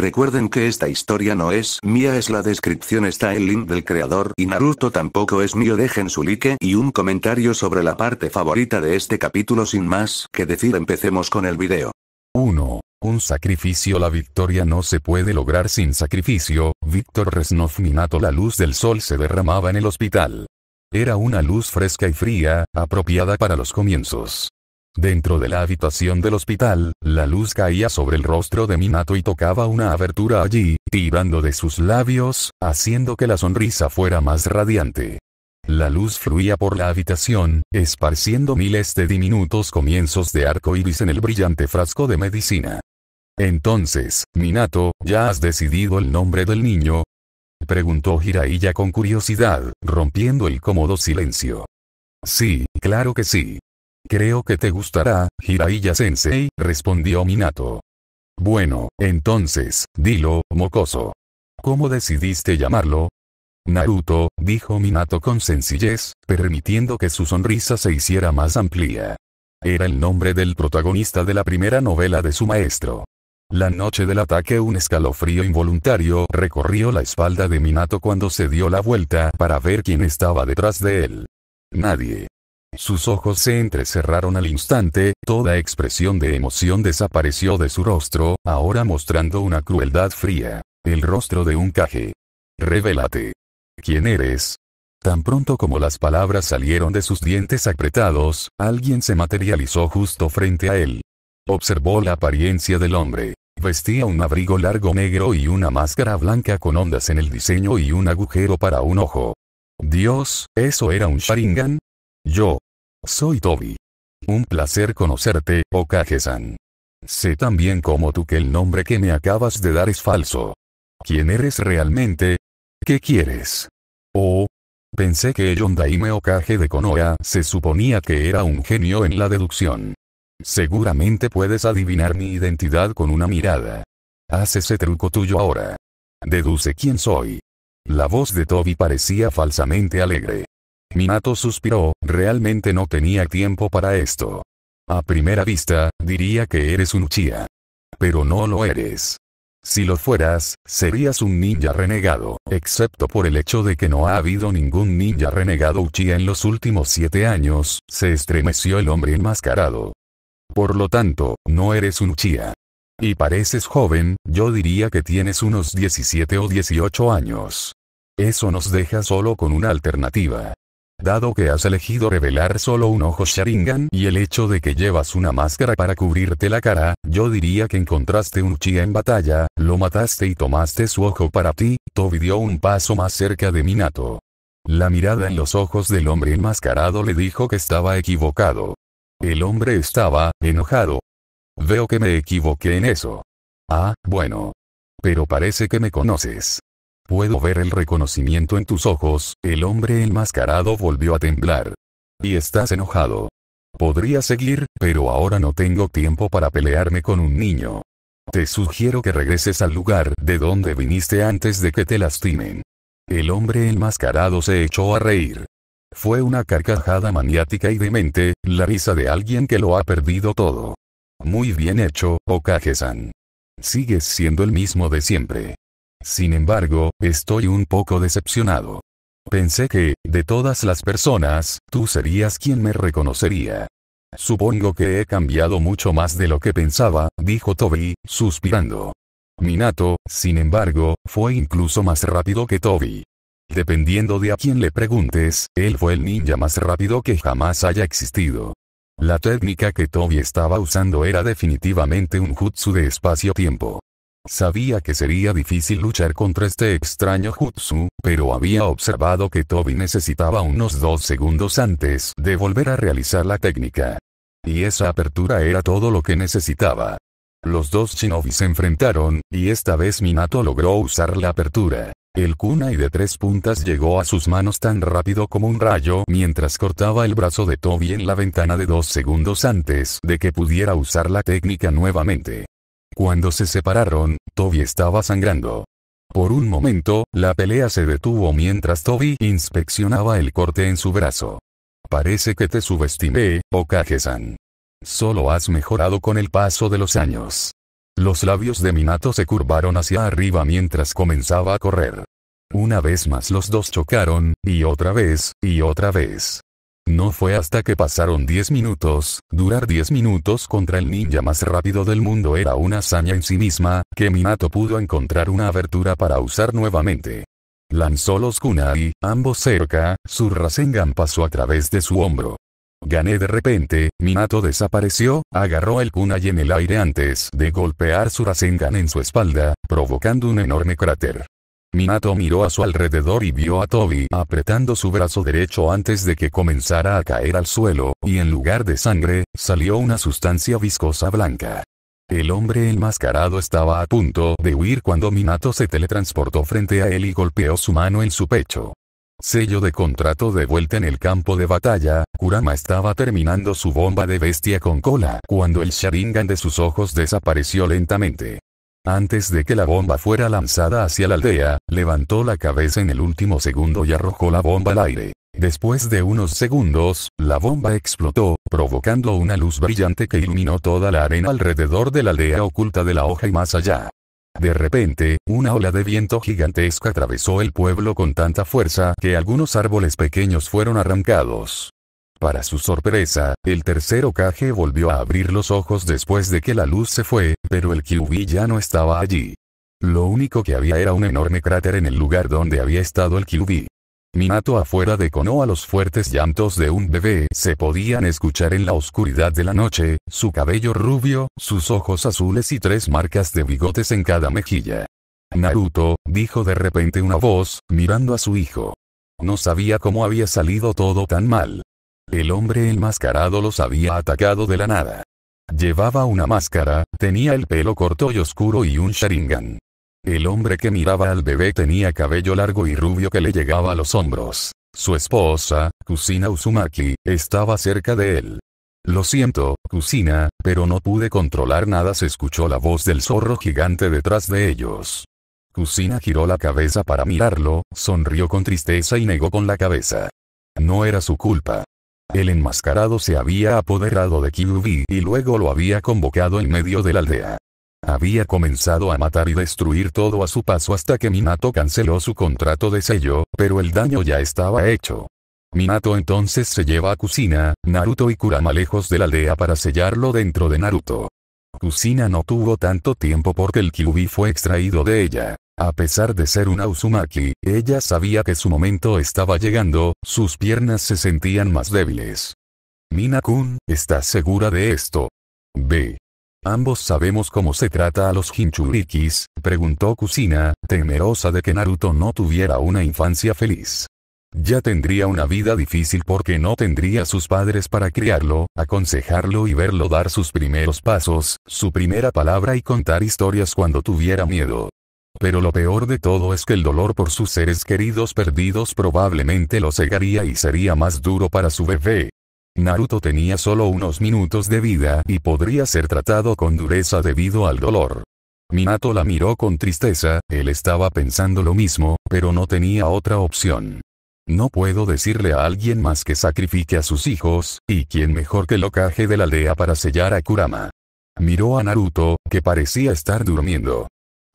recuerden que esta historia no es mía es la descripción está el link del creador y Naruto tampoco es mío dejen su like y un comentario sobre la parte favorita de este capítulo sin más que decir empecemos con el video. 1. Un sacrificio La victoria no se puede lograr sin sacrificio, Víctor Resnov Minato La luz del sol se derramaba en el hospital. Era una luz fresca y fría, apropiada para los comienzos. Dentro de la habitación del hospital, la luz caía sobre el rostro de Minato y tocaba una abertura allí, tirando de sus labios, haciendo que la sonrisa fuera más radiante. La luz fluía por la habitación, esparciendo miles de diminutos comienzos de arco iris en el brillante frasco de medicina. Entonces, Minato, ¿ya has decidido el nombre del niño? preguntó Hiraiya con curiosidad, rompiendo el cómodo silencio. Sí, claro que sí, Creo que te gustará, hiraiya sensei respondió Minato. Bueno, entonces, dilo, mocoso. ¿Cómo decidiste llamarlo? Naruto, dijo Minato con sencillez, permitiendo que su sonrisa se hiciera más amplia. Era el nombre del protagonista de la primera novela de su maestro. La noche del ataque un escalofrío involuntario recorrió la espalda de Minato cuando se dio la vuelta para ver quién estaba detrás de él. Nadie. Sus ojos se entrecerraron al instante, toda expresión de emoción desapareció de su rostro, ahora mostrando una crueldad fría. El rostro de un caje. Revélate. ¿Quién eres? Tan pronto como las palabras salieron de sus dientes apretados, alguien se materializó justo frente a él. Observó la apariencia del hombre. Vestía un abrigo largo negro y una máscara blanca con ondas en el diseño y un agujero para un ojo. Dios, ¿eso era un Sharingan? Yo. Soy Toby. Un placer conocerte, Okage-san. Sé bien como tú que el nombre que me acabas de dar es falso. ¿Quién eres realmente? ¿Qué quieres? Oh. Pensé que el Ondaime Okage de Konoha se suponía que era un genio en la deducción. Seguramente puedes adivinar mi identidad con una mirada. Haz ese truco tuyo ahora. Deduce quién soy. La voz de Toby parecía falsamente alegre. Minato suspiró, realmente no tenía tiempo para esto. A primera vista, diría que eres un Uchiha. Pero no lo eres. Si lo fueras, serías un ninja renegado, excepto por el hecho de que no ha habido ningún ninja renegado Uchiha en los últimos siete años, se estremeció el hombre enmascarado. Por lo tanto, no eres un Uchiha. Y pareces joven, yo diría que tienes unos 17 o 18 años. Eso nos deja solo con una alternativa. Dado que has elegido revelar solo un ojo Sharingan y el hecho de que llevas una máscara para cubrirte la cara, yo diría que encontraste un Uchiha en batalla, lo mataste y tomaste su ojo para ti, Tobi dio un paso más cerca de Minato. La mirada en los ojos del hombre enmascarado le dijo que estaba equivocado. El hombre estaba, enojado. Veo que me equivoqué en eso. Ah, bueno. Pero parece que me conoces. Puedo ver el reconocimiento en tus ojos, el hombre enmascarado volvió a temblar. Y estás enojado. Podría seguir, pero ahora no tengo tiempo para pelearme con un niño. Te sugiero que regreses al lugar de donde viniste antes de que te lastimen. El hombre enmascarado se echó a reír. Fue una carcajada maniática y demente, la risa de alguien que lo ha perdido todo. Muy bien hecho, Okagesan. Sigues siendo el mismo de siempre. Sin embargo, estoy un poco decepcionado. Pensé que, de todas las personas, tú serías quien me reconocería. Supongo que he cambiado mucho más de lo que pensaba, dijo Toby, suspirando. Minato, sin embargo, fue incluso más rápido que Toby. Dependiendo de a quién le preguntes, él fue el ninja más rápido que jamás haya existido. La técnica que Toby estaba usando era definitivamente un jutsu de espacio-tiempo. Sabía que sería difícil luchar contra este extraño jutsu, pero había observado que Toby necesitaba unos dos segundos antes de volver a realizar la técnica. Y esa apertura era todo lo que necesitaba. Los dos shinobi se enfrentaron, y esta vez Minato logró usar la apertura. El kunai de tres puntas llegó a sus manos tan rápido como un rayo mientras cortaba el brazo de Toby en la ventana de dos segundos antes de que pudiera usar la técnica nuevamente. Cuando se separaron, Toby estaba sangrando. Por un momento, la pelea se detuvo mientras Toby inspeccionaba el corte en su brazo. Parece que te subestimé, okage Solo has mejorado con el paso de los años. Los labios de Minato se curvaron hacia arriba mientras comenzaba a correr. Una vez más los dos chocaron, y otra vez, y otra vez. No fue hasta que pasaron 10 minutos, durar 10 minutos contra el ninja más rápido del mundo era una hazaña en sí misma, que Minato pudo encontrar una abertura para usar nuevamente. Lanzó los kunai, ambos cerca, su Rasengan pasó a través de su hombro. Gané de repente, Minato desapareció, agarró el kunai en el aire antes de golpear su Rasengan en su espalda, provocando un enorme cráter. Minato miró a su alrededor y vio a Toby apretando su brazo derecho antes de que comenzara a caer al suelo, y en lugar de sangre, salió una sustancia viscosa blanca. El hombre enmascarado estaba a punto de huir cuando Minato se teletransportó frente a él y golpeó su mano en su pecho. Sello de contrato de vuelta en el campo de batalla, Kurama estaba terminando su bomba de bestia con cola cuando el Sharingan de sus ojos desapareció lentamente. Antes de que la bomba fuera lanzada hacia la aldea, levantó la cabeza en el último segundo y arrojó la bomba al aire. Después de unos segundos, la bomba explotó, provocando una luz brillante que iluminó toda la arena alrededor de la aldea oculta de la hoja y más allá. De repente, una ola de viento gigantesca atravesó el pueblo con tanta fuerza que algunos árboles pequeños fueron arrancados. Para su sorpresa, el tercer ocaje volvió a abrir los ojos después de que la luz se fue, pero el Kyubi ya no estaba allí. Lo único que había era un enorme cráter en el lugar donde había estado el Kyubi. Minato afuera de Konoha los fuertes llantos de un bebé se podían escuchar en la oscuridad de la noche, su cabello rubio, sus ojos azules y tres marcas de bigotes en cada mejilla. Naruto, dijo de repente una voz, mirando a su hijo. No sabía cómo había salido todo tan mal. El hombre enmascarado los había atacado de la nada. Llevaba una máscara, tenía el pelo corto y oscuro y un sharingan. El hombre que miraba al bebé tenía cabello largo y rubio que le llegaba a los hombros. Su esposa, Kusina Uzumaki, estaba cerca de él. Lo siento, Kusina, pero no pude controlar nada. Se escuchó la voz del zorro gigante detrás de ellos. Kusina giró la cabeza para mirarlo, sonrió con tristeza y negó con la cabeza. No era su culpa. El enmascarado se había apoderado de Kyuubi y luego lo había convocado en medio de la aldea. Había comenzado a matar y destruir todo a su paso hasta que Minato canceló su contrato de sello, pero el daño ya estaba hecho. Minato entonces se lleva a Kusina, Naruto y Kurama lejos de la aldea para sellarlo dentro de Naruto. Kusina no tuvo tanto tiempo porque el Kyuubi fue extraído de ella. A pesar de ser una Uzumaki, ella sabía que su momento estaba llegando, sus piernas se sentían más débiles. Mina-kun, ¿estás segura de esto? B. Ambos sabemos cómo se trata a los Hinchurikis, preguntó Kusina, temerosa de que Naruto no tuviera una infancia feliz. Ya tendría una vida difícil porque no tendría sus padres para criarlo, aconsejarlo y verlo dar sus primeros pasos, su primera palabra y contar historias cuando tuviera miedo. Pero lo peor de todo es que el dolor por sus seres queridos perdidos probablemente lo cegaría y sería más duro para su bebé. Naruto tenía solo unos minutos de vida y podría ser tratado con dureza debido al dolor. Minato la miró con tristeza, él estaba pensando lo mismo, pero no tenía otra opción. No puedo decirle a alguien más que sacrifique a sus hijos, y quién mejor que lo caje de la aldea para sellar a Kurama. Miró a Naruto, que parecía estar durmiendo.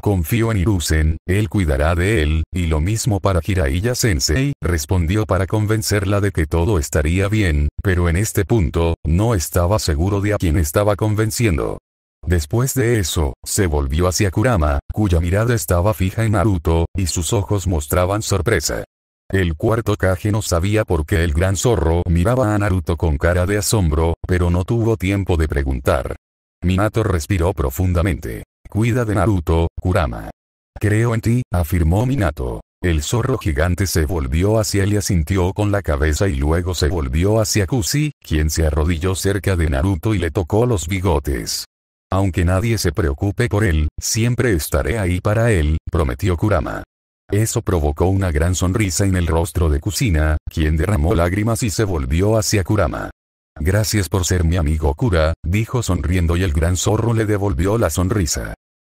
Confío en Irusen, él cuidará de él, y lo mismo para hiraiya Sensei, respondió para convencerla de que todo estaría bien, pero en este punto, no estaba seguro de a quién estaba convenciendo. Después de eso, se volvió hacia Kurama, cuya mirada estaba fija en Naruto, y sus ojos mostraban sorpresa. El cuarto Kage no sabía por qué el gran zorro miraba a Naruto con cara de asombro, pero no tuvo tiempo de preguntar. Minato respiró profundamente. Cuida de Naruto, Kurama. Creo en ti, afirmó Minato. El zorro gigante se volvió hacia él y asintió con la cabeza y luego se volvió hacia Kusi, quien se arrodilló cerca de Naruto y le tocó los bigotes. Aunque nadie se preocupe por él, siempre estaré ahí para él, prometió Kurama. Eso provocó una gran sonrisa en el rostro de Kusina, quien derramó lágrimas y se volvió hacia Kurama. Gracias por ser mi amigo Kura, dijo sonriendo y el gran zorro le devolvió la sonrisa.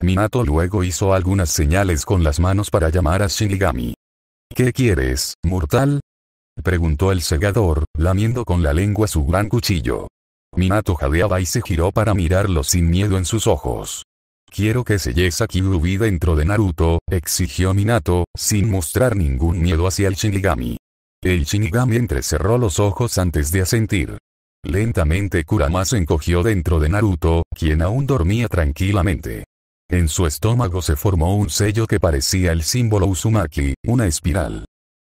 Minato luego hizo algunas señales con las manos para llamar a Shinigami. ¿Qué quieres, mortal? preguntó el segador, lamiendo con la lengua su gran cuchillo. Minato jadeaba y se giró para mirarlo sin miedo en sus ojos. Quiero que selles aquí Kirubi dentro de Naruto, exigió Minato, sin mostrar ningún miedo hacia el Shinigami. El Shinigami entrecerró los ojos antes de asentir. Lentamente Kurama se encogió dentro de Naruto, quien aún dormía tranquilamente. En su estómago se formó un sello que parecía el símbolo Uzumaki, una espiral.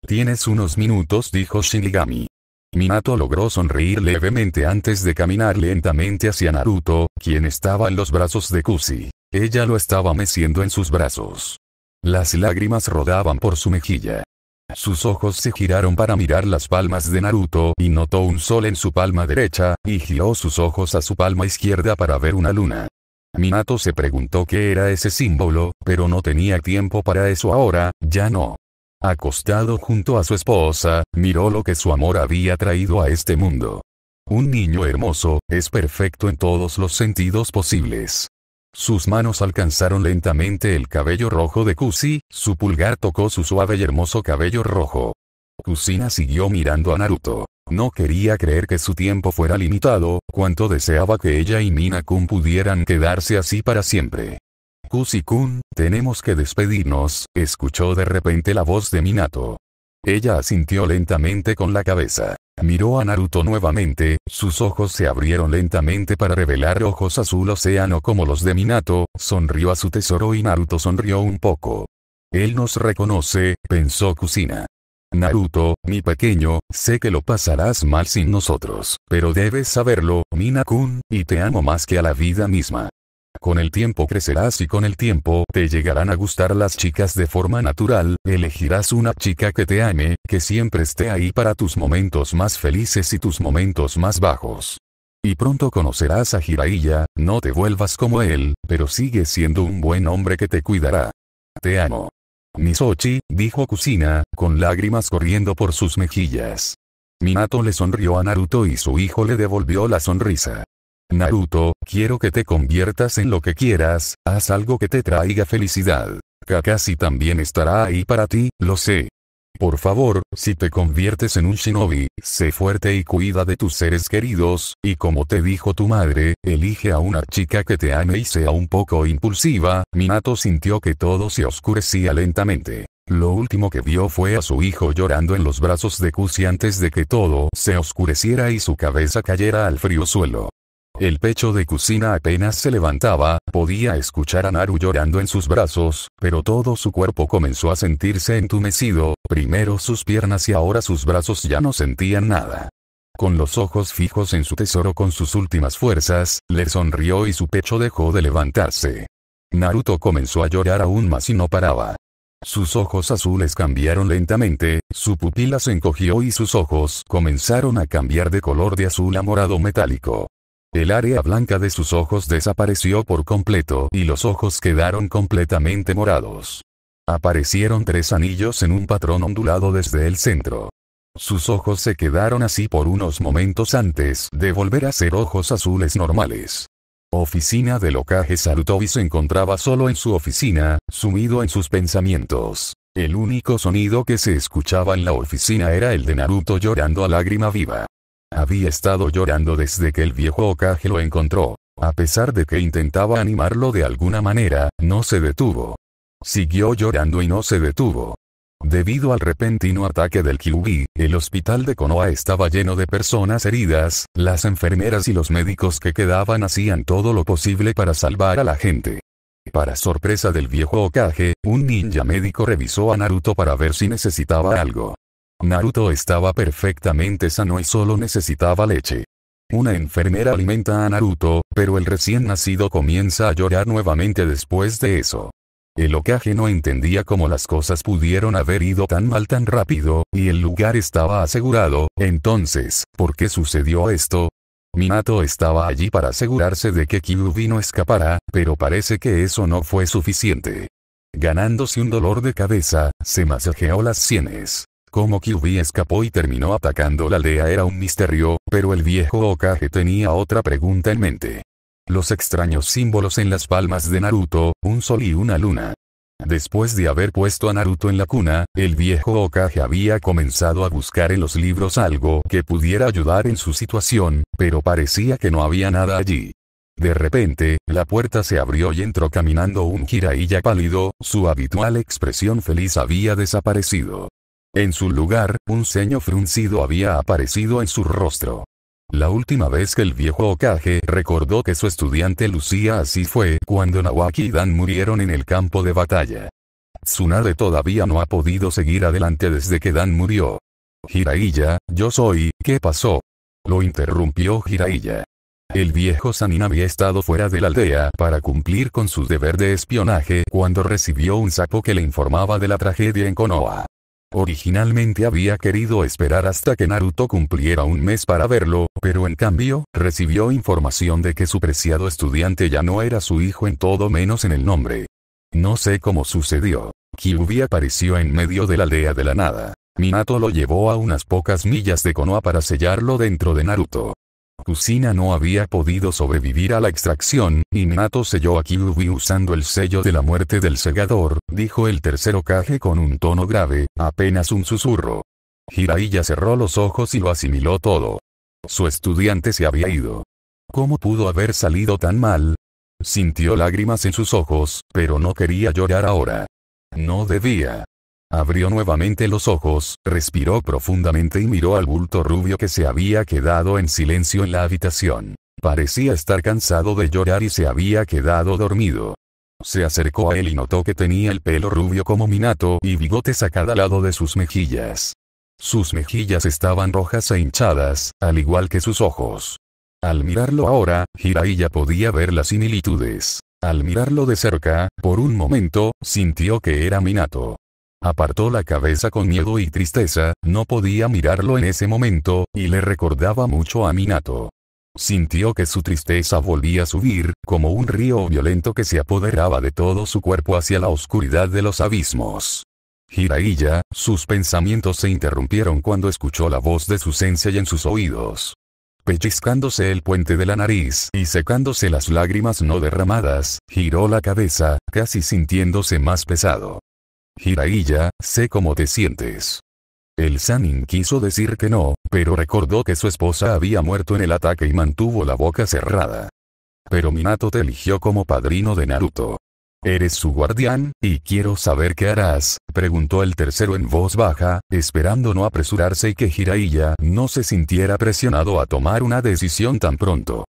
Tienes unos minutos, dijo Shinigami. Minato logró sonreír levemente antes de caminar lentamente hacia Naruto, quien estaba en los brazos de Kusi. Ella lo estaba meciendo en sus brazos. Las lágrimas rodaban por su mejilla. Sus ojos se giraron para mirar las palmas de Naruto y notó un sol en su palma derecha, y giró sus ojos a su palma izquierda para ver una luna. Minato se preguntó qué era ese símbolo, pero no tenía tiempo para eso ahora, ya no. Acostado junto a su esposa, miró lo que su amor había traído a este mundo. Un niño hermoso, es perfecto en todos los sentidos posibles. Sus manos alcanzaron lentamente el cabello rojo de Kusi, su pulgar tocó su suave y hermoso cabello rojo. Kusina siguió mirando a Naruto. No quería creer que su tiempo fuera limitado, cuanto deseaba que ella y Minakun pudieran quedarse así para siempre. Kusikun, tenemos que despedirnos, escuchó de repente la voz de Minato. Ella asintió lentamente con la cabeza. Miró a Naruto nuevamente, sus ojos se abrieron lentamente para revelar ojos azul océano como los de Minato, sonrió a su tesoro y Naruto sonrió un poco. Él nos reconoce, pensó Kusina. Naruto, mi pequeño, sé que lo pasarás mal sin nosotros, pero debes saberlo, Minakun, y te amo más que a la vida misma. Con el tiempo crecerás y con el tiempo te llegarán a gustar las chicas de forma natural, elegirás una chica que te ame, que siempre esté ahí para tus momentos más felices y tus momentos más bajos. Y pronto conocerás a Jiraiya, no te vuelvas como él, pero sigue siendo un buen hombre que te cuidará. Te amo. Misochi, dijo Kusina, con lágrimas corriendo por sus mejillas. Minato le sonrió a Naruto y su hijo le devolvió la sonrisa. Naruto, quiero que te conviertas en lo que quieras, haz algo que te traiga felicidad. Kakashi también estará ahí para ti, lo sé. Por favor, si te conviertes en un shinobi, sé fuerte y cuida de tus seres queridos, y como te dijo tu madre, elige a una chica que te ame y sea un poco impulsiva, Minato sintió que todo se oscurecía lentamente. Lo último que vio fue a su hijo llorando en los brazos de Kushi antes de que todo se oscureciera y su cabeza cayera al frío suelo. El pecho de Kusina apenas se levantaba, podía escuchar a Naru llorando en sus brazos, pero todo su cuerpo comenzó a sentirse entumecido, primero sus piernas y ahora sus brazos ya no sentían nada. Con los ojos fijos en su tesoro con sus últimas fuerzas, le sonrió y su pecho dejó de levantarse. Naruto comenzó a llorar aún más y no paraba. Sus ojos azules cambiaron lentamente, su pupila se encogió y sus ojos comenzaron a cambiar de color de azul a morado metálico. El área blanca de sus ojos desapareció por completo y los ojos quedaron completamente morados. Aparecieron tres anillos en un patrón ondulado desde el centro. Sus ojos se quedaron así por unos momentos antes de volver a ser ojos azules normales. Oficina de Locaje Sarutobi se encontraba solo en su oficina, sumido en sus pensamientos. El único sonido que se escuchaba en la oficina era el de Naruto llorando a lágrima viva. Había estado llorando desde que el viejo Okage lo encontró. A pesar de que intentaba animarlo de alguna manera, no se detuvo. Siguió llorando y no se detuvo. Debido al repentino ataque del Kyubi, el hospital de Konoha estaba lleno de personas heridas, las enfermeras y los médicos que quedaban hacían todo lo posible para salvar a la gente. Para sorpresa del viejo Okage, un ninja médico revisó a Naruto para ver si necesitaba algo. Naruto estaba perfectamente sano y solo necesitaba leche. Una enfermera alimenta a Naruto, pero el recién nacido comienza a llorar nuevamente después de eso. El ocaje no entendía cómo las cosas pudieron haber ido tan mal tan rápido, y el lugar estaba asegurado, entonces, ¿por qué sucedió esto? Minato estaba allí para asegurarse de que Kyuubi no escapara, pero parece que eso no fue suficiente. Ganándose un dolor de cabeza, se masajeó las sienes. Cómo Kyuubi escapó y terminó atacando la aldea era un misterio, pero el viejo Okage tenía otra pregunta en mente. Los extraños símbolos en las palmas de Naruto, un sol y una luna. Después de haber puesto a Naruto en la cuna, el viejo Okage había comenzado a buscar en los libros algo que pudiera ayudar en su situación, pero parecía que no había nada allí. De repente, la puerta se abrió y entró caminando un jiraiya pálido, su habitual expresión feliz había desaparecido. En su lugar, un ceño fruncido había aparecido en su rostro. La última vez que el viejo Okage recordó que su estudiante lucía así fue cuando Nawaki y Dan murieron en el campo de batalla. Tsunade todavía no ha podido seguir adelante desde que Dan murió. Jiraiya, yo soy, ¿qué pasó? Lo interrumpió Jiraiya. El viejo Sanin había estado fuera de la aldea para cumplir con su deber de espionaje cuando recibió un sapo que le informaba de la tragedia en Konoha. Originalmente había querido esperar hasta que Naruto cumpliera un mes para verlo, pero en cambio, recibió información de que su preciado estudiante ya no era su hijo en todo menos en el nombre. No sé cómo sucedió. Kyubi apareció en medio de la aldea de la nada. Minato lo llevó a unas pocas millas de Konoha para sellarlo dentro de Naruto. Cucina no había podido sobrevivir a la extracción, y Nato selló a Kyubi usando el sello de la muerte del segador, dijo el tercero Kage con un tono grave, apenas un susurro. Jiraiya cerró los ojos y lo asimiló todo. Su estudiante se había ido. ¿Cómo pudo haber salido tan mal? Sintió lágrimas en sus ojos, pero no quería llorar ahora. No debía. Abrió nuevamente los ojos, respiró profundamente y miró al bulto rubio que se había quedado en silencio en la habitación. Parecía estar cansado de llorar y se había quedado dormido. Se acercó a él y notó que tenía el pelo rubio como minato y bigotes a cada lado de sus mejillas. Sus mejillas estaban rojas e hinchadas, al igual que sus ojos. Al mirarlo ahora, ya podía ver las similitudes. Al mirarlo de cerca, por un momento, sintió que era Minato. Apartó la cabeza con miedo y tristeza, no podía mirarlo en ese momento, y le recordaba mucho a Minato. Sintió que su tristeza volvía a subir, como un río violento que se apoderaba de todo su cuerpo hacia la oscuridad de los abismos. Jiraiya, sus pensamientos se interrumpieron cuando escuchó la voz de su sensei en sus oídos. Pellizcándose el puente de la nariz y secándose las lágrimas no derramadas, giró la cabeza, casi sintiéndose más pesado. «Hiraiya, sé cómo te sientes. El Sanin quiso decir que no, pero recordó que su esposa había muerto en el ataque y mantuvo la boca cerrada. Pero Minato te eligió como padrino de Naruto. ¿Eres su guardián? Y quiero saber qué harás, preguntó el tercero en voz baja, esperando no apresurarse y que Hiraiya no se sintiera presionado a tomar una decisión tan pronto.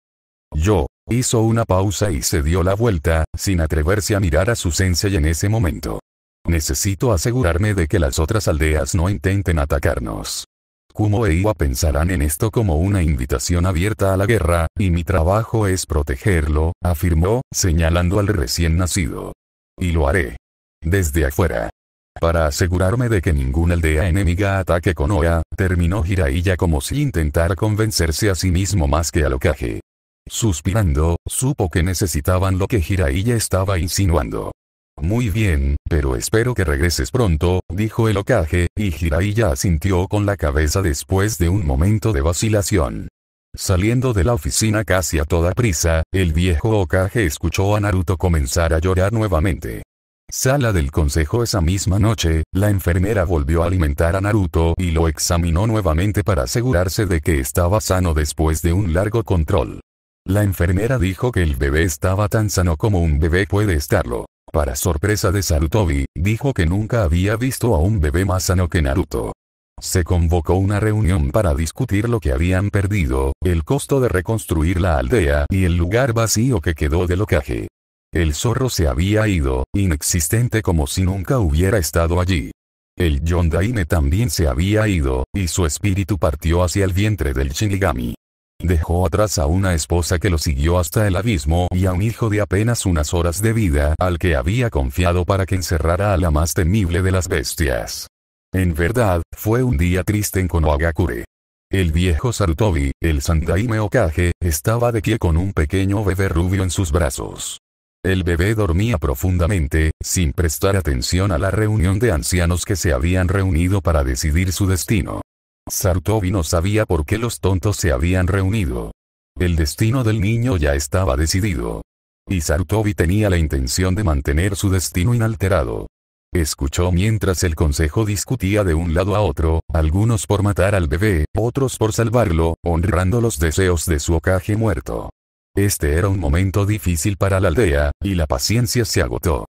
Yo, hizo una pausa y se dio la vuelta, sin atreverse a mirar a su sensei en ese momento. Necesito asegurarme de que las otras aldeas no intenten atacarnos. Kumo e Iwa pensarán en esto como una invitación abierta a la guerra, y mi trabajo es protegerlo, afirmó, señalando al recién nacido. Y lo haré. Desde afuera. Para asegurarme de que ninguna aldea enemiga ataque Konoha, terminó Jiraiya como si intentara convencerse a sí mismo más que a Lokage. Suspirando, supo que necesitaban lo que Jiraiya estaba insinuando. Muy bien, pero espero que regreses pronto, dijo el Okage, y Jiraiya asintió con la cabeza después de un momento de vacilación. Saliendo de la oficina casi a toda prisa, el viejo ocaje escuchó a Naruto comenzar a llorar nuevamente. Sala del consejo esa misma noche, la enfermera volvió a alimentar a Naruto y lo examinó nuevamente para asegurarse de que estaba sano después de un largo control. La enfermera dijo que el bebé estaba tan sano como un bebé puede estarlo. Para sorpresa de Sarutobi, dijo que nunca había visto a un bebé más sano que Naruto. Se convocó una reunión para discutir lo que habían perdido, el costo de reconstruir la aldea y el lugar vacío que quedó de ocaje. El zorro se había ido, inexistente como si nunca hubiera estado allí. El Yondaine también se había ido, y su espíritu partió hacia el vientre del Shinigami. Dejó atrás a una esposa que lo siguió hasta el abismo y a un hijo de apenas unas horas de vida al que había confiado para que encerrara a la más temible de las bestias. En verdad, fue un día triste en Konohagakure. El viejo Sarutobi, el Sandaime Okage, estaba de pie con un pequeño bebé rubio en sus brazos. El bebé dormía profundamente, sin prestar atención a la reunión de ancianos que se habían reunido para decidir su destino. Sartovi no sabía por qué los tontos se habían reunido. El destino del niño ya estaba decidido. Y Sartovi tenía la intención de mantener su destino inalterado. Escuchó mientras el consejo discutía de un lado a otro, algunos por matar al bebé, otros por salvarlo, honrando los deseos de su ocaje muerto. Este era un momento difícil para la aldea, y la paciencia se agotó.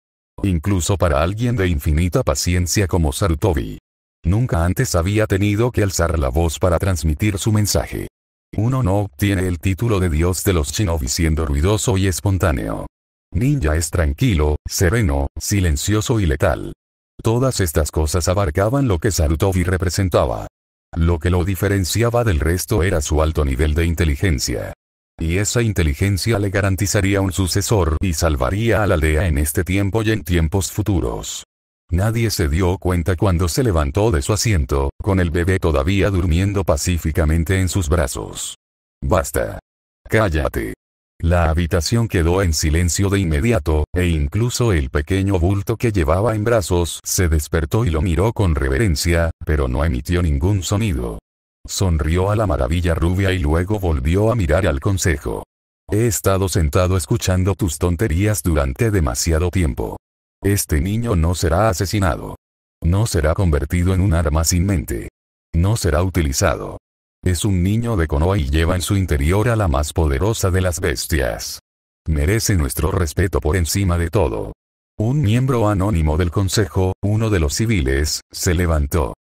Incluso para alguien de infinita paciencia como Sartovi. Nunca antes había tenido que alzar la voz para transmitir su mensaje. Uno no obtiene el título de Dios de los shinobi siendo ruidoso y espontáneo. Ninja es tranquilo, sereno, silencioso y letal. Todas estas cosas abarcaban lo que Sarutobi representaba. Lo que lo diferenciaba del resto era su alto nivel de inteligencia. Y esa inteligencia le garantizaría un sucesor y salvaría a la aldea en este tiempo y en tiempos futuros. Nadie se dio cuenta cuando se levantó de su asiento, con el bebé todavía durmiendo pacíficamente en sus brazos. Basta. Cállate. La habitación quedó en silencio de inmediato, e incluso el pequeño bulto que llevaba en brazos se despertó y lo miró con reverencia, pero no emitió ningún sonido. Sonrió a la maravilla rubia y luego volvió a mirar al consejo. He estado sentado escuchando tus tonterías durante demasiado tiempo. Este niño no será asesinado. No será convertido en un arma sin mente. No será utilizado. Es un niño de Konoha y lleva en su interior a la más poderosa de las bestias. Merece nuestro respeto por encima de todo. Un miembro anónimo del consejo, uno de los civiles, se levantó.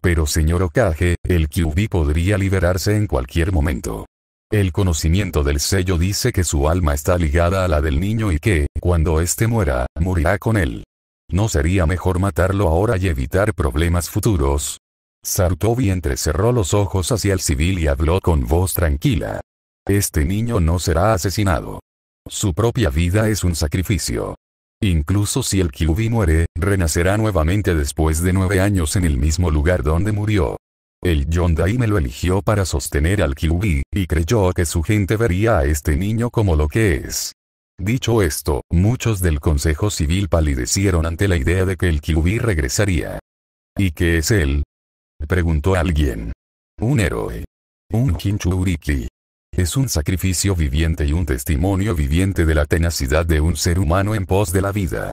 Pero señor Okage, el QB podría liberarse en cualquier momento. El conocimiento del sello dice que su alma está ligada a la del niño y que, cuando éste muera, morirá con él. ¿No sería mejor matarlo ahora y evitar problemas futuros? Sartobi entrecerró los ojos hacia el civil y habló con voz tranquila. Este niño no será asesinado. Su propia vida es un sacrificio. Incluso si el Kyubi muere, renacerá nuevamente después de nueve años en el mismo lugar donde murió. El Yondai me lo eligió para sostener al Kyubi, y creyó que su gente vería a este niño como lo que es. Dicho esto, muchos del Consejo Civil palidecieron ante la idea de que el Kyubi regresaría. ¿Y qué es él? Preguntó alguien. Un héroe. Un Kinchuriki. Es un sacrificio viviente y un testimonio viviente de la tenacidad de un ser humano en pos de la vida.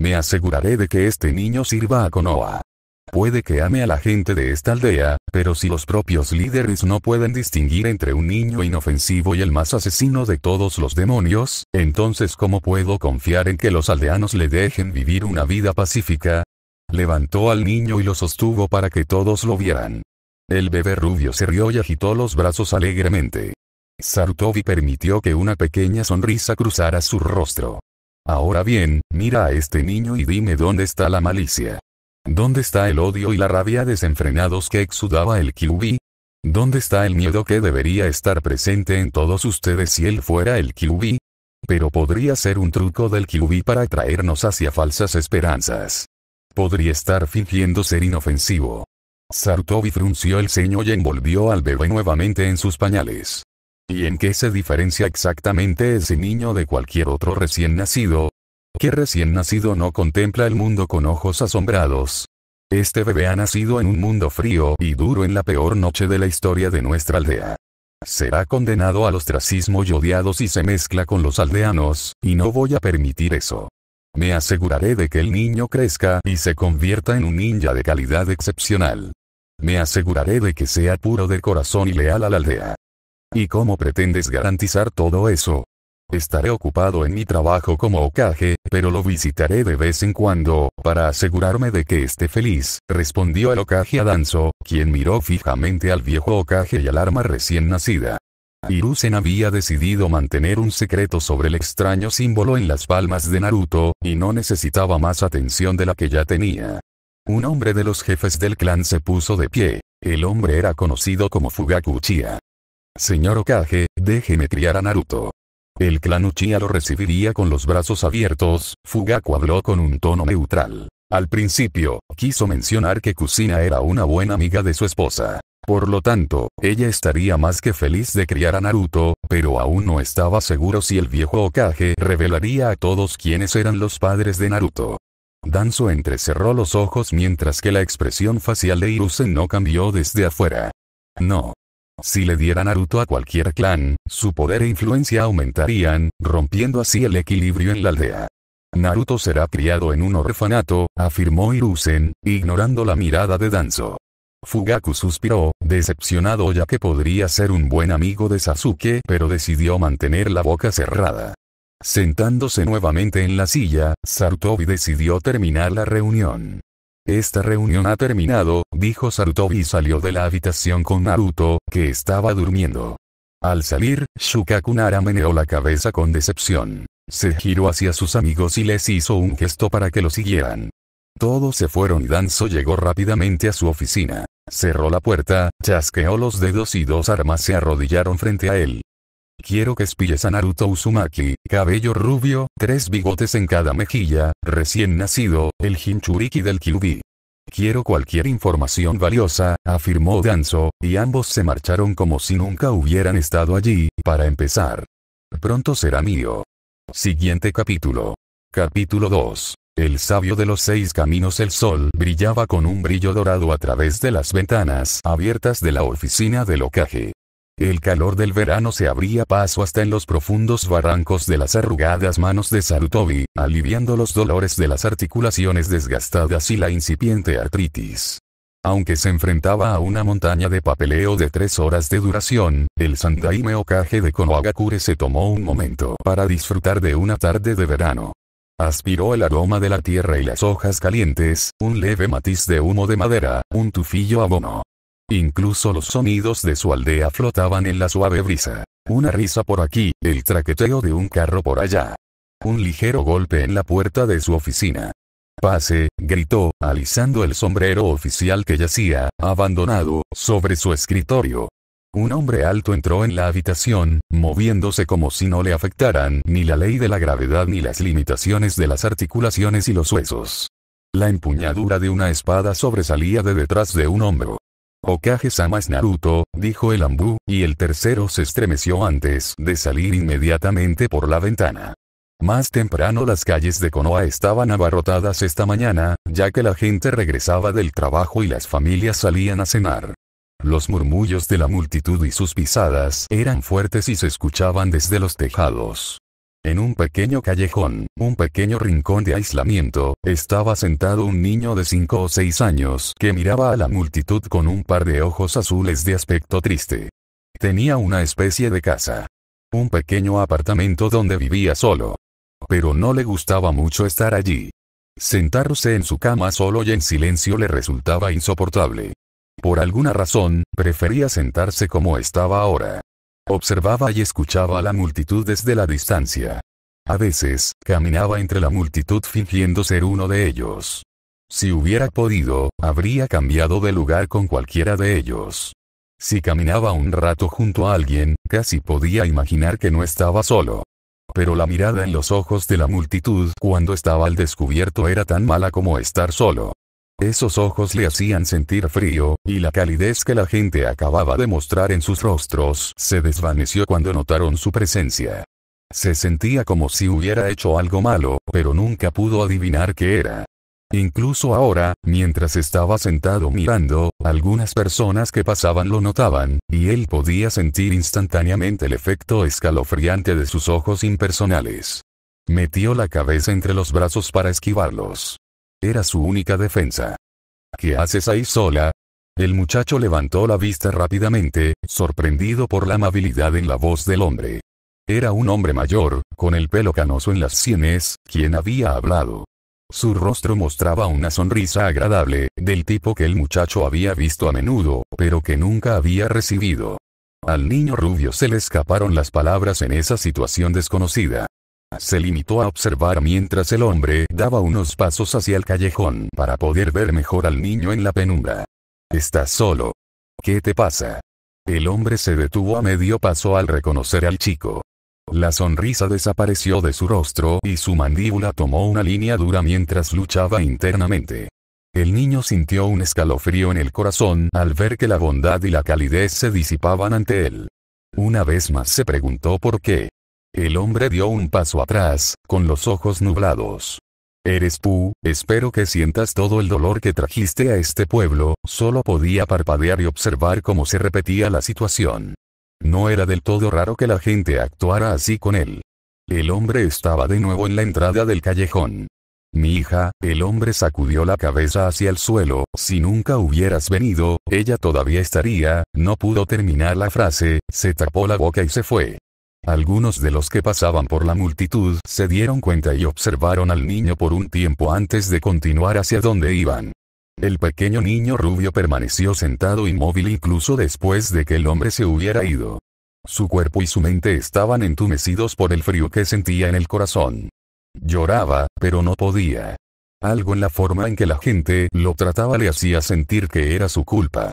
Me aseguraré de que este niño sirva a Konoha. Puede que ame a la gente de esta aldea, pero si los propios líderes no pueden distinguir entre un niño inofensivo y el más asesino de todos los demonios, entonces ¿cómo puedo confiar en que los aldeanos le dejen vivir una vida pacífica? Levantó al niño y lo sostuvo para que todos lo vieran. El bebé rubio se rió y agitó los brazos alegremente. Sartovi permitió que una pequeña sonrisa cruzara su rostro. Ahora bien, mira a este niño y dime dónde está la malicia. ¿Dónde está el odio y la rabia desenfrenados que exudaba el QB? ¿Dónde está el miedo que debería estar presente en todos ustedes si él fuera el QB? Pero podría ser un truco del QB para atraernos hacia falsas esperanzas. Podría estar fingiendo ser inofensivo. Sartobi frunció el ceño y envolvió al bebé nuevamente en sus pañales. ¿Y en qué se diferencia exactamente ese niño de cualquier otro recién nacido? que recién nacido no contempla el mundo con ojos asombrados. Este bebé ha nacido en un mundo frío y duro en la peor noche de la historia de nuestra aldea. Será condenado al ostracismo y odiados si se mezcla con los aldeanos, y no voy a permitir eso. Me aseguraré de que el niño crezca y se convierta en un ninja de calidad excepcional. Me aseguraré de que sea puro de corazón y leal a la aldea. ¿Y cómo pretendes garantizar todo eso? Estaré ocupado en mi trabajo como Okage, pero lo visitaré de vez en cuando, para asegurarme de que esté feliz, respondió el Okage a Danzo, quien miró fijamente al viejo Okage y al arma recién nacida. Hiruzen había decidido mantener un secreto sobre el extraño símbolo en las palmas de Naruto, y no necesitaba más atención de la que ya tenía. Un hombre de los jefes del clan se puso de pie. El hombre era conocido como Fugaku Señor Okage, déjeme criar a Naruto. El clan Uchiha lo recibiría con los brazos abiertos, Fugaku habló con un tono neutral. Al principio, quiso mencionar que Kusina era una buena amiga de su esposa. Por lo tanto, ella estaría más que feliz de criar a Naruto, pero aún no estaba seguro si el viejo Okage revelaría a todos quiénes eran los padres de Naruto. Danzo entrecerró los ojos mientras que la expresión facial de Irusen no cambió desde afuera. No, si le diera Naruto a cualquier clan, su poder e influencia aumentarían, rompiendo así el equilibrio en la aldea. Naruto será criado en un orfanato, afirmó Irusen, ignorando la mirada de Danzo. Fugaku suspiró, decepcionado ya que podría ser un buen amigo de Sasuke pero decidió mantener la boca cerrada. Sentándose nuevamente en la silla, Sarutobi decidió terminar la reunión. Esta reunión ha terminado, dijo Sarutobi y salió de la habitación con Naruto, que estaba durmiendo. Al salir, Shukakunara meneó la cabeza con decepción. Se giró hacia sus amigos y les hizo un gesto para que lo siguieran. Todos se fueron y Danzo llegó rápidamente a su oficina. Cerró la puerta, chasqueó los dedos y dos armas se arrodillaron frente a él. Quiero que espilles a Naruto Uzumaki, cabello rubio, tres bigotes en cada mejilla, recién nacido, el Hinchuriki del Kyubi. Quiero cualquier información valiosa, afirmó Danzo, y ambos se marcharon como si nunca hubieran estado allí, para empezar. Pronto será mío. Siguiente capítulo. Capítulo 2. El sabio de los seis caminos el sol brillaba con un brillo dorado a través de las ventanas abiertas de la oficina de locaje. El calor del verano se abría paso hasta en los profundos barrancos de las arrugadas manos de Sarutobi, aliviando los dolores de las articulaciones desgastadas y la incipiente artritis. Aunque se enfrentaba a una montaña de papeleo de tres horas de duración, el Sandaime Okage de Konohagakure se tomó un momento para disfrutar de una tarde de verano. Aspiró el aroma de la tierra y las hojas calientes, un leve matiz de humo de madera, un tufillo abono. Incluso los sonidos de su aldea flotaban en la suave brisa. Una risa por aquí, el traqueteo de un carro por allá. Un ligero golpe en la puerta de su oficina. Pase, gritó, alisando el sombrero oficial que yacía, abandonado, sobre su escritorio. Un hombre alto entró en la habitación, moviéndose como si no le afectaran ni la ley de la gravedad ni las limitaciones de las articulaciones y los huesos. La empuñadura de una espada sobresalía de detrás de un hombro okage más Naruto, dijo el ambú, y el tercero se estremeció antes de salir inmediatamente por la ventana. Más temprano las calles de Konoha estaban abarrotadas esta mañana, ya que la gente regresaba del trabajo y las familias salían a cenar. Los murmullos de la multitud y sus pisadas eran fuertes y se escuchaban desde los tejados. En un pequeño callejón, un pequeño rincón de aislamiento, estaba sentado un niño de 5 o 6 años que miraba a la multitud con un par de ojos azules de aspecto triste. Tenía una especie de casa. Un pequeño apartamento donde vivía solo. Pero no le gustaba mucho estar allí. Sentarse en su cama solo y en silencio le resultaba insoportable. Por alguna razón, prefería sentarse como estaba ahora. Observaba y escuchaba a la multitud desde la distancia. A veces, caminaba entre la multitud fingiendo ser uno de ellos. Si hubiera podido, habría cambiado de lugar con cualquiera de ellos. Si caminaba un rato junto a alguien, casi podía imaginar que no estaba solo. Pero la mirada en los ojos de la multitud cuando estaba al descubierto era tan mala como estar solo. Esos ojos le hacían sentir frío, y la calidez que la gente acababa de mostrar en sus rostros se desvaneció cuando notaron su presencia. Se sentía como si hubiera hecho algo malo, pero nunca pudo adivinar qué era. Incluso ahora, mientras estaba sentado mirando, algunas personas que pasaban lo notaban, y él podía sentir instantáneamente el efecto escalofriante de sus ojos impersonales. Metió la cabeza entre los brazos para esquivarlos. Era su única defensa. ¿Qué haces ahí sola? El muchacho levantó la vista rápidamente, sorprendido por la amabilidad en la voz del hombre. Era un hombre mayor, con el pelo canoso en las sienes, quien había hablado. Su rostro mostraba una sonrisa agradable, del tipo que el muchacho había visto a menudo, pero que nunca había recibido. Al niño rubio se le escaparon las palabras en esa situación desconocida. Se limitó a observar mientras el hombre daba unos pasos hacia el callejón para poder ver mejor al niño en la penumbra. Estás solo. ¿Qué te pasa? El hombre se detuvo a medio paso al reconocer al chico. La sonrisa desapareció de su rostro y su mandíbula tomó una línea dura mientras luchaba internamente. El niño sintió un escalofrío en el corazón al ver que la bondad y la calidez se disipaban ante él. Una vez más se preguntó por qué. El hombre dio un paso atrás, con los ojos nublados. Eres tú, espero que sientas todo el dolor que trajiste a este pueblo, solo podía parpadear y observar cómo se repetía la situación. No era del todo raro que la gente actuara así con él. El hombre estaba de nuevo en la entrada del callejón. Mi hija, el hombre sacudió la cabeza hacia el suelo, si nunca hubieras venido, ella todavía estaría, no pudo terminar la frase, se tapó la boca y se fue. Algunos de los que pasaban por la multitud se dieron cuenta y observaron al niño por un tiempo antes de continuar hacia donde iban. El pequeño niño rubio permaneció sentado inmóvil incluso después de que el hombre se hubiera ido. Su cuerpo y su mente estaban entumecidos por el frío que sentía en el corazón. Lloraba, pero no podía. Algo en la forma en que la gente lo trataba le hacía sentir que era su culpa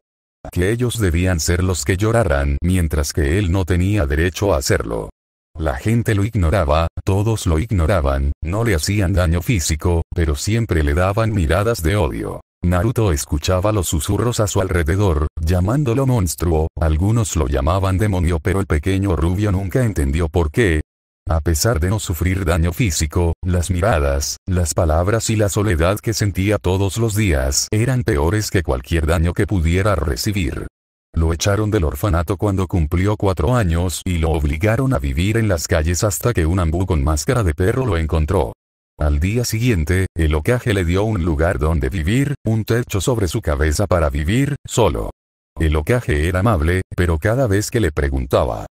que ellos debían ser los que lloraran mientras que él no tenía derecho a hacerlo. La gente lo ignoraba, todos lo ignoraban, no le hacían daño físico, pero siempre le daban miradas de odio. Naruto escuchaba los susurros a su alrededor, llamándolo monstruo, algunos lo llamaban demonio pero el pequeño rubio nunca entendió por qué, a pesar de no sufrir daño físico, las miradas, las palabras y la soledad que sentía todos los días eran peores que cualquier daño que pudiera recibir. Lo echaron del orfanato cuando cumplió cuatro años y lo obligaron a vivir en las calles hasta que un ambú con máscara de perro lo encontró. Al día siguiente, el ocaje le dio un lugar donde vivir, un techo sobre su cabeza para vivir, solo. El ocaje era amable, pero cada vez que le preguntaba,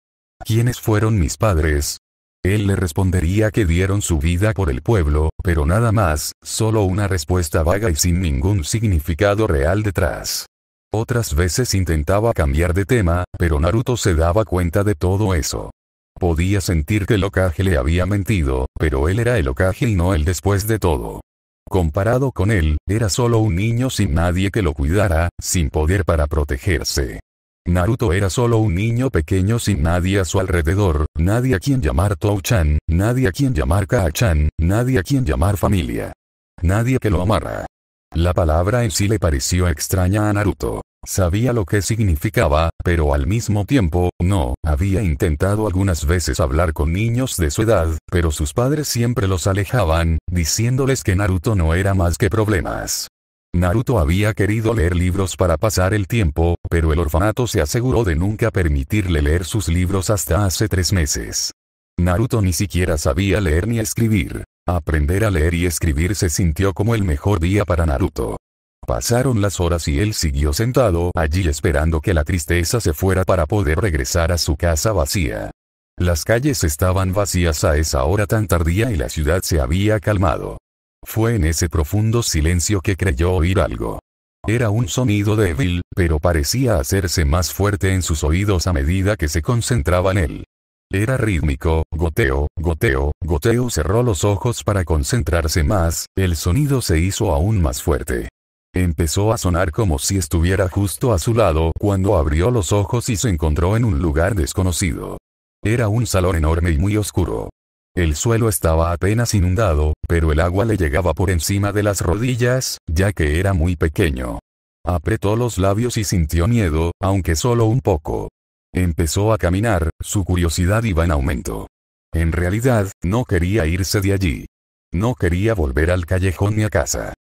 ¿quiénes fueron mis padres? Él le respondería que dieron su vida por el pueblo, pero nada más, solo una respuesta vaga y sin ningún significado real detrás. Otras veces intentaba cambiar de tema, pero Naruto se daba cuenta de todo eso. Podía sentir que el Okage le había mentido, pero él era el Okage y no el después de todo. Comparado con él, era solo un niño sin nadie que lo cuidara, sin poder para protegerse. Naruto era solo un niño pequeño sin nadie a su alrededor, nadie a quien llamar Tou-chan, nadie a quien llamar Kachan, nadie a quien llamar familia. Nadie que lo amara. La palabra en sí le pareció extraña a Naruto. Sabía lo que significaba, pero al mismo tiempo, no, había intentado algunas veces hablar con niños de su edad, pero sus padres siempre los alejaban, diciéndoles que Naruto no era más que problemas. Naruto había querido leer libros para pasar el tiempo, pero el orfanato se aseguró de nunca permitirle leer sus libros hasta hace tres meses. Naruto ni siquiera sabía leer ni escribir. Aprender a leer y escribir se sintió como el mejor día para Naruto. Pasaron las horas y él siguió sentado allí esperando que la tristeza se fuera para poder regresar a su casa vacía. Las calles estaban vacías a esa hora tan tardía y la ciudad se había calmado. Fue en ese profundo silencio que creyó oír algo. Era un sonido débil, pero parecía hacerse más fuerte en sus oídos a medida que se concentraba en él. Era rítmico, goteo, goteo, goteo. Cerró los ojos para concentrarse más, el sonido se hizo aún más fuerte. Empezó a sonar como si estuviera justo a su lado cuando abrió los ojos y se encontró en un lugar desconocido. Era un salón enorme y muy oscuro. El suelo estaba apenas inundado, pero el agua le llegaba por encima de las rodillas, ya que era muy pequeño. Apretó los labios y sintió miedo, aunque solo un poco. Empezó a caminar, su curiosidad iba en aumento. En realidad, no quería irse de allí. No quería volver al callejón ni a casa.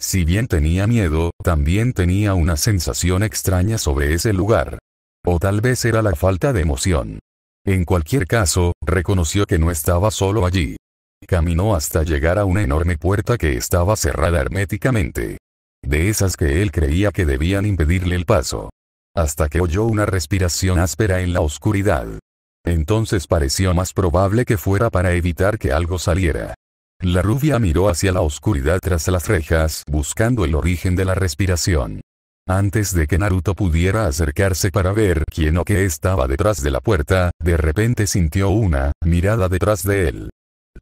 Si bien tenía miedo, también tenía una sensación extraña sobre ese lugar. O tal vez era la falta de emoción. En cualquier caso, reconoció que no estaba solo allí. Caminó hasta llegar a una enorme puerta que estaba cerrada herméticamente. De esas que él creía que debían impedirle el paso. Hasta que oyó una respiración áspera en la oscuridad. Entonces pareció más probable que fuera para evitar que algo saliera. La rubia miró hacia la oscuridad tras las rejas, buscando el origen de la respiración. Antes de que Naruto pudiera acercarse para ver quién o qué estaba detrás de la puerta, de repente sintió una mirada detrás de él.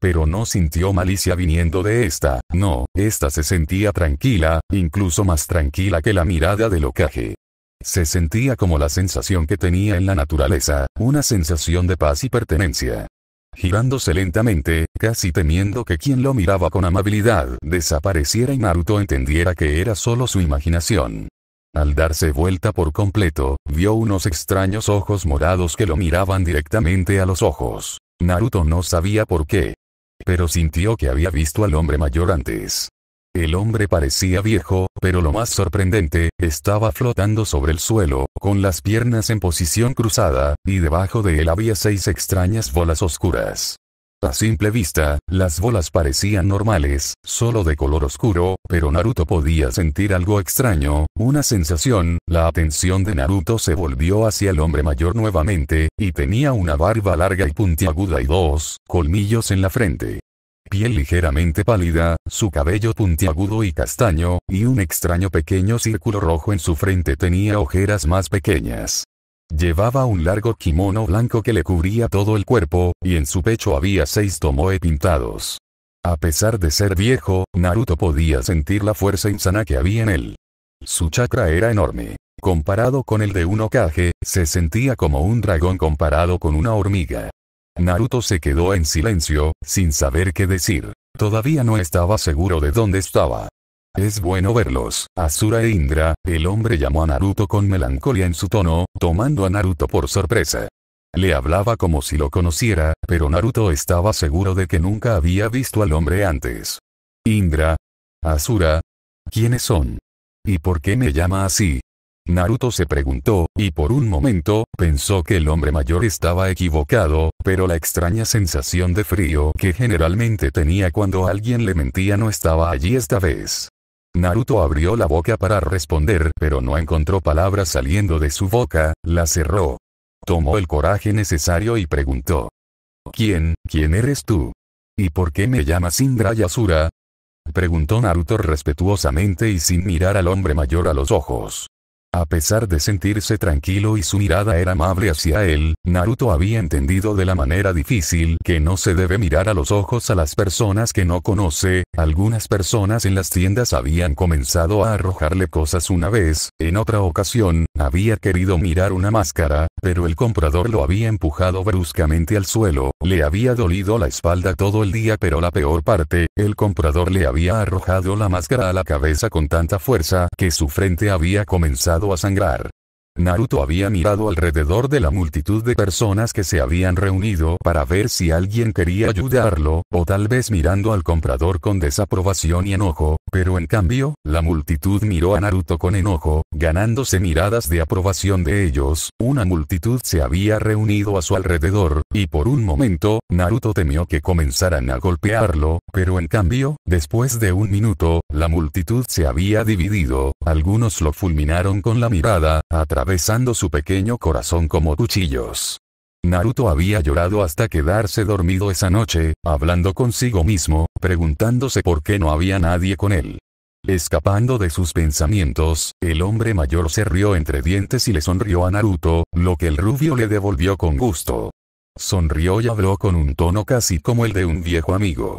Pero no sintió malicia viniendo de esta, no, esta se sentía tranquila, incluso más tranquila que la mirada del Okage. Se sentía como la sensación que tenía en la naturaleza, una sensación de paz y pertenencia. Girándose lentamente, casi temiendo que quien lo miraba con amabilidad desapareciera y Naruto entendiera que era solo su imaginación. Al darse vuelta por completo, vio unos extraños ojos morados que lo miraban directamente a los ojos. Naruto no sabía por qué. Pero sintió que había visto al hombre mayor antes. El hombre parecía viejo, pero lo más sorprendente, estaba flotando sobre el suelo, con las piernas en posición cruzada, y debajo de él había seis extrañas bolas oscuras. A simple vista, las bolas parecían normales, solo de color oscuro, pero Naruto podía sentir algo extraño, una sensación, la atención de Naruto se volvió hacia el hombre mayor nuevamente, y tenía una barba larga y puntiaguda y dos, colmillos en la frente piel ligeramente pálida, su cabello puntiagudo y castaño, y un extraño pequeño círculo rojo en su frente tenía ojeras más pequeñas. Llevaba un largo kimono blanco que le cubría todo el cuerpo, y en su pecho había seis tomoe pintados. A pesar de ser viejo, Naruto podía sentir la fuerza insana que había en él. Su chakra era enorme. Comparado con el de un Okage, se sentía como un dragón comparado con una hormiga. Naruto se quedó en silencio, sin saber qué decir. Todavía no estaba seguro de dónde estaba. Es bueno verlos. Asura e Indra, el hombre llamó a Naruto con melancolía en su tono, tomando a Naruto por sorpresa. Le hablaba como si lo conociera, pero Naruto estaba seguro de que nunca había visto al hombre antes. Indra. Asura. ¿Quiénes son? ¿Y por qué me llama así? Naruto se preguntó, y por un momento, pensó que el hombre mayor estaba equivocado, pero la extraña sensación de frío que generalmente tenía cuando alguien le mentía no estaba allí esta vez. Naruto abrió la boca para responder, pero no encontró palabras saliendo de su boca, la cerró. Tomó el coraje necesario y preguntó. ¿Quién, quién eres tú? ¿Y por qué me llamas Indra Yasura? Preguntó Naruto respetuosamente y sin mirar al hombre mayor a los ojos. A pesar de sentirse tranquilo y su mirada era amable hacia él, Naruto había entendido de la manera difícil que no se debe mirar a los ojos a las personas que no conoce, algunas personas en las tiendas habían comenzado a arrojarle cosas una vez, en otra ocasión, había querido mirar una máscara, pero el comprador lo había empujado bruscamente al suelo, le había dolido la espalda todo el día pero la peor parte, el comprador le había arrojado la máscara a la cabeza con tanta fuerza que su frente había comenzado a sangrar. Naruto había mirado alrededor de la multitud de personas que se habían reunido para ver si alguien quería ayudarlo, o tal vez mirando al comprador con desaprobación y enojo, pero en cambio, la multitud miró a Naruto con enojo, ganándose miradas de aprobación de ellos, una multitud se había reunido a su alrededor, y por un momento, Naruto temió que comenzaran a golpearlo, pero en cambio, después de un minuto, la multitud se había dividido, algunos lo fulminaron con la mirada, atravesando su pequeño corazón como cuchillos. Naruto había llorado hasta quedarse dormido esa noche, hablando consigo mismo, preguntándose por qué no había nadie con él. Escapando de sus pensamientos, el hombre mayor se rió entre dientes y le sonrió a Naruto, lo que el rubio le devolvió con gusto. Sonrió y habló con un tono casi como el de un viejo amigo.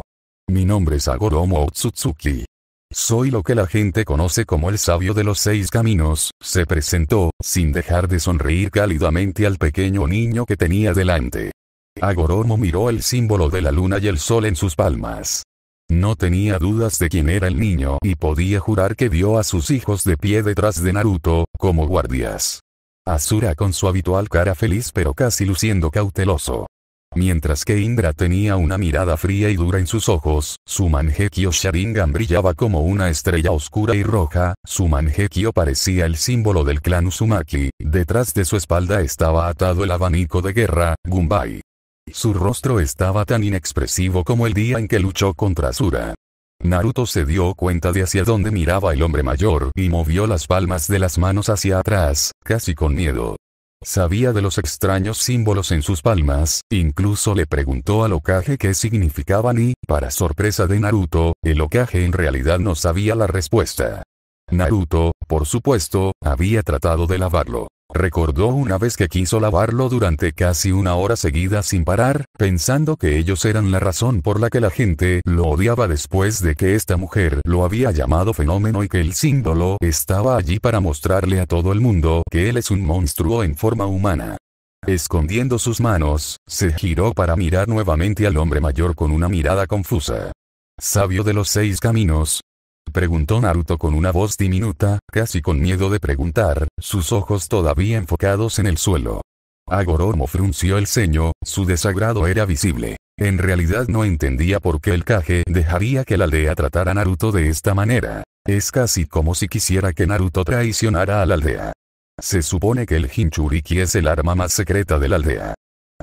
Mi nombre es Agoromo Otsutsuki. Soy lo que la gente conoce como el sabio de los seis caminos, se presentó, sin dejar de sonreír cálidamente al pequeño niño que tenía delante. Agoromo miró el símbolo de la luna y el sol en sus palmas. No tenía dudas de quién era el niño y podía jurar que vio a sus hijos de pie detrás de Naruto, como guardias. Asura con su habitual cara feliz pero casi luciendo cauteloso. Mientras que Indra tenía una mirada fría y dura en sus ojos, su Mangekyo Sharingan brillaba como una estrella oscura y roja, su manjekio parecía el símbolo del clan Uzumaki, detrás de su espalda estaba atado el abanico de guerra, Gumbai. Su rostro estaba tan inexpresivo como el día en que luchó contra Asura. Naruto se dio cuenta de hacia dónde miraba el hombre mayor y movió las palmas de las manos hacia atrás, casi con miedo. Sabía de los extraños símbolos en sus palmas, incluso le preguntó al ocaje qué significaban y, para sorpresa de Naruto, el ocaje en realidad no sabía la respuesta. Naruto, por supuesto, había tratado de lavarlo. Recordó una vez que quiso lavarlo durante casi una hora seguida sin parar, pensando que ellos eran la razón por la que la gente lo odiaba después de que esta mujer lo había llamado fenómeno y que el símbolo estaba allí para mostrarle a todo el mundo que él es un monstruo en forma humana. Escondiendo sus manos, se giró para mirar nuevamente al hombre mayor con una mirada confusa. Sabio de los seis caminos, Preguntó Naruto con una voz diminuta, casi con miedo de preguntar, sus ojos todavía enfocados en el suelo. Agoromo frunció el ceño, su desagrado era visible. En realidad no entendía por qué el Kage dejaría que la aldea tratara a Naruto de esta manera. Es casi como si quisiera que Naruto traicionara a la aldea. Se supone que el Hinchuriki es el arma más secreta de la aldea.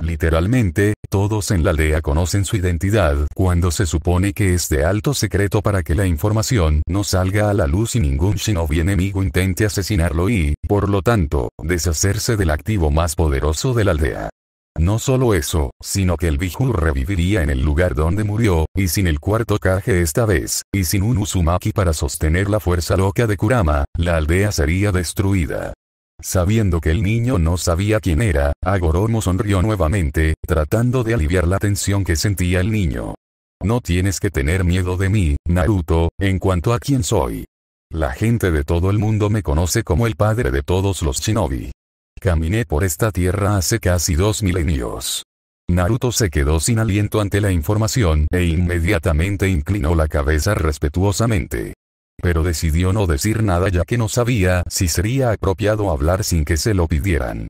Literalmente, todos en la aldea conocen su identidad cuando se supone que es de alto secreto para que la información no salga a la luz y ningún shinobi enemigo intente asesinarlo y, por lo tanto, deshacerse del activo más poderoso de la aldea. No solo eso, sino que el Bijū reviviría en el lugar donde murió, y sin el cuarto Kage esta vez, y sin un Uzumaki para sostener la fuerza loca de Kurama, la aldea sería destruida. Sabiendo que el niño no sabía quién era, Agoromo sonrió nuevamente, tratando de aliviar la tensión que sentía el niño. No tienes que tener miedo de mí, Naruto, en cuanto a quién soy. La gente de todo el mundo me conoce como el padre de todos los shinobi. Caminé por esta tierra hace casi dos milenios. Naruto se quedó sin aliento ante la información e inmediatamente inclinó la cabeza respetuosamente pero decidió no decir nada ya que no sabía si sería apropiado hablar sin que se lo pidieran.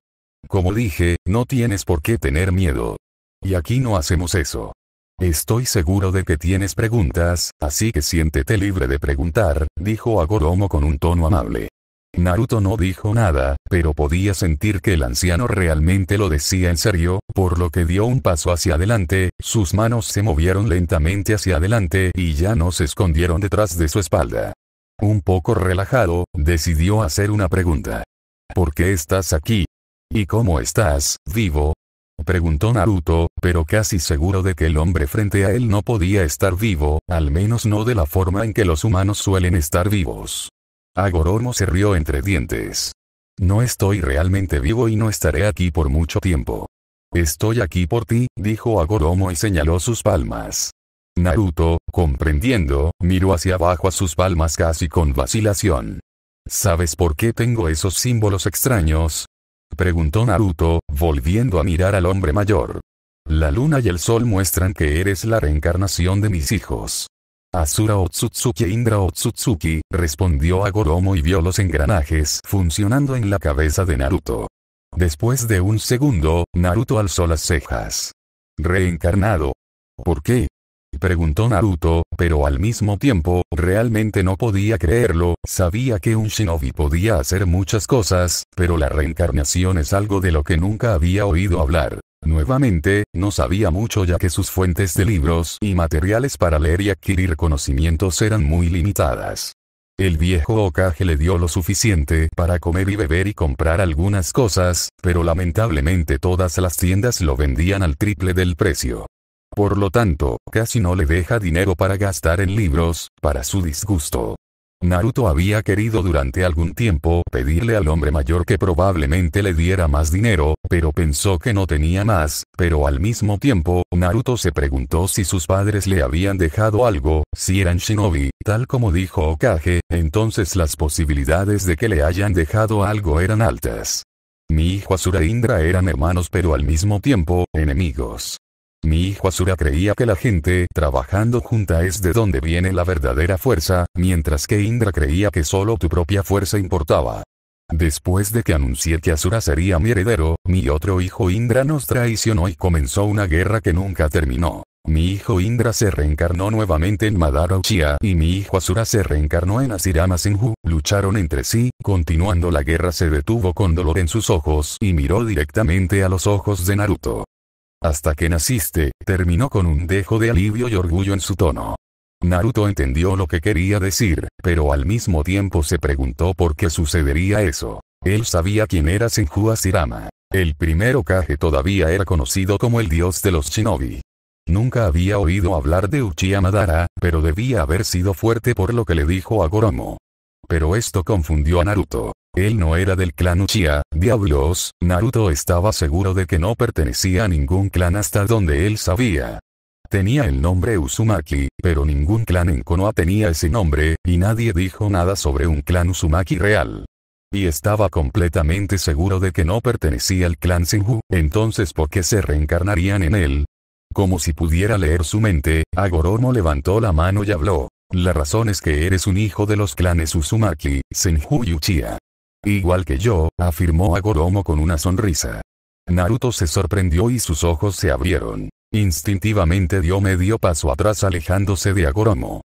Como dije, no tienes por qué tener miedo. Y aquí no hacemos eso. Estoy seguro de que tienes preguntas, así que siéntete libre de preguntar, dijo Agoromo con un tono amable. Naruto no dijo nada, pero podía sentir que el anciano realmente lo decía en serio, por lo que dio un paso hacia adelante, sus manos se movieron lentamente hacia adelante y ya no se escondieron detrás de su espalda. Un poco relajado, decidió hacer una pregunta. ¿Por qué estás aquí? ¿Y cómo estás, vivo? Preguntó Naruto, pero casi seguro de que el hombre frente a él no podía estar vivo, al menos no de la forma en que los humanos suelen estar vivos. Agoromo se rió entre dientes. No estoy realmente vivo y no estaré aquí por mucho tiempo. Estoy aquí por ti, dijo Agoromo y señaló sus palmas. Naruto, comprendiendo, miró hacia abajo a sus palmas casi con vacilación. ¿Sabes por qué tengo esos símbolos extraños? Preguntó Naruto, volviendo a mirar al hombre mayor. La luna y el sol muestran que eres la reencarnación de mis hijos. Asura Otsutsuki e Indra Otsutsuki, respondió a Goromo y vio los engranajes funcionando en la cabeza de Naruto. Después de un segundo, Naruto alzó las cejas. Reencarnado. ¿Por qué? Preguntó Naruto, pero al mismo tiempo, realmente no podía creerlo, sabía que un shinobi podía hacer muchas cosas, pero la reencarnación es algo de lo que nunca había oído hablar. Nuevamente, no sabía mucho ya que sus fuentes de libros y materiales para leer y adquirir conocimientos eran muy limitadas. El viejo Okage le dio lo suficiente para comer y beber y comprar algunas cosas, pero lamentablemente todas las tiendas lo vendían al triple del precio. Por lo tanto, casi no le deja dinero para gastar en libros, para su disgusto. Naruto había querido durante algún tiempo pedirle al hombre mayor que probablemente le diera más dinero, pero pensó que no tenía más, pero al mismo tiempo, Naruto se preguntó si sus padres le habían dejado algo, si eran shinobi, tal como dijo Okage, entonces las posibilidades de que le hayan dejado algo eran altas. Mi hijo Asura e Indra eran hermanos pero al mismo tiempo, enemigos. Mi hijo Asura creía que la gente trabajando junta es de donde viene la verdadera fuerza, mientras que Indra creía que solo tu propia fuerza importaba. Después de que anuncié que Asura sería mi heredero, mi otro hijo Indra nos traicionó y comenzó una guerra que nunca terminó. Mi hijo Indra se reencarnó nuevamente en Madara Uchiha y mi hijo Asura se reencarnó en Asirama Senju, lucharon entre sí, continuando la guerra se detuvo con dolor en sus ojos y miró directamente a los ojos de Naruto. Hasta que naciste, terminó con un dejo de alivio y orgullo en su tono. Naruto entendió lo que quería decir, pero al mismo tiempo se preguntó por qué sucedería eso. Él sabía quién era Senju Asirama. El primero Kage todavía era conocido como el dios de los shinobi. Nunca había oído hablar de Uchiha Madara, pero debía haber sido fuerte por lo que le dijo a Goromo. Pero esto confundió a Naruto. Él no era del clan Uchiha, diablos, Naruto estaba seguro de que no pertenecía a ningún clan hasta donde él sabía. Tenía el nombre Uzumaki, pero ningún clan en Konoha tenía ese nombre, y nadie dijo nada sobre un clan Uzumaki real. Y estaba completamente seguro de que no pertenecía al clan Senju, entonces ¿por qué se reencarnarían en él? Como si pudiera leer su mente, Agoromo levantó la mano y habló. La razón es que eres un hijo de los clanes Uzumaki, Senju y Uchiha. Igual que yo, afirmó Agoromo con una sonrisa. Naruto se sorprendió y sus ojos se abrieron. Instintivamente dio medio paso atrás alejándose de Agoromo.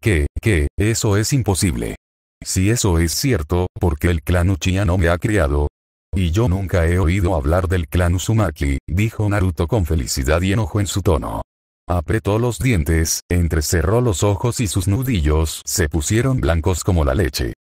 ¿Qué, qué, eso es imposible? Si eso es cierto, ¿por qué el clan Uchiha no me ha criado? Y yo nunca he oído hablar del clan Uzumaki, dijo Naruto con felicidad y enojo en su tono. Apretó los dientes, entrecerró los ojos y sus nudillos se pusieron blancos como la leche.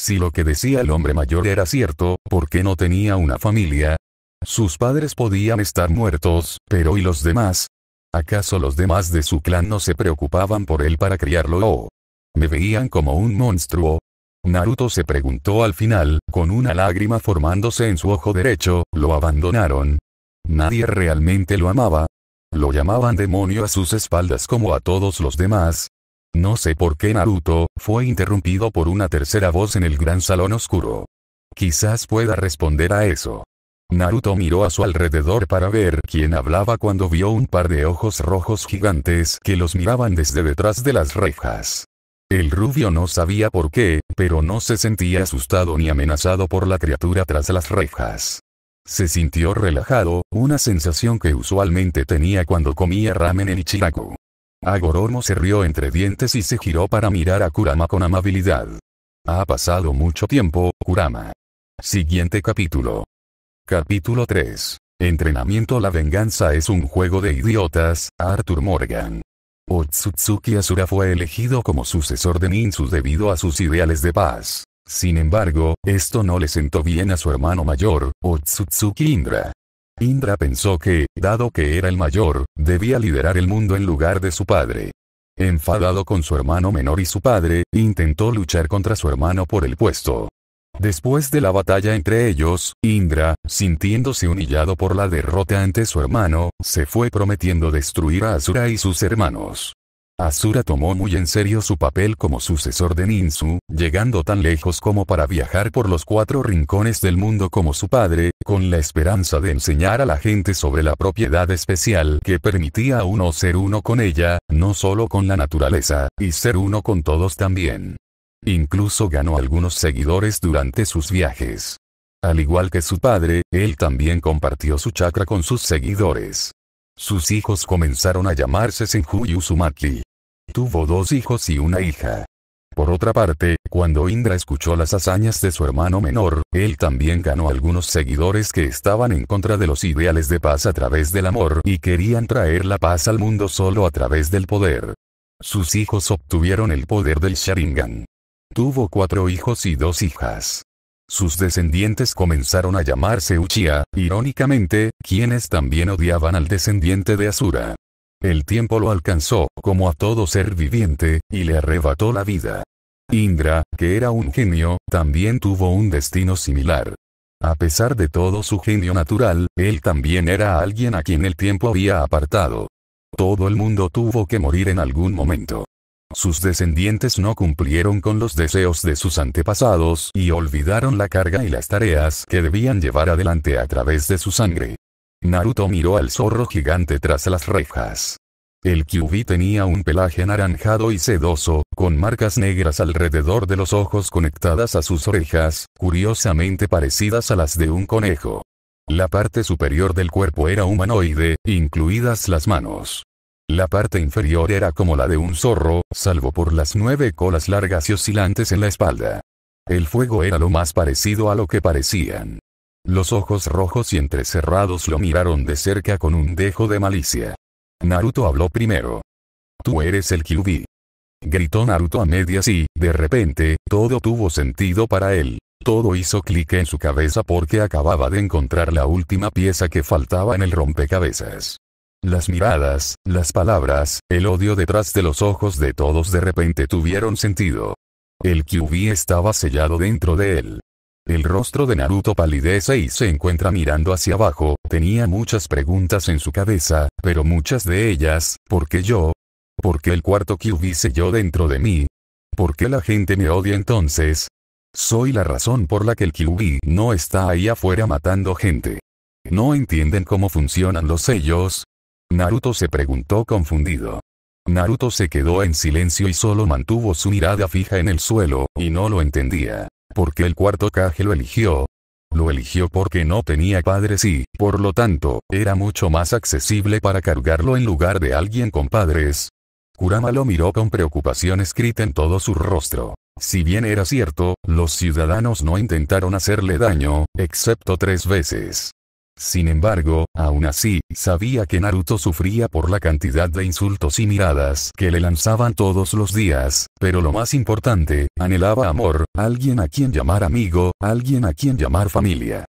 Si lo que decía el hombre mayor era cierto, ¿por qué no tenía una familia? Sus padres podían estar muertos, pero ¿y los demás? ¿Acaso los demás de su clan no se preocupaban por él para criarlo o me veían como un monstruo? Naruto se preguntó al final, con una lágrima formándose en su ojo derecho, lo abandonaron. Nadie realmente lo amaba. Lo llamaban demonio a sus espaldas como a todos los demás, no sé por qué Naruto, fue interrumpido por una tercera voz en el gran salón oscuro. Quizás pueda responder a eso. Naruto miró a su alrededor para ver quién hablaba cuando vio un par de ojos rojos gigantes que los miraban desde detrás de las rejas. El rubio no sabía por qué, pero no se sentía asustado ni amenazado por la criatura tras las rejas. Se sintió relajado, una sensación que usualmente tenía cuando comía ramen en Ichiraku. Agoromo se rió entre dientes y se giró para mirar a Kurama con amabilidad. Ha pasado mucho tiempo, Kurama. Siguiente capítulo. Capítulo 3. Entrenamiento La venganza es un juego de idiotas, Arthur Morgan. Otsutsuki Asura fue elegido como sucesor de Ninsu debido a sus ideales de paz. Sin embargo, esto no le sentó bien a su hermano mayor, Otsutsuki Indra. Indra pensó que, dado que era el mayor, debía liderar el mundo en lugar de su padre. Enfadado con su hermano menor y su padre, intentó luchar contra su hermano por el puesto. Después de la batalla entre ellos, Indra, sintiéndose humillado por la derrota ante su hermano, se fue prometiendo destruir a Asura y sus hermanos. Asura tomó muy en serio su papel como sucesor de Ninsu, llegando tan lejos como para viajar por los cuatro rincones del mundo como su padre, con la esperanza de enseñar a la gente sobre la propiedad especial que permitía a uno ser uno con ella, no solo con la naturaleza, y ser uno con todos también. Incluso ganó algunos seguidores durante sus viajes. Al igual que su padre, él también compartió su chakra con sus seguidores. Sus hijos comenzaron a llamarse Senju y Tuvo dos hijos y una hija. Por otra parte, cuando Indra escuchó las hazañas de su hermano menor, él también ganó algunos seguidores que estaban en contra de los ideales de paz a través del amor y querían traer la paz al mundo solo a través del poder. Sus hijos obtuvieron el poder del Sharingan. Tuvo cuatro hijos y dos hijas. Sus descendientes comenzaron a llamarse Uchiha, irónicamente, quienes también odiaban al descendiente de Asura. El tiempo lo alcanzó, como a todo ser viviente, y le arrebató la vida. Indra, que era un genio, también tuvo un destino similar. A pesar de todo su genio natural, él también era alguien a quien el tiempo había apartado. Todo el mundo tuvo que morir en algún momento. Sus descendientes no cumplieron con los deseos de sus antepasados y olvidaron la carga y las tareas que debían llevar adelante a través de su sangre. Naruto miró al zorro gigante tras las rejas. El Kyubi tenía un pelaje anaranjado y sedoso, con marcas negras alrededor de los ojos conectadas a sus orejas, curiosamente parecidas a las de un conejo. La parte superior del cuerpo era humanoide, incluidas las manos. La parte inferior era como la de un zorro, salvo por las nueve colas largas y oscilantes en la espalda. El fuego era lo más parecido a lo que parecían. Los ojos rojos y entrecerrados lo miraron de cerca con un dejo de malicia. Naruto habló primero. Tú eres el Kyubi. Gritó Naruto a medias y, de repente, todo tuvo sentido para él. Todo hizo clic en su cabeza porque acababa de encontrar la última pieza que faltaba en el rompecabezas. Las miradas, las palabras, el odio detrás de los ojos de todos de repente tuvieron sentido. El QB estaba sellado dentro de él. El rostro de Naruto palidece y se encuentra mirando hacia abajo, tenía muchas preguntas en su cabeza, pero muchas de ellas, ¿por qué yo? ¿Por qué el cuarto Kyuubi yo dentro de mí? ¿Por qué la gente me odia entonces? Soy la razón por la que el Kyuubi no está ahí afuera matando gente. ¿No entienden cómo funcionan los sellos? Naruto se preguntó confundido. Naruto se quedó en silencio y solo mantuvo su mirada fija en el suelo, y no lo entendía porque el cuarto caje lo eligió. Lo eligió porque no tenía padres y, por lo tanto, era mucho más accesible para cargarlo en lugar de alguien con padres. Kurama lo miró con preocupación escrita en todo su rostro. Si bien era cierto, los ciudadanos no intentaron hacerle daño, excepto tres veces. Sin embargo, aún así, sabía que Naruto sufría por la cantidad de insultos y miradas que le lanzaban todos los días, pero lo más importante, anhelaba amor, alguien a quien llamar amigo, alguien a quien llamar familia.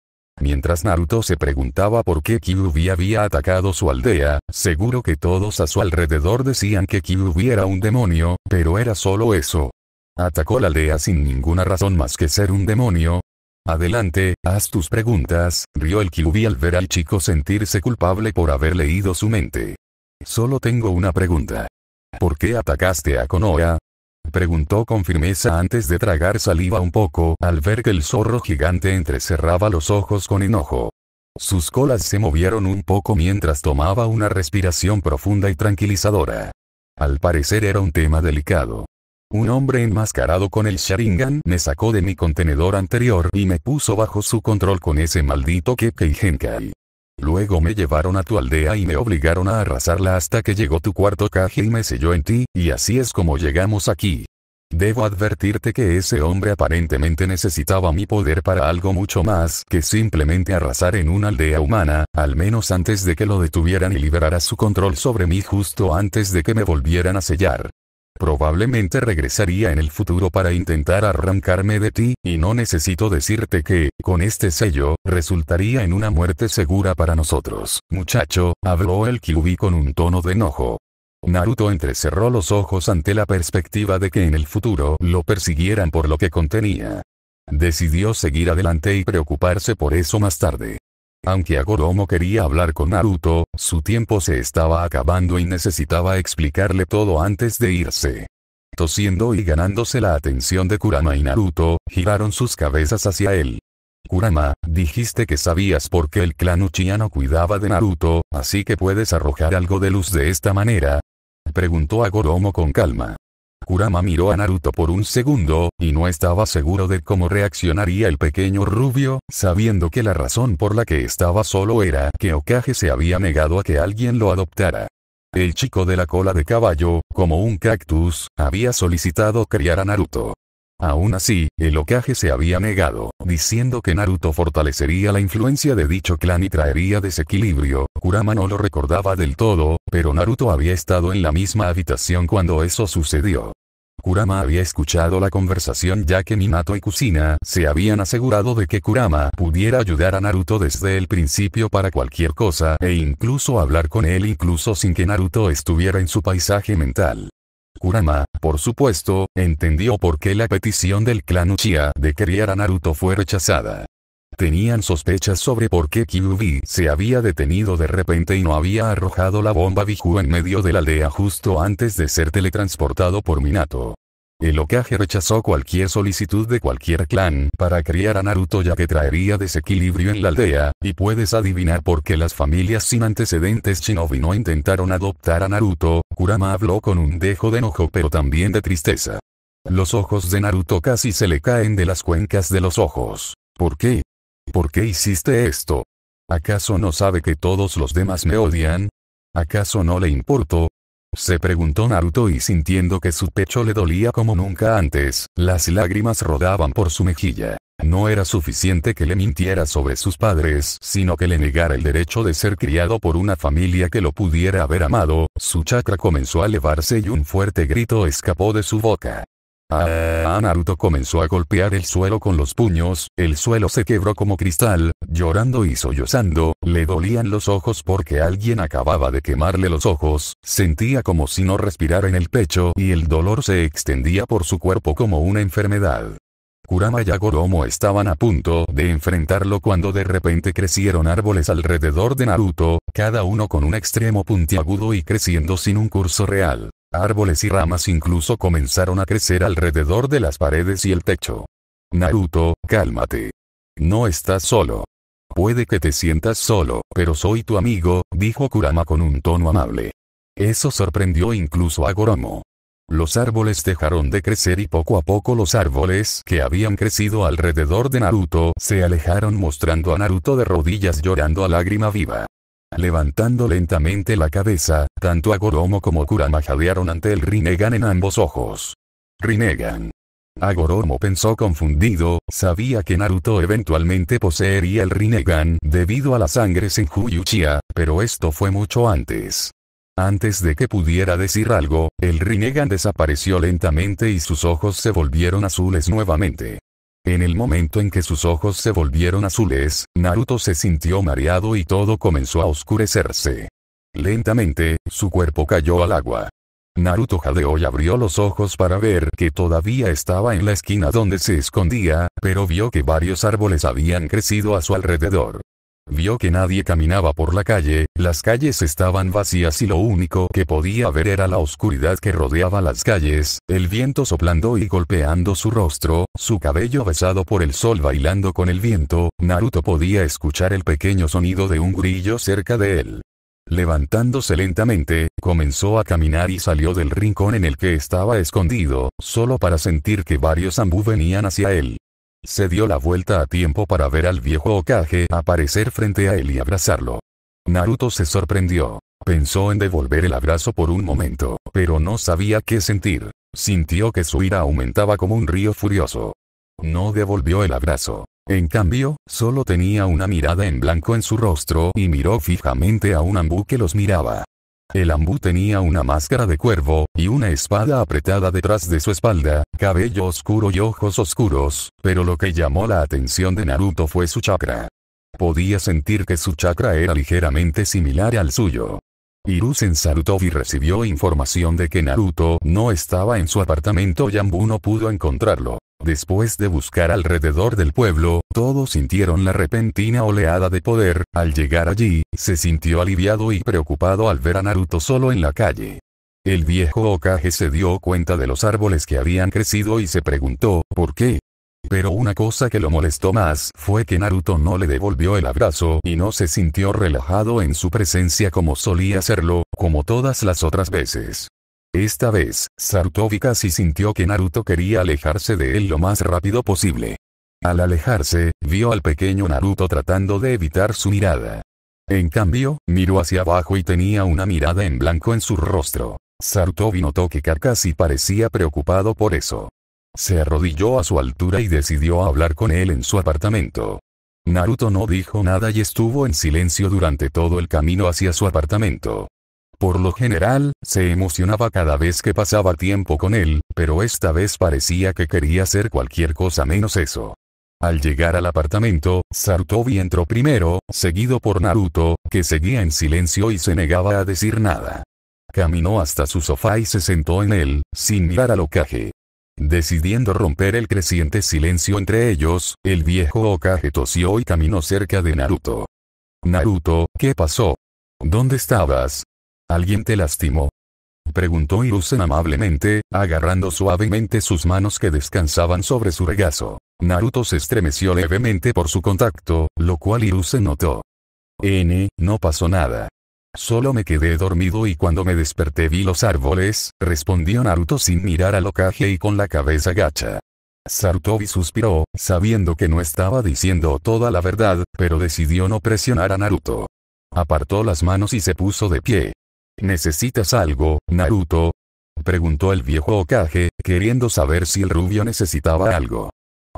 Mientras Naruto se preguntaba por qué Kyuubi había atacado su aldea, seguro que todos a su alrededor decían que Kyuubi era un demonio, pero era solo eso. Atacó la aldea sin ninguna razón más que ser un demonio, Adelante, haz tus preguntas, rió el Kyubi al ver al chico sentirse culpable por haber leído su mente. Solo tengo una pregunta. ¿Por qué atacaste a Konoha? Preguntó con firmeza antes de tragar saliva un poco al ver que el zorro gigante entrecerraba los ojos con enojo. Sus colas se movieron un poco mientras tomaba una respiración profunda y tranquilizadora. Al parecer era un tema delicado. Un hombre enmascarado con el Sharingan me sacó de mi contenedor anterior y me puso bajo su control con ese maldito Kekei Genkai. Luego me llevaron a tu aldea y me obligaron a arrasarla hasta que llegó tu cuarto Kage y me selló en ti, y así es como llegamos aquí. Debo advertirte que ese hombre aparentemente necesitaba mi poder para algo mucho más que simplemente arrasar en una aldea humana, al menos antes de que lo detuvieran y liberara su control sobre mí justo antes de que me volvieran a sellar. Probablemente regresaría en el futuro para intentar arrancarme de ti, y no necesito decirte que, con este sello, resultaría en una muerte segura para nosotros. Muchacho, habló el Kyubi con un tono de enojo. Naruto entrecerró los ojos ante la perspectiva de que en el futuro lo persiguieran por lo que contenía. Decidió seguir adelante y preocuparse por eso más tarde. Aunque Agoromo quería hablar con Naruto, su tiempo se estaba acabando y necesitaba explicarle todo antes de irse. Tosiendo y ganándose la atención de Kurama y Naruto, giraron sus cabezas hacia él. Kurama, dijiste que sabías por qué el clan Uchiha no cuidaba de Naruto, así que puedes arrojar algo de luz de esta manera. Preguntó Agoromo con calma. Kurama miró a Naruto por un segundo, y no estaba seguro de cómo reaccionaría el pequeño rubio, sabiendo que la razón por la que estaba solo era que Okage se había negado a que alguien lo adoptara. El chico de la cola de caballo, como un cactus, había solicitado criar a Naruto. Aún así, el ocaje se había negado, diciendo que Naruto fortalecería la influencia de dicho clan y traería desequilibrio, Kurama no lo recordaba del todo, pero Naruto había estado en la misma habitación cuando eso sucedió. Kurama había escuchado la conversación ya que Minato y Kusina se habían asegurado de que Kurama pudiera ayudar a Naruto desde el principio para cualquier cosa e incluso hablar con él incluso sin que Naruto estuviera en su paisaje mental. Kurama, por supuesto, entendió por qué la petición del clan Uchiha de criar a Naruto fue rechazada. Tenían sospechas sobre por qué Kyuubi se había detenido de repente y no había arrojado la bomba Biju en medio de la aldea justo antes de ser teletransportado por Minato. El Okage rechazó cualquier solicitud de cualquier clan para criar a Naruto ya que traería desequilibrio en la aldea, y puedes adivinar por qué las familias sin antecedentes shinobi no intentaron adoptar a Naruto, Kurama habló con un dejo de enojo pero también de tristeza. Los ojos de Naruto casi se le caen de las cuencas de los ojos. ¿Por qué? ¿Por qué hiciste esto? ¿Acaso no sabe que todos los demás me odian? ¿Acaso no le importo? se preguntó Naruto y sintiendo que su pecho le dolía como nunca antes, las lágrimas rodaban por su mejilla. No era suficiente que le mintiera sobre sus padres, sino que le negara el derecho de ser criado por una familia que lo pudiera haber amado, su chakra comenzó a elevarse y un fuerte grito escapó de su boca. Ah, Naruto comenzó a golpear el suelo con los puños, el suelo se quebró como cristal, llorando y sollozando, le dolían los ojos porque alguien acababa de quemarle los ojos, sentía como si no respirara en el pecho y el dolor se extendía por su cuerpo como una enfermedad. Kurama y Agoromo estaban a punto de enfrentarlo cuando de repente crecieron árboles alrededor de Naruto, cada uno con un extremo puntiagudo y creciendo sin un curso real. Árboles y ramas incluso comenzaron a crecer alrededor de las paredes y el techo. Naruto, cálmate. No estás solo. Puede que te sientas solo, pero soy tu amigo, dijo Kurama con un tono amable. Eso sorprendió incluso a Goromo. Los árboles dejaron de crecer y poco a poco los árboles que habían crecido alrededor de Naruto se alejaron mostrando a Naruto de rodillas llorando a lágrima viva. Levantando lentamente la cabeza, tanto Agoromo como Kurama jadearon ante el Rinnegan en ambos ojos. Rinnegan. Agoromo pensó confundido, sabía que Naruto eventualmente poseería el Rinnegan debido a la sangre en Uchiha, pero esto fue mucho antes. Antes de que pudiera decir algo, el Rinnegan desapareció lentamente y sus ojos se volvieron azules nuevamente. En el momento en que sus ojos se volvieron azules, Naruto se sintió mareado y todo comenzó a oscurecerse. Lentamente, su cuerpo cayó al agua. Naruto jadeó y abrió los ojos para ver que todavía estaba en la esquina donde se escondía, pero vio que varios árboles habían crecido a su alrededor. Vio que nadie caminaba por la calle, las calles estaban vacías y lo único que podía ver era la oscuridad que rodeaba las calles, el viento soplando y golpeando su rostro, su cabello besado por el sol bailando con el viento, Naruto podía escuchar el pequeño sonido de un grillo cerca de él. Levantándose lentamente, comenzó a caminar y salió del rincón en el que estaba escondido, solo para sentir que varios ambú venían hacia él. Se dio la vuelta a tiempo para ver al viejo Okage aparecer frente a él y abrazarlo. Naruto se sorprendió. Pensó en devolver el abrazo por un momento, pero no sabía qué sentir. Sintió que su ira aumentaba como un río furioso. No devolvió el abrazo. En cambio, solo tenía una mirada en blanco en su rostro y miró fijamente a un ambú que los miraba. El Ambu tenía una máscara de cuervo, y una espada apretada detrás de su espalda, cabello oscuro y ojos oscuros, pero lo que llamó la atención de Naruto fue su chakra. Podía sentir que su chakra era ligeramente similar al suyo. Hiruzen Sarutobi recibió información de que Naruto no estaba en su apartamento y Ambu no pudo encontrarlo. Después de buscar alrededor del pueblo, todos sintieron la repentina oleada de poder, al llegar allí, se sintió aliviado y preocupado al ver a Naruto solo en la calle. El viejo Okage se dio cuenta de los árboles que habían crecido y se preguntó, ¿por qué? Pero una cosa que lo molestó más fue que Naruto no le devolvió el abrazo y no se sintió relajado en su presencia como solía hacerlo, como todas las otras veces. Esta vez, Sarutobi casi sintió que Naruto quería alejarse de él lo más rápido posible. Al alejarse, vio al pequeño Naruto tratando de evitar su mirada. En cambio, miró hacia abajo y tenía una mirada en blanco en su rostro. Sarutobi notó que Karkasi parecía preocupado por eso. Se arrodilló a su altura y decidió hablar con él en su apartamento. Naruto no dijo nada y estuvo en silencio durante todo el camino hacia su apartamento. Por lo general, se emocionaba cada vez que pasaba tiempo con él, pero esta vez parecía que quería hacer cualquier cosa menos eso. Al llegar al apartamento, Sarutobi entró primero, seguido por Naruto, que seguía en silencio y se negaba a decir nada. Caminó hasta su sofá y se sentó en él, sin mirar al Okage. Decidiendo romper el creciente silencio entre ellos, el viejo Okage tosió y caminó cerca de Naruto. Naruto, ¿qué pasó? ¿Dónde estabas? ¿Alguien te lastimó? Preguntó Irusen amablemente, agarrando suavemente sus manos que descansaban sobre su regazo. Naruto se estremeció levemente por su contacto, lo cual Hiruzen notó. N, no pasó nada. Solo me quedé dormido y cuando me desperté vi los árboles, respondió Naruto sin mirar al ocaje y con la cabeza gacha. Sarutobi suspiró, sabiendo que no estaba diciendo toda la verdad, pero decidió no presionar a Naruto. Apartó las manos y se puso de pie. ¿Necesitas algo, Naruto? Preguntó el viejo Okage, queriendo saber si el rubio necesitaba algo.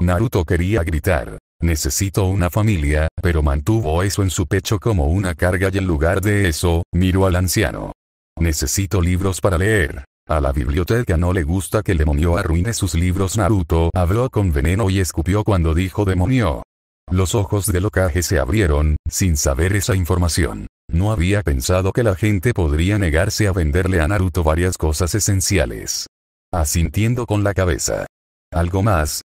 Naruto quería gritar, necesito una familia, pero mantuvo eso en su pecho como una carga y en lugar de eso, miró al anciano. Necesito libros para leer. A la biblioteca no le gusta que Demonio arruine sus libros. Naruto habló con veneno y escupió cuando dijo demonio. Los ojos del Okage se abrieron, sin saber esa información. No había pensado que la gente podría negarse a venderle a Naruto varias cosas esenciales. Asintiendo con la cabeza. ¿Algo más?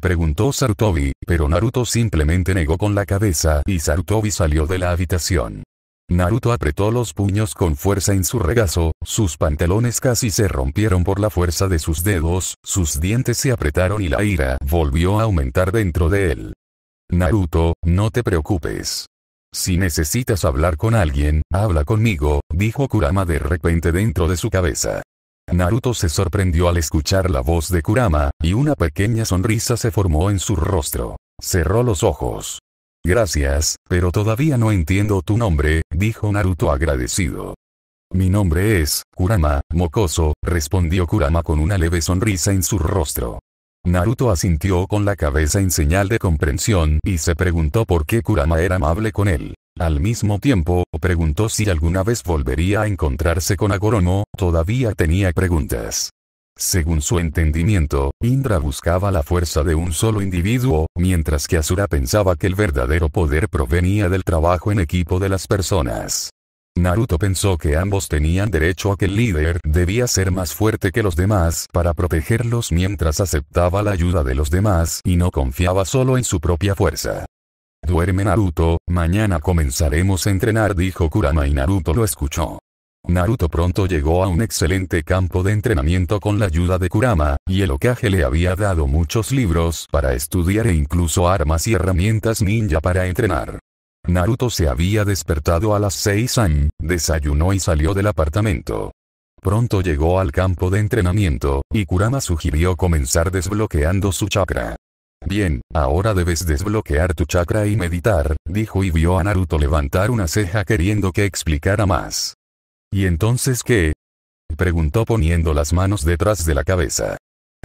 Preguntó Sarutobi, pero Naruto simplemente negó con la cabeza y Sarutobi salió de la habitación. Naruto apretó los puños con fuerza en su regazo, sus pantalones casi se rompieron por la fuerza de sus dedos, sus dientes se apretaron y la ira volvió a aumentar dentro de él. Naruto, no te preocupes. Si necesitas hablar con alguien, habla conmigo, dijo Kurama de repente dentro de su cabeza. Naruto se sorprendió al escuchar la voz de Kurama, y una pequeña sonrisa se formó en su rostro. Cerró los ojos. Gracias, pero todavía no entiendo tu nombre, dijo Naruto agradecido. Mi nombre es, Kurama, mocoso, respondió Kurama con una leve sonrisa en su rostro. Naruto asintió con la cabeza en señal de comprensión y se preguntó por qué Kurama era amable con él. Al mismo tiempo, preguntó si alguna vez volvería a encontrarse con Agoromo, todavía tenía preguntas. Según su entendimiento, Indra buscaba la fuerza de un solo individuo, mientras que Asura pensaba que el verdadero poder provenía del trabajo en equipo de las personas. Naruto pensó que ambos tenían derecho a que el líder debía ser más fuerte que los demás para protegerlos mientras aceptaba la ayuda de los demás y no confiaba solo en su propia fuerza. Duerme Naruto, mañana comenzaremos a entrenar dijo Kurama y Naruto lo escuchó. Naruto pronto llegó a un excelente campo de entrenamiento con la ayuda de Kurama, y el Okage le había dado muchos libros para estudiar e incluso armas y herramientas ninja para entrenar. Naruto se había despertado a las 6 am, desayunó y salió del apartamento. Pronto llegó al campo de entrenamiento, y Kurama sugirió comenzar desbloqueando su chakra. Bien, ahora debes desbloquear tu chakra y meditar, dijo y vio a Naruto levantar una ceja queriendo que explicara más. ¿Y entonces qué? preguntó poniendo las manos detrás de la cabeza.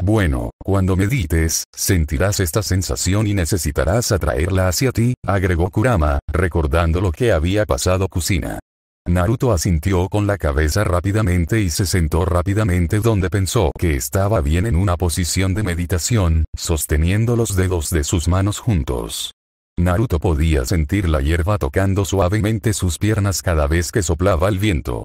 Bueno, cuando medites, sentirás esta sensación y necesitarás atraerla hacia ti, agregó Kurama, recordando lo que había pasado Kusina. Naruto asintió con la cabeza rápidamente y se sentó rápidamente donde pensó que estaba bien en una posición de meditación, sosteniendo los dedos de sus manos juntos. Naruto podía sentir la hierba tocando suavemente sus piernas cada vez que soplaba el viento.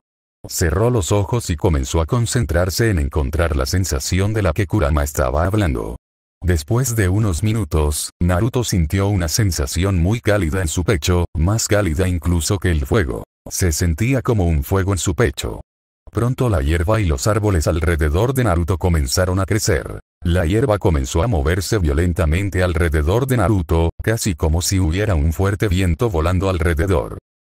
Cerró los ojos y comenzó a concentrarse en encontrar la sensación de la que Kurama estaba hablando. Después de unos minutos, Naruto sintió una sensación muy cálida en su pecho, más cálida incluso que el fuego. Se sentía como un fuego en su pecho. Pronto la hierba y los árboles alrededor de Naruto comenzaron a crecer. La hierba comenzó a moverse violentamente alrededor de Naruto, casi como si hubiera un fuerte viento volando alrededor.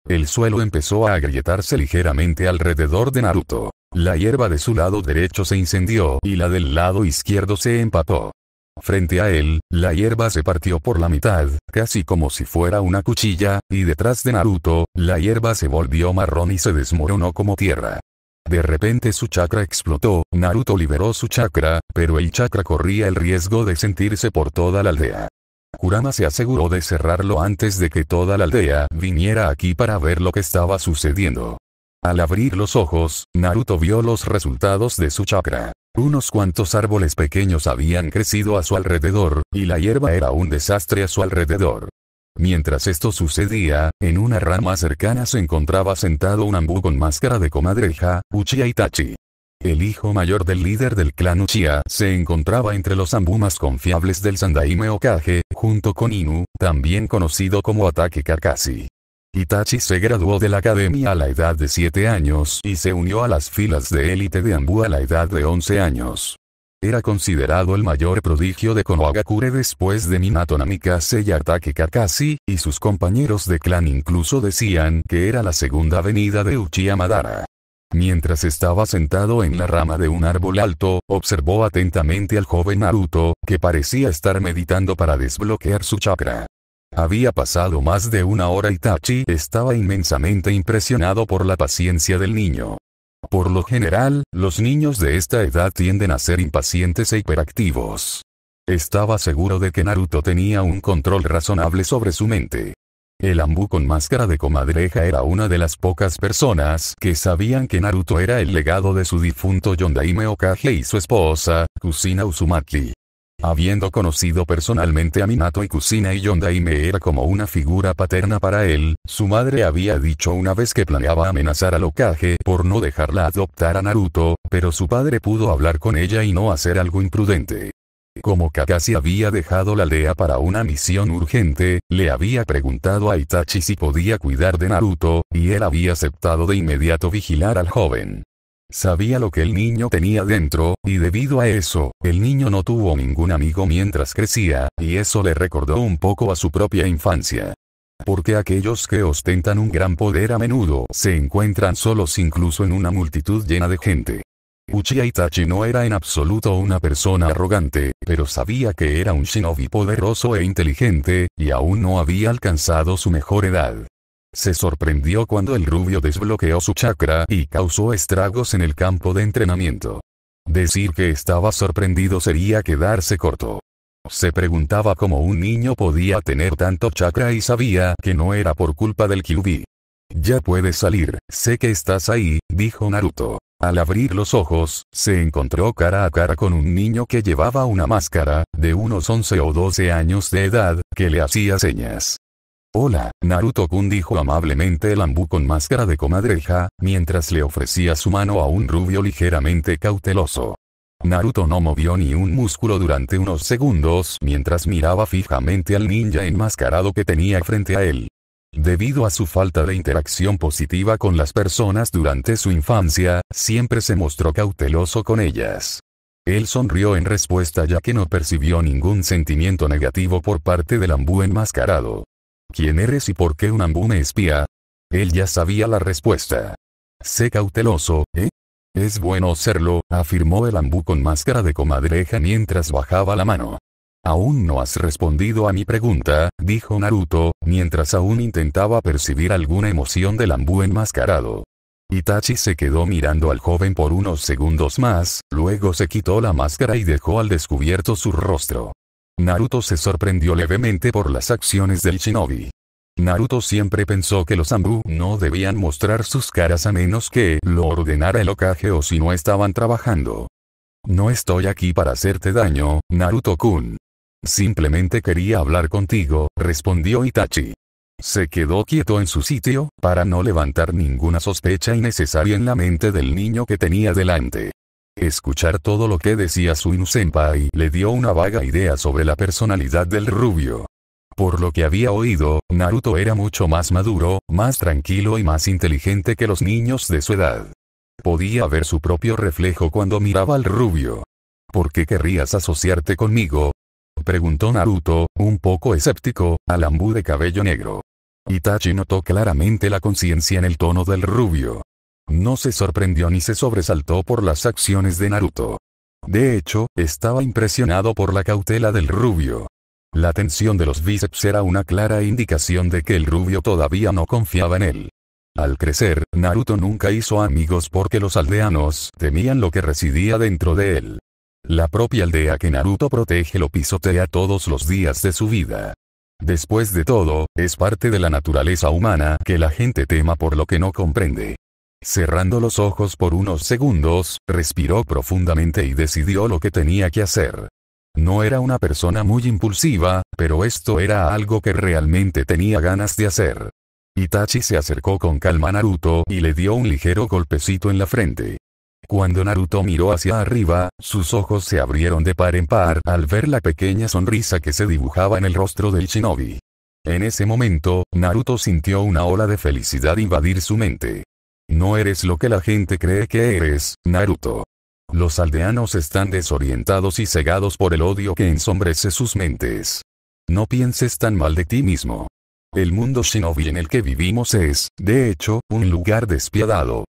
El suelo empezó a agrietarse ligeramente alrededor de Naruto. La hierba de su lado derecho se incendió y la del lado izquierdo se empapó. Frente a él, la hierba se partió por la mitad, casi como si fuera una cuchilla, y detrás de Naruto, la hierba se volvió marrón y se desmoronó como tierra. De repente su chakra explotó, Naruto liberó su chakra, pero el chakra corría el riesgo de sentirse por toda la aldea. Kurama se aseguró de cerrarlo antes de que toda la aldea viniera aquí para ver lo que estaba sucediendo. Al abrir los ojos, Naruto vio los resultados de su chakra. Unos cuantos árboles pequeños habían crecido a su alrededor, y la hierba era un desastre a su alrededor. Mientras esto sucedía, en una rama cercana se encontraba sentado un ambú con máscara de comadreja, Uchiha Itachi el hijo mayor del líder del clan Uchiha, se encontraba entre los Anbu más confiables del Sandaime Okage, junto con Inu, también conocido como Ataque Kakashi. Itachi se graduó de la academia a la edad de 7 años y se unió a las filas de élite de Anbu a la edad de 11 años. Era considerado el mayor prodigio de Konohagakure después de Minato Namikaze y Atake Kakashi, y sus compañeros de clan incluso decían que era la segunda venida de Uchiha Madara. Mientras estaba sentado en la rama de un árbol alto, observó atentamente al joven Naruto, que parecía estar meditando para desbloquear su chakra. Había pasado más de una hora y Tachi estaba inmensamente impresionado por la paciencia del niño. Por lo general, los niños de esta edad tienden a ser impacientes e hiperactivos. Estaba seguro de que Naruto tenía un control razonable sobre su mente. El Ambu con máscara de comadreja era una de las pocas personas que sabían que Naruto era el legado de su difunto Yondaime Okage y su esposa, Kusina Uzumaki. Habiendo conocido personalmente a Minato y Kusina y Yondaime era como una figura paterna para él, su madre había dicho una vez que planeaba amenazar al Okage por no dejarla adoptar a Naruto, pero su padre pudo hablar con ella y no hacer algo imprudente. Como Kakashi había dejado la aldea para una misión urgente, le había preguntado a Itachi si podía cuidar de Naruto, y él había aceptado de inmediato vigilar al joven. Sabía lo que el niño tenía dentro, y debido a eso, el niño no tuvo ningún amigo mientras crecía, y eso le recordó un poco a su propia infancia. Porque aquellos que ostentan un gran poder a menudo se encuentran solos incluso en una multitud llena de gente. Uchiha Itachi no era en absoluto una persona arrogante, pero sabía que era un shinobi poderoso e inteligente, y aún no había alcanzado su mejor edad. Se sorprendió cuando el rubio desbloqueó su chakra y causó estragos en el campo de entrenamiento. Decir que estaba sorprendido sería quedarse corto. Se preguntaba cómo un niño podía tener tanto chakra y sabía que no era por culpa del Kyubi. Ya puedes salir, sé que estás ahí, dijo Naruto. Al abrir los ojos, se encontró cara a cara con un niño que llevaba una máscara, de unos 11 o 12 años de edad, que le hacía señas. Hola, Naruto-kun dijo amablemente el ambú con máscara de comadreja, mientras le ofrecía su mano a un rubio ligeramente cauteloso. Naruto no movió ni un músculo durante unos segundos mientras miraba fijamente al ninja enmascarado que tenía frente a él. Debido a su falta de interacción positiva con las personas durante su infancia, siempre se mostró cauteloso con ellas. Él sonrió en respuesta ya que no percibió ningún sentimiento negativo por parte del ambú enmascarado. ¿Quién eres y por qué un ambú me espía? Él ya sabía la respuesta. Sé cauteloso, ¿eh? Es bueno serlo, afirmó el ambú con máscara de comadreja mientras bajaba la mano. Aún no has respondido a mi pregunta, dijo Naruto, mientras aún intentaba percibir alguna emoción del ambú enmascarado. Itachi se quedó mirando al joven por unos segundos más, luego se quitó la máscara y dejó al descubierto su rostro. Naruto se sorprendió levemente por las acciones del shinobi. Naruto siempre pensó que los ambú no debían mostrar sus caras a menos que lo ordenara el ocaje o si no estaban trabajando. No estoy aquí para hacerte daño, Naruto-kun. Simplemente quería hablar contigo, respondió Itachi. Se quedó quieto en su sitio, para no levantar ninguna sospecha innecesaria en la mente del niño que tenía delante. Escuchar todo lo que decía su Senpai le dio una vaga idea sobre la personalidad del rubio. Por lo que había oído, Naruto era mucho más maduro, más tranquilo y más inteligente que los niños de su edad. Podía ver su propio reflejo cuando miraba al rubio. ¿Por qué querrías asociarte conmigo? Preguntó Naruto, un poco escéptico, al Ambú de cabello negro. Itachi notó claramente la conciencia en el tono del rubio. No se sorprendió ni se sobresaltó por las acciones de Naruto. De hecho, estaba impresionado por la cautela del rubio. La tensión de los bíceps era una clara indicación de que el rubio todavía no confiaba en él. Al crecer, Naruto nunca hizo amigos porque los aldeanos temían lo que residía dentro de él. La propia aldea que Naruto protege lo pisotea todos los días de su vida. Después de todo, es parte de la naturaleza humana que la gente tema por lo que no comprende. Cerrando los ojos por unos segundos, respiró profundamente y decidió lo que tenía que hacer. No era una persona muy impulsiva, pero esto era algo que realmente tenía ganas de hacer. Itachi se acercó con calma a Naruto y le dio un ligero golpecito en la frente. Cuando Naruto miró hacia arriba, sus ojos se abrieron de par en par al ver la pequeña sonrisa que se dibujaba en el rostro del shinobi. En ese momento, Naruto sintió una ola de felicidad invadir su mente. No eres lo que la gente cree que eres, Naruto. Los aldeanos están desorientados y cegados por el odio que ensombrece sus mentes. No pienses tan mal de ti mismo. El mundo shinobi en el que vivimos es, de hecho, un lugar despiadado.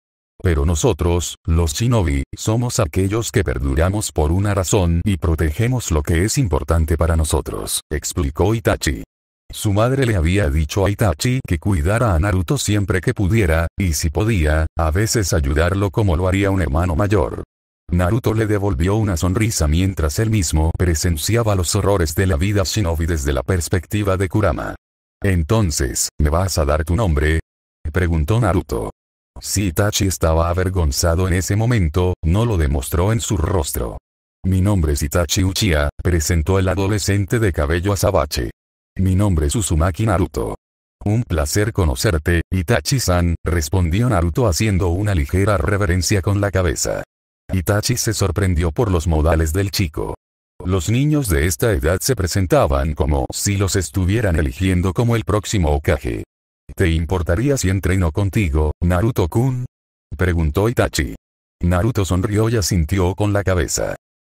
Pero nosotros, los shinobi, somos aquellos que perduramos por una razón y protegemos lo que es importante para nosotros, explicó Itachi. Su madre le había dicho a Itachi que cuidara a Naruto siempre que pudiera, y si podía, a veces ayudarlo como lo haría un hermano mayor. Naruto le devolvió una sonrisa mientras él mismo presenciaba los horrores de la vida shinobi desde la perspectiva de Kurama. Entonces, ¿me vas a dar tu nombre? preguntó Naruto. Si Itachi estaba avergonzado en ese momento, no lo demostró en su rostro. Mi nombre es Itachi Uchiha, presentó el adolescente de cabello azabache. Mi nombre es Uzumaki Naruto. Un placer conocerte, Itachi-san, respondió Naruto haciendo una ligera reverencia con la cabeza. Itachi se sorprendió por los modales del chico. Los niños de esta edad se presentaban como si los estuvieran eligiendo como el próximo Okage. ¿Te importaría si entreno contigo, Naruto-kun? Preguntó Itachi. Naruto sonrió y asintió con la cabeza.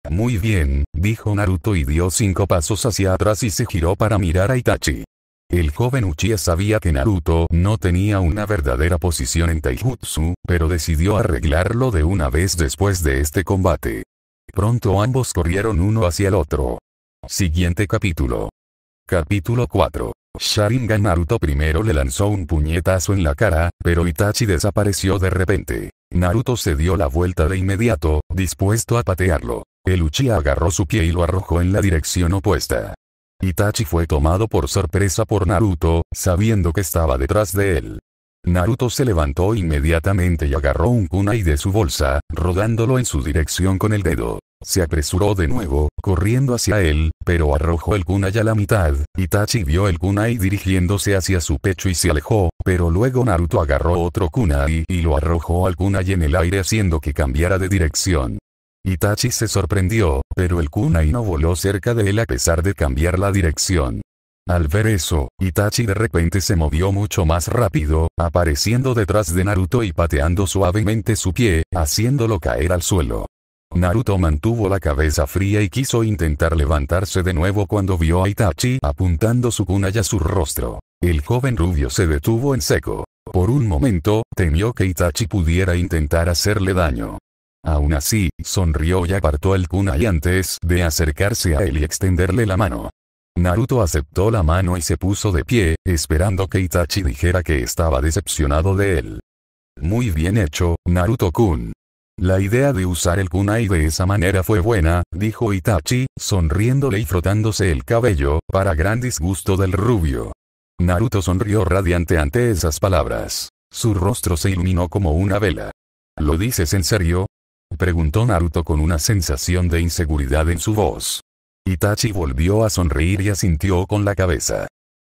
Muy bien, dijo Naruto y dio cinco pasos hacia atrás y se giró para mirar a Itachi. El joven Uchiha sabía que Naruto no tenía una verdadera posición en Taijutsu, pero decidió arreglarlo de una vez después de este combate. Pronto ambos corrieron uno hacia el otro. Siguiente capítulo. Capítulo 4. Sharingan Naruto primero le lanzó un puñetazo en la cara, pero Itachi desapareció de repente. Naruto se dio la vuelta de inmediato, dispuesto a patearlo. El Uchiha agarró su pie y lo arrojó en la dirección opuesta. Itachi fue tomado por sorpresa por Naruto, sabiendo que estaba detrás de él. Naruto se levantó inmediatamente y agarró un kunai de su bolsa, rodándolo en su dirección con el dedo se apresuró de nuevo, corriendo hacia él, pero arrojó el kunai a la mitad. Itachi vio el kunai dirigiéndose hacia su pecho y se alejó, pero luego Naruto agarró otro kunai y lo arrojó al kunai en el aire haciendo que cambiara de dirección. Itachi se sorprendió, pero el kunai no voló cerca de él a pesar de cambiar la dirección. Al ver eso, Itachi de repente se movió mucho más rápido, apareciendo detrás de Naruto y pateando suavemente su pie, haciéndolo caer al suelo. Naruto mantuvo la cabeza fría y quiso intentar levantarse de nuevo cuando vio a Itachi apuntando su kunai a su rostro. El joven rubio se detuvo en seco. Por un momento, temió que Itachi pudiera intentar hacerle daño. Aún así, sonrió y apartó el kunai antes de acercarse a él y extenderle la mano. Naruto aceptó la mano y se puso de pie, esperando que Itachi dijera que estaba decepcionado de él. Muy bien hecho, Naruto-kun. La idea de usar el kunai de esa manera fue buena, dijo Itachi, sonriéndole y frotándose el cabello, para gran disgusto del rubio. Naruto sonrió radiante ante esas palabras. Su rostro se iluminó como una vela. ¿Lo dices en serio? preguntó Naruto con una sensación de inseguridad en su voz. Itachi volvió a sonreír y asintió con la cabeza.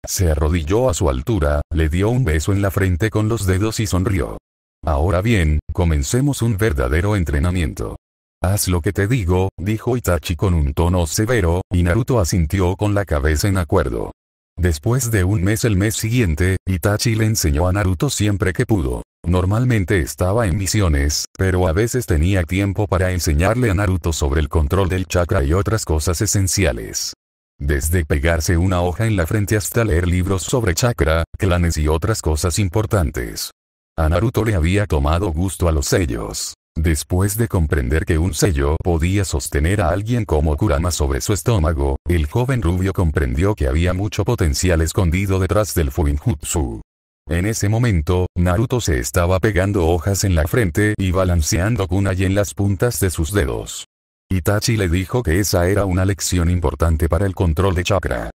Se arrodilló a su altura, le dio un beso en la frente con los dedos y sonrió. Ahora bien, comencemos un verdadero entrenamiento. Haz lo que te digo, dijo Itachi con un tono severo, y Naruto asintió con la cabeza en acuerdo. Después de un mes el mes siguiente, Itachi le enseñó a Naruto siempre que pudo. Normalmente estaba en misiones, pero a veces tenía tiempo para enseñarle a Naruto sobre el control del chakra y otras cosas esenciales. Desde pegarse una hoja en la frente hasta leer libros sobre chakra, clanes y otras cosas importantes. A Naruto le había tomado gusto a los sellos. Después de comprender que un sello podía sostener a alguien como Kurama sobre su estómago, el joven rubio comprendió que había mucho potencial escondido detrás del Fuinjutsu. En ese momento, Naruto se estaba pegando hojas en la frente y balanceando kunai en las puntas de sus dedos. Itachi le dijo que esa era una lección importante para el control de chakra.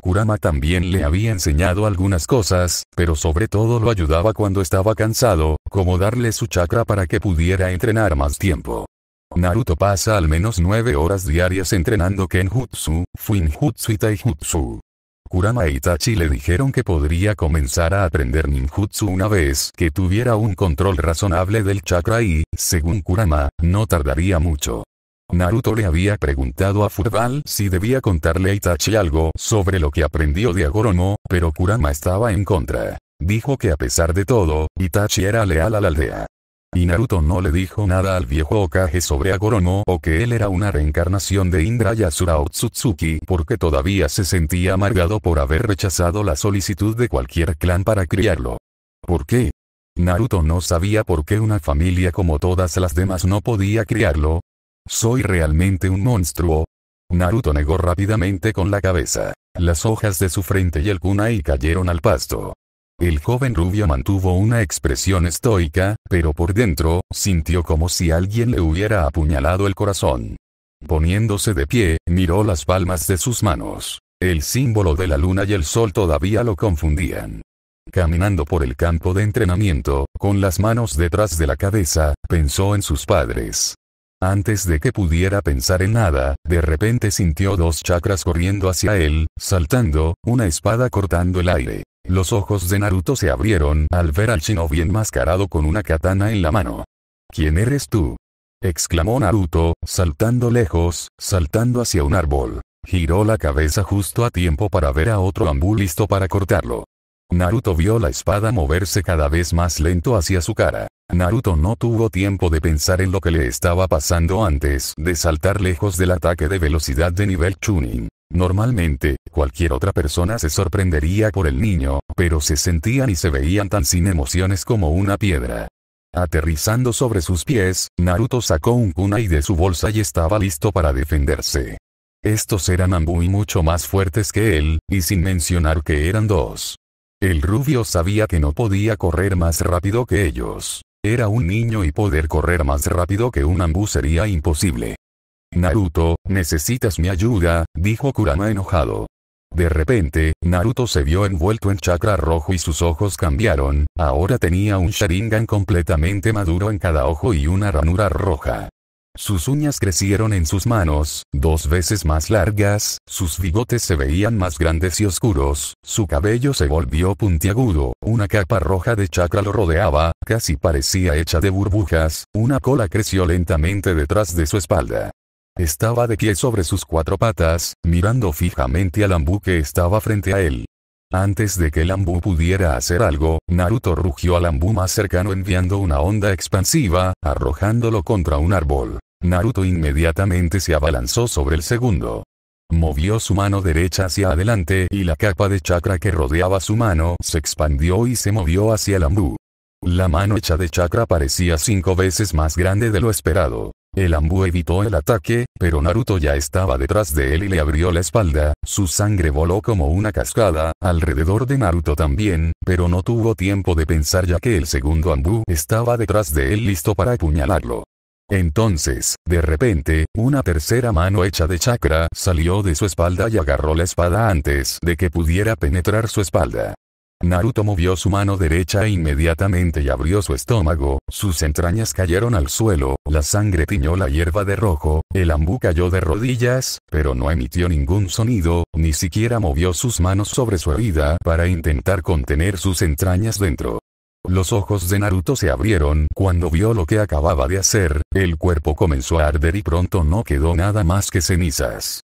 Kurama también le había enseñado algunas cosas, pero sobre todo lo ayudaba cuando estaba cansado, como darle su chakra para que pudiera entrenar más tiempo. Naruto pasa al menos 9 horas diarias entrenando Kenjutsu, Fuinjutsu y Taijutsu. Kurama y Tachi le dijeron que podría comenzar a aprender ninjutsu una vez que tuviera un control razonable del chakra y, según Kurama, no tardaría mucho. Naruto le había preguntado a Furbal si debía contarle a Itachi algo sobre lo que aprendió de Agoromo, pero Kurama estaba en contra. Dijo que a pesar de todo, Itachi era leal a la aldea. Y Naruto no le dijo nada al viejo Okage sobre Agoromo o que él era una reencarnación de Indra y o Otsutsuki porque todavía se sentía amargado por haber rechazado la solicitud de cualquier clan para criarlo. ¿Por qué? Naruto no sabía por qué una familia como todas las demás no podía criarlo, ¿Soy realmente un monstruo? Naruto negó rápidamente con la cabeza. Las hojas de su frente y el kunai cayeron al pasto. El joven rubio mantuvo una expresión estoica, pero por dentro, sintió como si alguien le hubiera apuñalado el corazón. Poniéndose de pie, miró las palmas de sus manos. El símbolo de la luna y el sol todavía lo confundían. Caminando por el campo de entrenamiento, con las manos detrás de la cabeza, pensó en sus padres. Antes de que pudiera pensar en nada, de repente sintió dos chakras corriendo hacia él, saltando, una espada cortando el aire. Los ojos de Naruto se abrieron al ver al shinobi enmascarado con una katana en la mano. ¿Quién eres tú? exclamó Naruto, saltando lejos, saltando hacia un árbol. Giró la cabeza justo a tiempo para ver a otro ambú listo para cortarlo. Naruto vio la espada moverse cada vez más lento hacia su cara. Naruto no tuvo tiempo de pensar en lo que le estaba pasando antes de saltar lejos del ataque de velocidad de nivel Chunin. Normalmente, cualquier otra persona se sorprendería por el niño, pero se sentían y se veían tan sin emociones como una piedra. Aterrizando sobre sus pies, Naruto sacó un kunai de su bolsa y estaba listo para defenderse. Estos eran y mucho más fuertes que él, y sin mencionar que eran dos. El rubio sabía que no podía correr más rápido que ellos. Era un niño y poder correr más rápido que un ambú sería imposible. Naruto, necesitas mi ayuda, dijo Kurama enojado. De repente, Naruto se vio envuelto en chakra rojo y sus ojos cambiaron, ahora tenía un Sharingan completamente maduro en cada ojo y una ranura roja. Sus uñas crecieron en sus manos, dos veces más largas, sus bigotes se veían más grandes y oscuros, su cabello se volvió puntiagudo, una capa roja de chakra lo rodeaba, casi parecía hecha de burbujas, una cola creció lentamente detrás de su espalda. Estaba de pie sobre sus cuatro patas, mirando fijamente al ambú que estaba frente a él. Antes de que Lambu pudiera hacer algo, Naruto rugió al Lambu más cercano enviando una onda expansiva, arrojándolo contra un árbol. Naruto inmediatamente se abalanzó sobre el segundo. Movió su mano derecha hacia adelante y la capa de chakra que rodeaba su mano se expandió y se movió hacia Lambu. La mano hecha de chakra parecía cinco veces más grande de lo esperado. El Ambu evitó el ataque, pero Naruto ya estaba detrás de él y le abrió la espalda, su sangre voló como una cascada, alrededor de Naruto también, pero no tuvo tiempo de pensar ya que el segundo Ambu estaba detrás de él listo para apuñalarlo. Entonces, de repente, una tercera mano hecha de chakra salió de su espalda y agarró la espada antes de que pudiera penetrar su espalda. Naruto movió su mano derecha e inmediatamente y abrió su estómago, sus entrañas cayeron al suelo, la sangre tiñó la hierba de rojo, el ambu cayó de rodillas, pero no emitió ningún sonido, ni siquiera movió sus manos sobre su herida para intentar contener sus entrañas dentro. Los ojos de Naruto se abrieron cuando vio lo que acababa de hacer, el cuerpo comenzó a arder y pronto no quedó nada más que cenizas.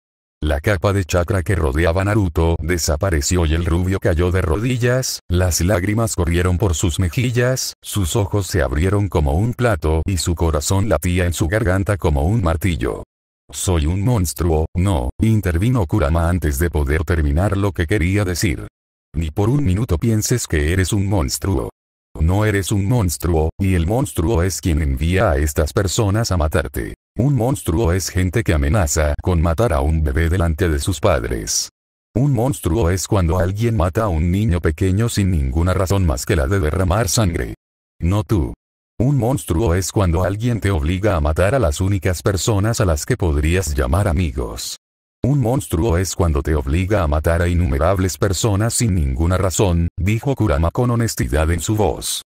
La capa de chakra que rodeaba Naruto desapareció y el rubio cayó de rodillas, las lágrimas corrieron por sus mejillas, sus ojos se abrieron como un plato y su corazón latía en su garganta como un martillo. Soy un monstruo, no, intervino Kurama antes de poder terminar lo que quería decir. Ni por un minuto pienses que eres un monstruo. No eres un monstruo, y el monstruo es quien envía a estas personas a matarte. Un monstruo es gente que amenaza con matar a un bebé delante de sus padres. Un monstruo es cuando alguien mata a un niño pequeño sin ninguna razón más que la de derramar sangre. No tú. Un monstruo es cuando alguien te obliga a matar a las únicas personas a las que podrías llamar amigos. Un monstruo es cuando te obliga a matar a innumerables personas sin ninguna razón, dijo Kurama con honestidad en su voz.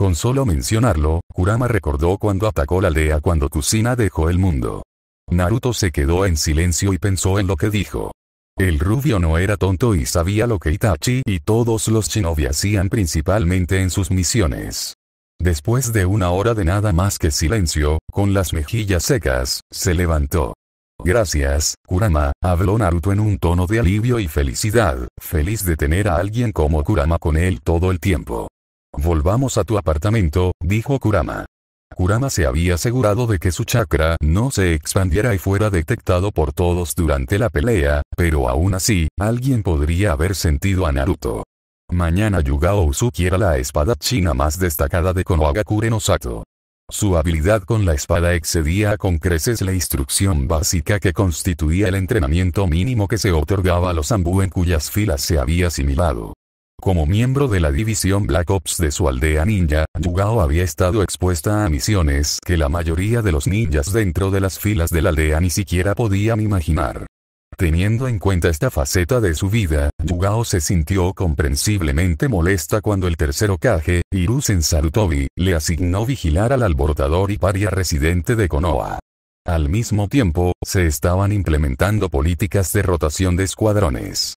Con solo mencionarlo, Kurama recordó cuando atacó la aldea cuando Kusina dejó el mundo. Naruto se quedó en silencio y pensó en lo que dijo. El rubio no era tonto y sabía lo que Itachi y todos los shinobi hacían principalmente en sus misiones. Después de una hora de nada más que silencio, con las mejillas secas, se levantó. Gracias, Kurama, habló Naruto en un tono de alivio y felicidad, feliz de tener a alguien como Kurama con él todo el tiempo. Volvamos a tu apartamento, dijo Kurama. Kurama se había asegurado de que su chakra no se expandiera y fuera detectado por todos durante la pelea, pero aún así, alguien podría haber sentido a Naruto. Mañana Yugao Uzuki era la espada china más destacada de Konohagakure no Sato. Su habilidad con la espada excedía con creces la instrucción básica que constituía el entrenamiento mínimo que se otorgaba a los Anbu en cuyas filas se había asimilado. Como miembro de la división Black Ops de su aldea ninja, Yugao había estado expuesta a misiones que la mayoría de los ninjas dentro de las filas de la aldea ni siquiera podían imaginar. Teniendo en cuenta esta faceta de su vida, Yugao se sintió comprensiblemente molesta cuando el tercero Kage, Hiruzen Sarutobi, le asignó vigilar al alborotador y paria residente de Konoha. Al mismo tiempo, se estaban implementando políticas de rotación de escuadrones.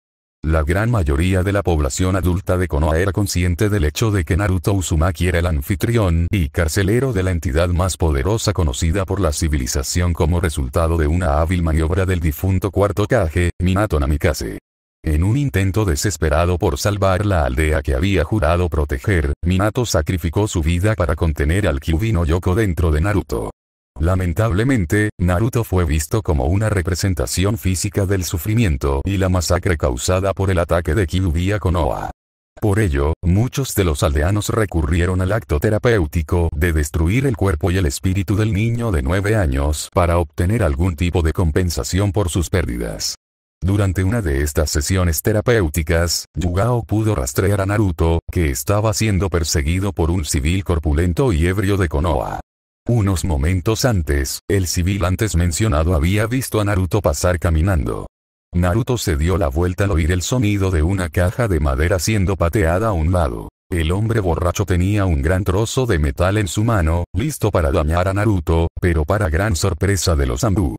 La gran mayoría de la población adulta de Konoha era consciente del hecho de que Naruto Uzumaki era el anfitrión y carcelero de la entidad más poderosa conocida por la civilización como resultado de una hábil maniobra del difunto cuarto Kage, Minato Namikaze. En un intento desesperado por salvar la aldea que había jurado proteger, Minato sacrificó su vida para contener al Kyubi no Yoko dentro de Naruto. Lamentablemente, Naruto fue visto como una representación física del sufrimiento y la masacre causada por el ataque de Kyuubi a Konoha. Por ello, muchos de los aldeanos recurrieron al acto terapéutico de destruir el cuerpo y el espíritu del niño de 9 años para obtener algún tipo de compensación por sus pérdidas. Durante una de estas sesiones terapéuticas, Yugao pudo rastrear a Naruto, que estaba siendo perseguido por un civil corpulento y ebrio de Konoha. Unos momentos antes, el civil antes mencionado había visto a Naruto pasar caminando. Naruto se dio la vuelta al oír el sonido de una caja de madera siendo pateada a un lado. El hombre borracho tenía un gran trozo de metal en su mano, listo para dañar a Naruto, pero para gran sorpresa de los Ambu.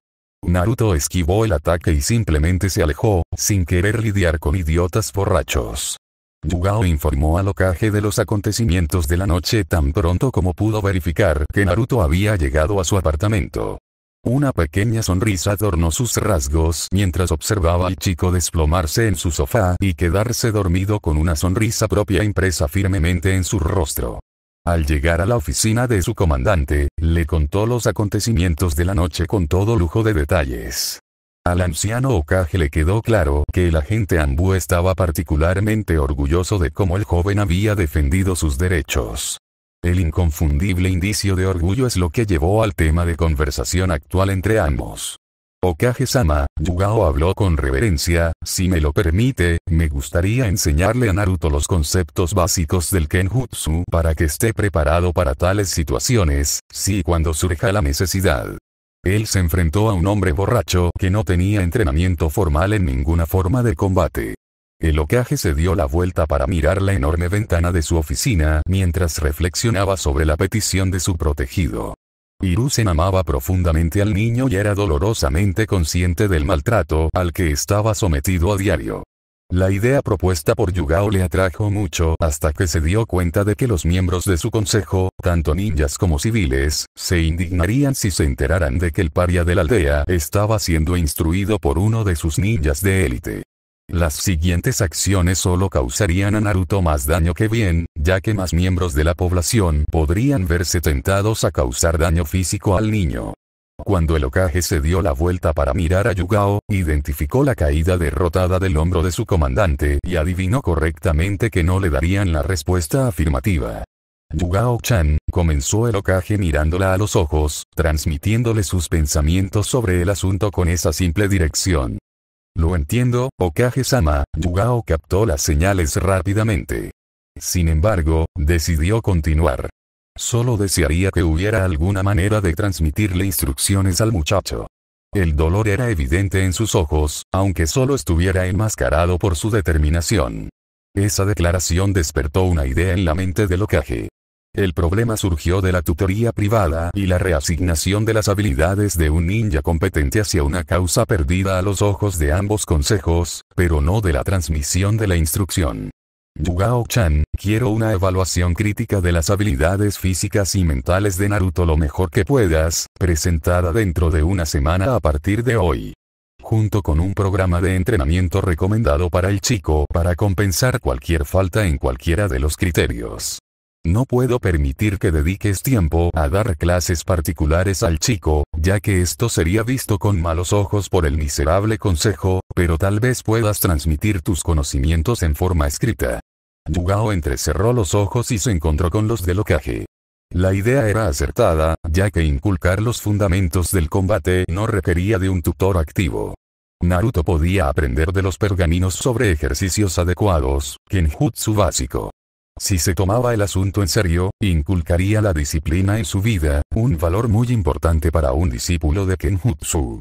Naruto esquivó el ataque y simplemente se alejó, sin querer lidiar con idiotas borrachos. Yugao informó al locaje de los acontecimientos de la noche tan pronto como pudo verificar que Naruto había llegado a su apartamento. Una pequeña sonrisa adornó sus rasgos mientras observaba al chico desplomarse en su sofá y quedarse dormido con una sonrisa propia impresa firmemente en su rostro. Al llegar a la oficina de su comandante, le contó los acontecimientos de la noche con todo lujo de detalles. Al anciano Okage le quedó claro que el agente Ambu estaba particularmente orgulloso de cómo el joven había defendido sus derechos. El inconfundible indicio de orgullo es lo que llevó al tema de conversación actual entre ambos. Okage-sama, Yugao habló con reverencia, si me lo permite, me gustaría enseñarle a Naruto los conceptos básicos del Kenjutsu para que esté preparado para tales situaciones, si cuando surja la necesidad. Él se enfrentó a un hombre borracho que no tenía entrenamiento formal en ninguna forma de combate. El ocaje se dio la vuelta para mirar la enorme ventana de su oficina mientras reflexionaba sobre la petición de su protegido. Irusen amaba profundamente al niño y era dolorosamente consciente del maltrato al que estaba sometido a diario. La idea propuesta por Yugao le atrajo mucho hasta que se dio cuenta de que los miembros de su consejo, tanto ninjas como civiles, se indignarían si se enteraran de que el paria de la aldea estaba siendo instruido por uno de sus ninjas de élite. Las siguientes acciones solo causarían a Naruto más daño que bien, ya que más miembros de la población podrían verse tentados a causar daño físico al niño. Cuando el ocaje se dio la vuelta para mirar a Yugao, identificó la caída derrotada del hombro de su comandante y adivinó correctamente que no le darían la respuesta afirmativa. Yugao-chan, comenzó el ocaje mirándola a los ojos, transmitiéndole sus pensamientos sobre el asunto con esa simple dirección. Lo entiendo, Okage-sama, Yugao captó las señales rápidamente. Sin embargo, decidió continuar. Solo desearía que hubiera alguna manera de transmitirle instrucciones al muchacho. El dolor era evidente en sus ojos, aunque solo estuviera enmascarado por su determinación. Esa declaración despertó una idea en la mente de locaje. El problema surgió de la tutoría privada y la reasignación de las habilidades de un ninja competente hacia una causa perdida a los ojos de ambos consejos, pero no de la transmisión de la instrucción. Yugao-chan, quiero una evaluación crítica de las habilidades físicas y mentales de Naruto lo mejor que puedas, presentada dentro de una semana a partir de hoy. Junto con un programa de entrenamiento recomendado para el chico para compensar cualquier falta en cualquiera de los criterios. No puedo permitir que dediques tiempo a dar clases particulares al chico, ya que esto sería visto con malos ojos por el miserable consejo, pero tal vez puedas transmitir tus conocimientos en forma escrita. Yugao entrecerró los ojos y se encontró con los de Lokage. La idea era acertada, ya que inculcar los fundamentos del combate no requería de un tutor activo. Naruto podía aprender de los pergaminos sobre ejercicios adecuados, kenjutsu básico. Si se tomaba el asunto en serio, inculcaría la disciplina en su vida, un valor muy importante para un discípulo de Kenjutsu.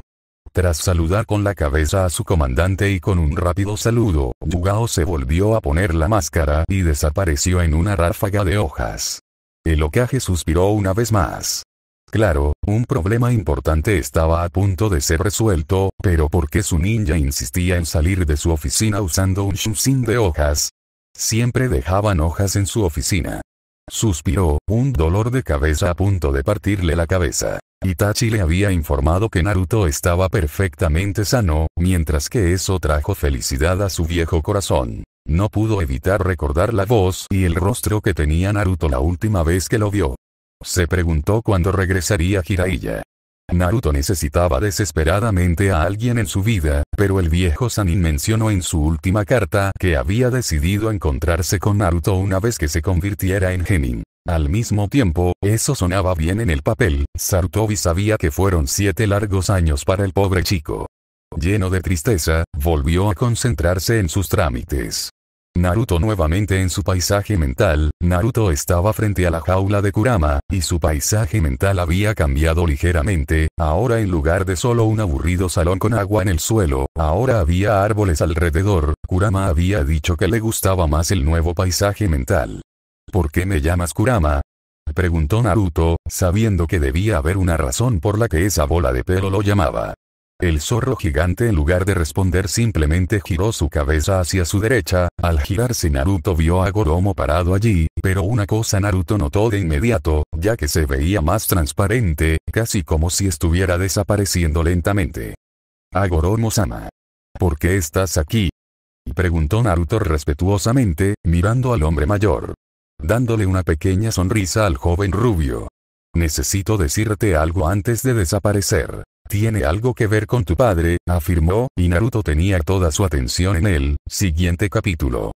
Tras saludar con la cabeza a su comandante y con un rápido saludo, Yugao se volvió a poner la máscara y desapareció en una ráfaga de hojas. El ocaje suspiró una vez más. Claro, un problema importante estaba a punto de ser resuelto, pero ¿por qué su ninja insistía en salir de su oficina usando un shusin de hojas? Siempre dejaban hojas en su oficina. Suspiró, un dolor de cabeza a punto de partirle la cabeza. Itachi le había informado que Naruto estaba perfectamente sano, mientras que eso trajo felicidad a su viejo corazón. No pudo evitar recordar la voz y el rostro que tenía Naruto la última vez que lo vio. Se preguntó cuándo regresaría Jiraiya. Naruto necesitaba desesperadamente a alguien en su vida, pero el viejo Sanin mencionó en su última carta que había decidido encontrarse con Naruto una vez que se convirtiera en Genin. Al mismo tiempo, eso sonaba bien en el papel, Sarutobi sabía que fueron siete largos años para el pobre chico. Lleno de tristeza, volvió a concentrarse en sus trámites. Naruto nuevamente en su paisaje mental, Naruto estaba frente a la jaula de Kurama, y su paisaje mental había cambiado ligeramente, ahora en lugar de solo un aburrido salón con agua en el suelo, ahora había árboles alrededor, Kurama había dicho que le gustaba más el nuevo paisaje mental. ¿Por qué me llamas Kurama? Preguntó Naruto, sabiendo que debía haber una razón por la que esa bola de pelo lo llamaba. El zorro gigante en lugar de responder simplemente giró su cabeza hacia su derecha, al girarse Naruto vio a Goromo parado allí, pero una cosa Naruto notó de inmediato, ya que se veía más transparente, casi como si estuviera desapareciendo lentamente. A Goromo-sama. ¿Por qué estás aquí? Preguntó Naruto respetuosamente, mirando al hombre mayor. Dándole una pequeña sonrisa al joven rubio. Necesito decirte algo antes de desaparecer. Tiene algo que ver con tu padre, afirmó, y Naruto tenía toda su atención en él. siguiente capítulo.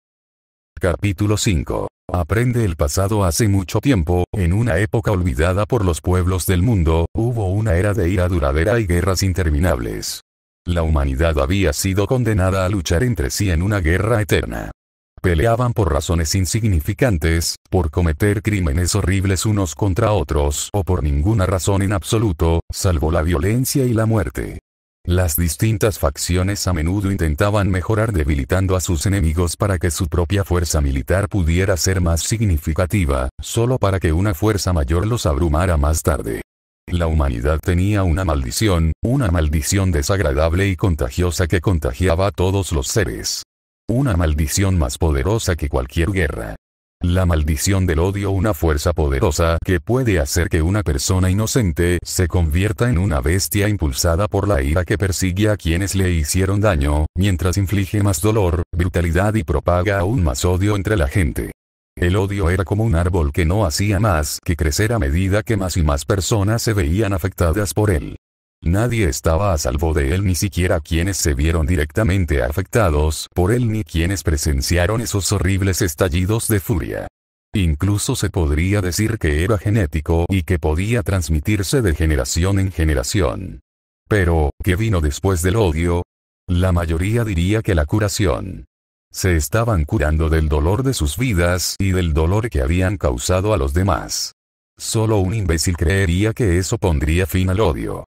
Capítulo 5. Aprende el pasado Hace mucho tiempo, en una época olvidada por los pueblos del mundo, hubo una era de ira duradera y guerras interminables. La humanidad había sido condenada a luchar entre sí en una guerra eterna. Peleaban por razones insignificantes, por cometer crímenes horribles unos contra otros o por ninguna razón en absoluto, salvo la violencia y la muerte. Las distintas facciones a menudo intentaban mejorar debilitando a sus enemigos para que su propia fuerza militar pudiera ser más significativa, solo para que una fuerza mayor los abrumara más tarde. La humanidad tenía una maldición, una maldición desagradable y contagiosa que contagiaba a todos los seres. Una maldición más poderosa que cualquier guerra. La maldición del odio una fuerza poderosa que puede hacer que una persona inocente se convierta en una bestia impulsada por la ira que persigue a quienes le hicieron daño, mientras inflige más dolor, brutalidad y propaga aún más odio entre la gente. El odio era como un árbol que no hacía más que crecer a medida que más y más personas se veían afectadas por él. Nadie estaba a salvo de él, ni siquiera quienes se vieron directamente afectados por él, ni quienes presenciaron esos horribles estallidos de furia. Incluso se podría decir que era genético y que podía transmitirse de generación en generación. Pero, ¿qué vino después del odio? La mayoría diría que la curación. Se estaban curando del dolor de sus vidas y del dolor que habían causado a los demás. Solo un imbécil creería que eso pondría fin al odio.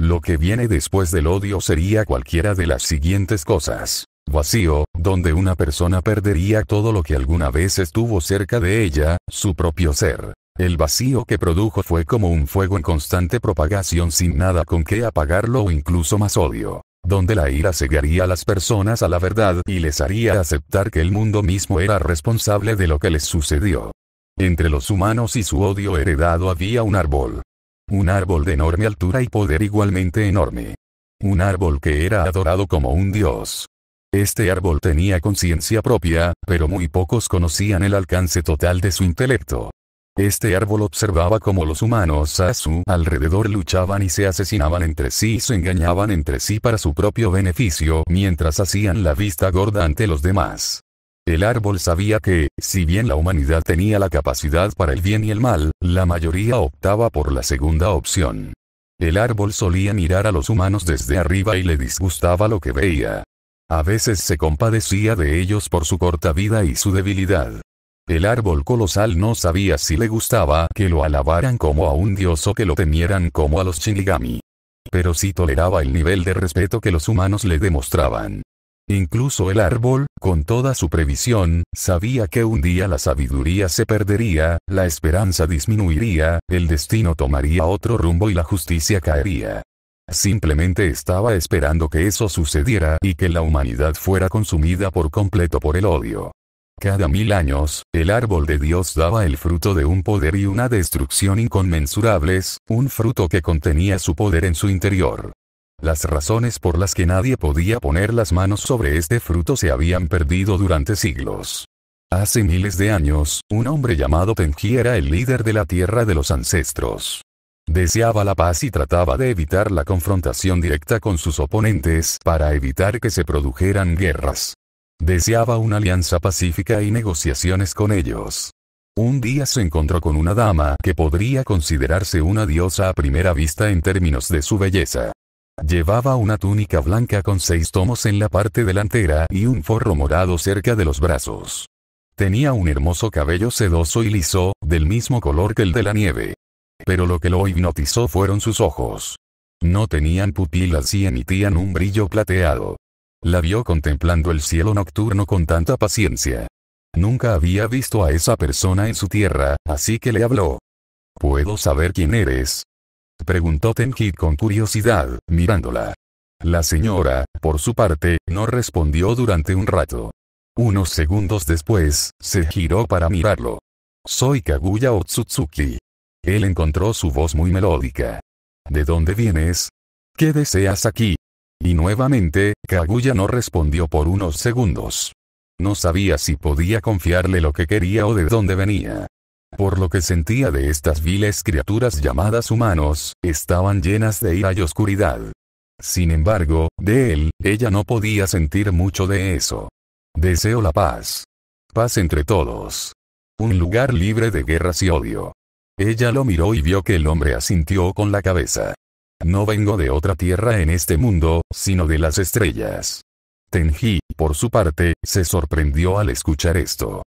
Lo que viene después del odio sería cualquiera de las siguientes cosas. Vacío, donde una persona perdería todo lo que alguna vez estuvo cerca de ella, su propio ser. El vacío que produjo fue como un fuego en constante propagación sin nada con que apagarlo o incluso más odio donde la ira cegaría a las personas a la verdad y les haría aceptar que el mundo mismo era responsable de lo que les sucedió. Entre los humanos y su odio heredado había un árbol, un árbol de enorme altura y poder igualmente enorme. Un árbol que era adorado como un dios. Este árbol tenía conciencia propia, pero muy pocos conocían el alcance total de su intelecto. Este árbol observaba cómo los humanos a su alrededor luchaban y se asesinaban entre sí y se engañaban entre sí para su propio beneficio mientras hacían la vista gorda ante los demás. El árbol sabía que, si bien la humanidad tenía la capacidad para el bien y el mal, la mayoría optaba por la segunda opción. El árbol solía mirar a los humanos desde arriba y le disgustaba lo que veía. A veces se compadecía de ellos por su corta vida y su debilidad. El árbol colosal no sabía si le gustaba que lo alabaran como a un dios o que lo temieran como a los Shinigami. Pero sí toleraba el nivel de respeto que los humanos le demostraban. Incluso el árbol, con toda su previsión, sabía que un día la sabiduría se perdería, la esperanza disminuiría, el destino tomaría otro rumbo y la justicia caería. Simplemente estaba esperando que eso sucediera y que la humanidad fuera consumida por completo por el odio. Cada mil años, el árbol de Dios daba el fruto de un poder y una destrucción inconmensurables, un fruto que contenía su poder en su interior. Las razones por las que nadie podía poner las manos sobre este fruto se habían perdido durante siglos. Hace miles de años, un hombre llamado Tenji era el líder de la tierra de los ancestros. Deseaba la paz y trataba de evitar la confrontación directa con sus oponentes para evitar que se produjeran guerras. Deseaba una alianza pacífica y negociaciones con ellos. Un día se encontró con una dama que podría considerarse una diosa a primera vista en términos de su belleza. Llevaba una túnica blanca con seis tomos en la parte delantera y un forro morado cerca de los brazos. Tenía un hermoso cabello sedoso y liso, del mismo color que el de la nieve. Pero lo que lo hipnotizó fueron sus ojos. No tenían pupilas y emitían un brillo plateado. La vio contemplando el cielo nocturno con tanta paciencia. Nunca había visto a esa persona en su tierra, así que le habló. ¿Puedo saber quién eres? Preguntó Tenki con curiosidad, mirándola. La señora, por su parte, no respondió durante un rato. Unos segundos después, se giró para mirarlo. Soy Kaguya Otsutsuki. Él encontró su voz muy melódica. ¿De dónde vienes? ¿Qué deseas aquí? Y nuevamente, Kaguya no respondió por unos segundos. No sabía si podía confiarle lo que quería o de dónde venía. Por lo que sentía de estas viles criaturas llamadas humanos, estaban llenas de ira y oscuridad. Sin embargo, de él, ella no podía sentir mucho de eso. Deseo la paz. Paz entre todos. Un lugar libre de guerras y odio. Ella lo miró y vio que el hombre asintió con la cabeza. No vengo de otra tierra en este mundo, sino de las estrellas. Tenji, por su parte, se sorprendió al escuchar esto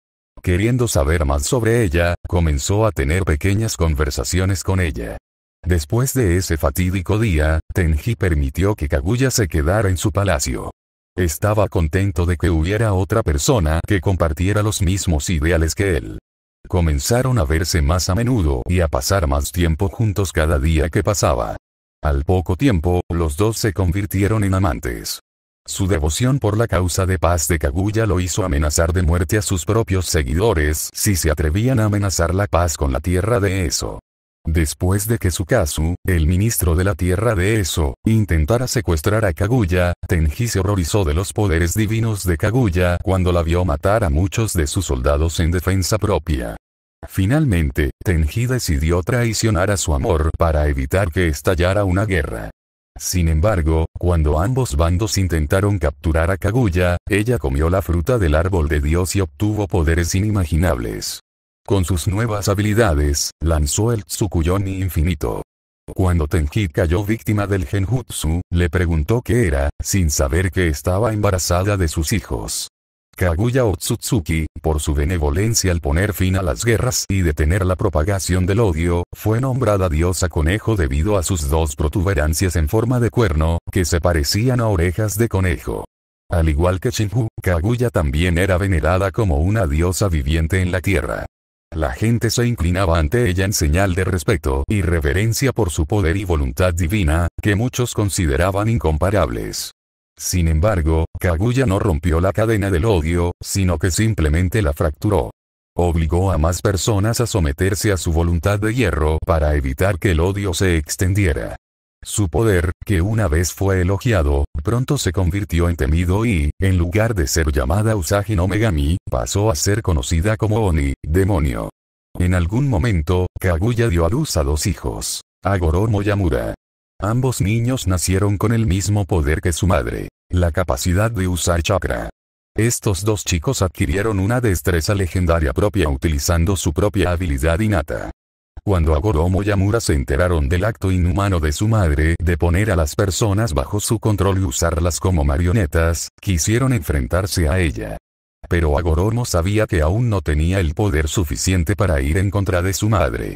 queriendo saber más sobre ella, comenzó a tener pequeñas conversaciones con ella. Después de ese fatídico día, Tenji permitió que Kaguya se quedara en su palacio. Estaba contento de que hubiera otra persona que compartiera los mismos ideales que él. Comenzaron a verse más a menudo y a pasar más tiempo juntos cada día que pasaba. Al poco tiempo, los dos se convirtieron en amantes. Su devoción por la causa de paz de Kaguya lo hizo amenazar de muerte a sus propios seguidores si se atrevían a amenazar la paz con la tierra de Eso. Después de que Sukasu, el ministro de la tierra de Eso, intentara secuestrar a Kaguya, Tenji se horrorizó de los poderes divinos de Kaguya cuando la vio matar a muchos de sus soldados en defensa propia. Finalmente, Tenji decidió traicionar a su amor para evitar que estallara una guerra. Sin embargo, cuando ambos bandos intentaron capturar a Kaguya, ella comió la fruta del árbol de Dios y obtuvo poderes inimaginables. Con sus nuevas habilidades, lanzó el Tsukuyomi infinito. Cuando Tenji cayó víctima del genjutsu, le preguntó qué era, sin saber que estaba embarazada de sus hijos. Kaguya Otsutsuki, por su benevolencia al poner fin a las guerras y detener la propagación del odio, fue nombrada diosa conejo debido a sus dos protuberancias en forma de cuerno, que se parecían a orejas de conejo. Al igual que Shinju, Kaguya también era venerada como una diosa viviente en la tierra. La gente se inclinaba ante ella en señal de respeto y reverencia por su poder y voluntad divina, que muchos consideraban incomparables. Sin embargo, Kaguya no rompió la cadena del odio, sino que simplemente la fracturó. Obligó a más personas a someterse a su voluntad de hierro para evitar que el odio se extendiera. Su poder, que una vez fue elogiado, pronto se convirtió en temido y, en lugar de ser llamada Usagi no Megami, pasó a ser conocida como Oni, demonio. En algún momento, Kaguya dio a luz a dos hijos, Agoromo Yamura Ambos niños nacieron con el mismo poder que su madre, la capacidad de usar chakra. Estos dos chicos adquirieron una destreza legendaria propia utilizando su propia habilidad innata. Cuando Agoromo y Amura se enteraron del acto inhumano de su madre de poner a las personas bajo su control y usarlas como marionetas, quisieron enfrentarse a ella. Pero Agoromo sabía que aún no tenía el poder suficiente para ir en contra de su madre.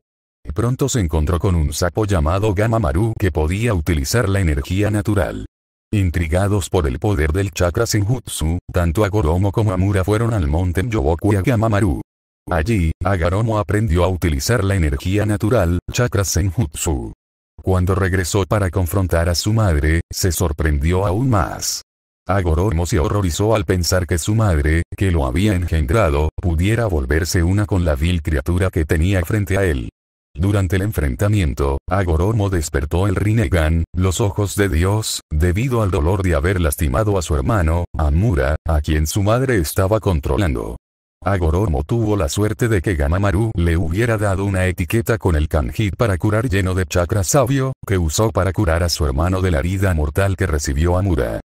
Pronto se encontró con un sapo llamado Gamamaru que podía utilizar la energía natural. Intrigados por el poder del chakra Senjutsu, tanto Agoromo como Amura fueron al monte Yoboku y a Gamamaru. Allí, Agoromo aprendió a utilizar la energía natural, chakra Senjutsu. Cuando regresó para confrontar a su madre, se sorprendió aún más. Agoromo se horrorizó al pensar que su madre, que lo había engendrado, pudiera volverse una con la vil criatura que tenía frente a él. Durante el enfrentamiento, Agoromo despertó el Rinnegan, los ojos de Dios, debido al dolor de haber lastimado a su hermano, Amura, a quien su madre estaba controlando. Agoromo tuvo la suerte de que Gamamaru le hubiera dado una etiqueta con el kanji para curar lleno de chakra sabio, que usó para curar a su hermano de la herida mortal que recibió Amura.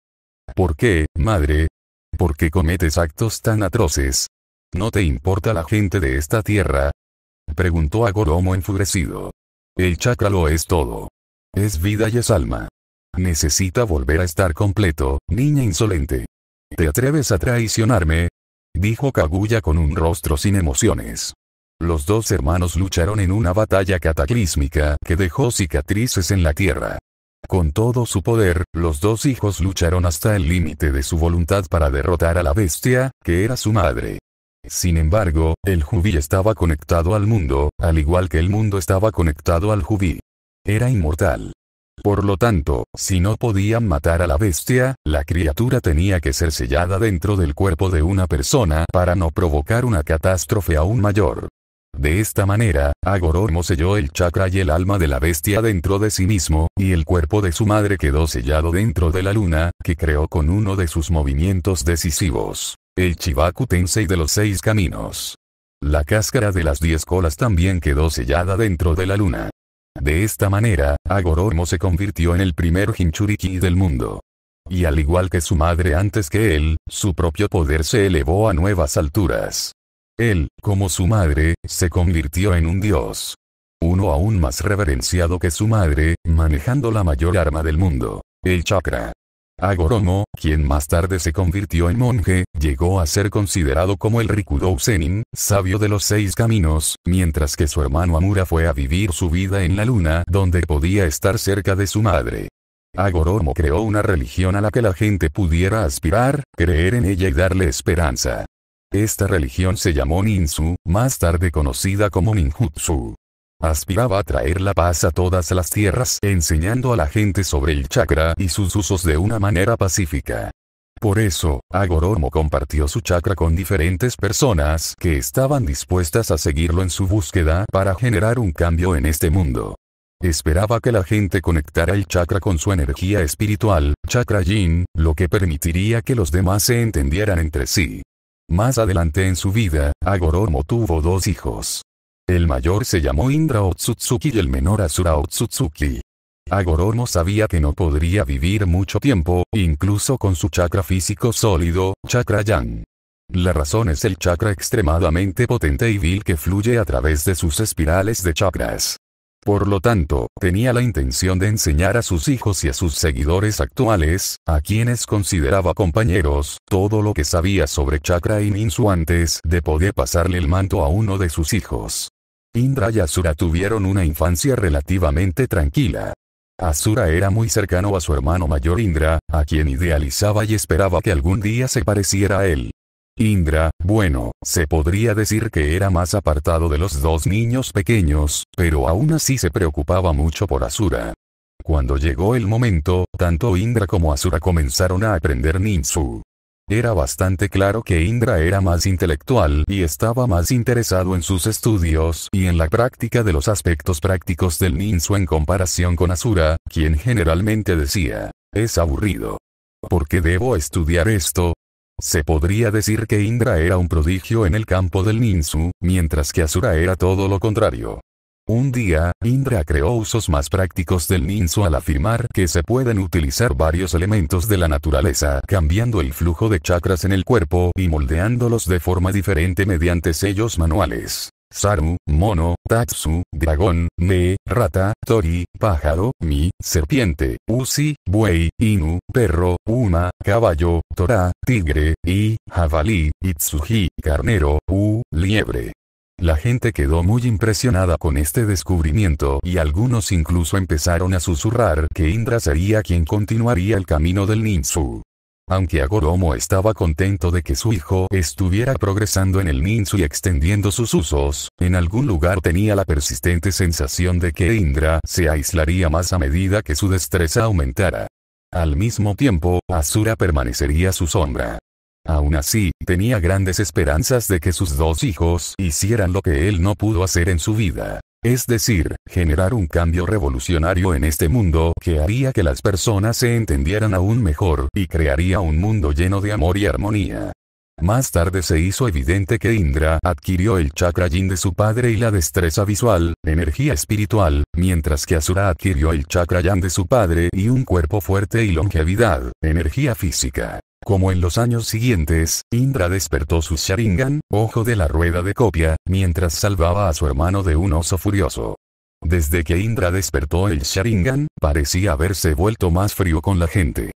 ¿Por qué, madre? ¿Por qué cometes actos tan atroces? ¿No te importa la gente de esta tierra? Preguntó a Goromo enfurecido. El chakra lo es todo. Es vida y es alma. Necesita volver a estar completo, niña insolente. ¿Te atreves a traicionarme? Dijo Kaguya con un rostro sin emociones. Los dos hermanos lucharon en una batalla cataclísmica que dejó cicatrices en la tierra. Con todo su poder, los dos hijos lucharon hasta el límite de su voluntad para derrotar a la bestia, que era su madre. Sin embargo, el Jubi estaba conectado al mundo, al igual que el mundo estaba conectado al jubí. Era inmortal. Por lo tanto, si no podían matar a la bestia, la criatura tenía que ser sellada dentro del cuerpo de una persona para no provocar una catástrofe aún mayor. De esta manera, Agorormo selló el chakra y el alma de la bestia dentro de sí mismo, y el cuerpo de su madre quedó sellado dentro de la luna, que creó con uno de sus movimientos decisivos. El Chibaku Tensei de los seis caminos. La cáscara de las diez colas también quedó sellada dentro de la luna. De esta manera, Agoromo se convirtió en el primer Hinchuriki del mundo. Y al igual que su madre antes que él, su propio poder se elevó a nuevas alturas. Él, como su madre, se convirtió en un dios. Uno aún más reverenciado que su madre, manejando la mayor arma del mundo, el chakra. Agoromo, quien más tarde se convirtió en monje, llegó a ser considerado como el Rikudou Senin, sabio de los seis caminos, mientras que su hermano Amura fue a vivir su vida en la luna donde podía estar cerca de su madre. Agoromo creó una religión a la que la gente pudiera aspirar, creer en ella y darle esperanza. Esta religión se llamó Ninsu, más tarde conocida como Ninjutsu. Aspiraba a traer la paz a todas las tierras enseñando a la gente sobre el chakra y sus usos de una manera pacífica. Por eso, Agoromo compartió su chakra con diferentes personas que estaban dispuestas a seguirlo en su búsqueda para generar un cambio en este mundo. Esperaba que la gente conectara el chakra con su energía espiritual, chakra yin, lo que permitiría que los demás se entendieran entre sí. Más adelante en su vida, Agoromo tuvo dos hijos. El mayor se llamó Indra Otsutsuki y el menor Asura Otsutsuki. Agoromo sabía que no podría vivir mucho tiempo, incluso con su chakra físico sólido, chakra yang. La razón es el chakra extremadamente potente y vil que fluye a través de sus espirales de chakras. Por lo tanto, tenía la intención de enseñar a sus hijos y a sus seguidores actuales, a quienes consideraba compañeros, todo lo que sabía sobre chakra y Minsu antes de poder pasarle el manto a uno de sus hijos. Indra y Asura tuvieron una infancia relativamente tranquila. Asura era muy cercano a su hermano mayor Indra, a quien idealizaba y esperaba que algún día se pareciera a él. Indra, bueno, se podría decir que era más apartado de los dos niños pequeños, pero aún así se preocupaba mucho por Asura. Cuando llegó el momento, tanto Indra como Asura comenzaron a aprender ninsu. Era bastante claro que Indra era más intelectual y estaba más interesado en sus estudios y en la práctica de los aspectos prácticos del ninzo en comparación con Asura, quien generalmente decía, es aburrido. ¿Por qué debo estudiar esto? Se podría decir que Indra era un prodigio en el campo del Ninsu, mientras que Asura era todo lo contrario. Un día, Indra creó usos más prácticos del ninzo al afirmar que se pueden utilizar varios elementos de la naturaleza, cambiando el flujo de chakras en el cuerpo y moldeándolos de forma diferente mediante sellos manuales. Saru, mono, tatsu, dragón, me, rata, tori, pájaro, mi, serpiente, usi, buey, inu, perro, uma, caballo, tora, tigre, y, jabalí, itsuji, carnero, u, liebre. La gente quedó muy impresionada con este descubrimiento y algunos incluso empezaron a susurrar que Indra sería quien continuaría el camino del ninsu. Aunque Agoromo estaba contento de que su hijo estuviera progresando en el ninsu y extendiendo sus usos, en algún lugar tenía la persistente sensación de que Indra se aislaría más a medida que su destreza aumentara. Al mismo tiempo, Asura permanecería su sombra. Aún así, tenía grandes esperanzas de que sus dos hijos hicieran lo que él no pudo hacer en su vida. Es decir, generar un cambio revolucionario en este mundo que haría que las personas se entendieran aún mejor y crearía un mundo lleno de amor y armonía. Más tarde se hizo evidente que Indra adquirió el chakra yin de su padre y la destreza visual, energía espiritual, mientras que Asura adquirió el chakra yang de su padre y un cuerpo fuerte y longevidad, energía física. Como en los años siguientes, Indra despertó su Sharingan, ojo de la rueda de copia, mientras salvaba a su hermano de un oso furioso. Desde que Indra despertó el Sharingan, parecía haberse vuelto más frío con la gente.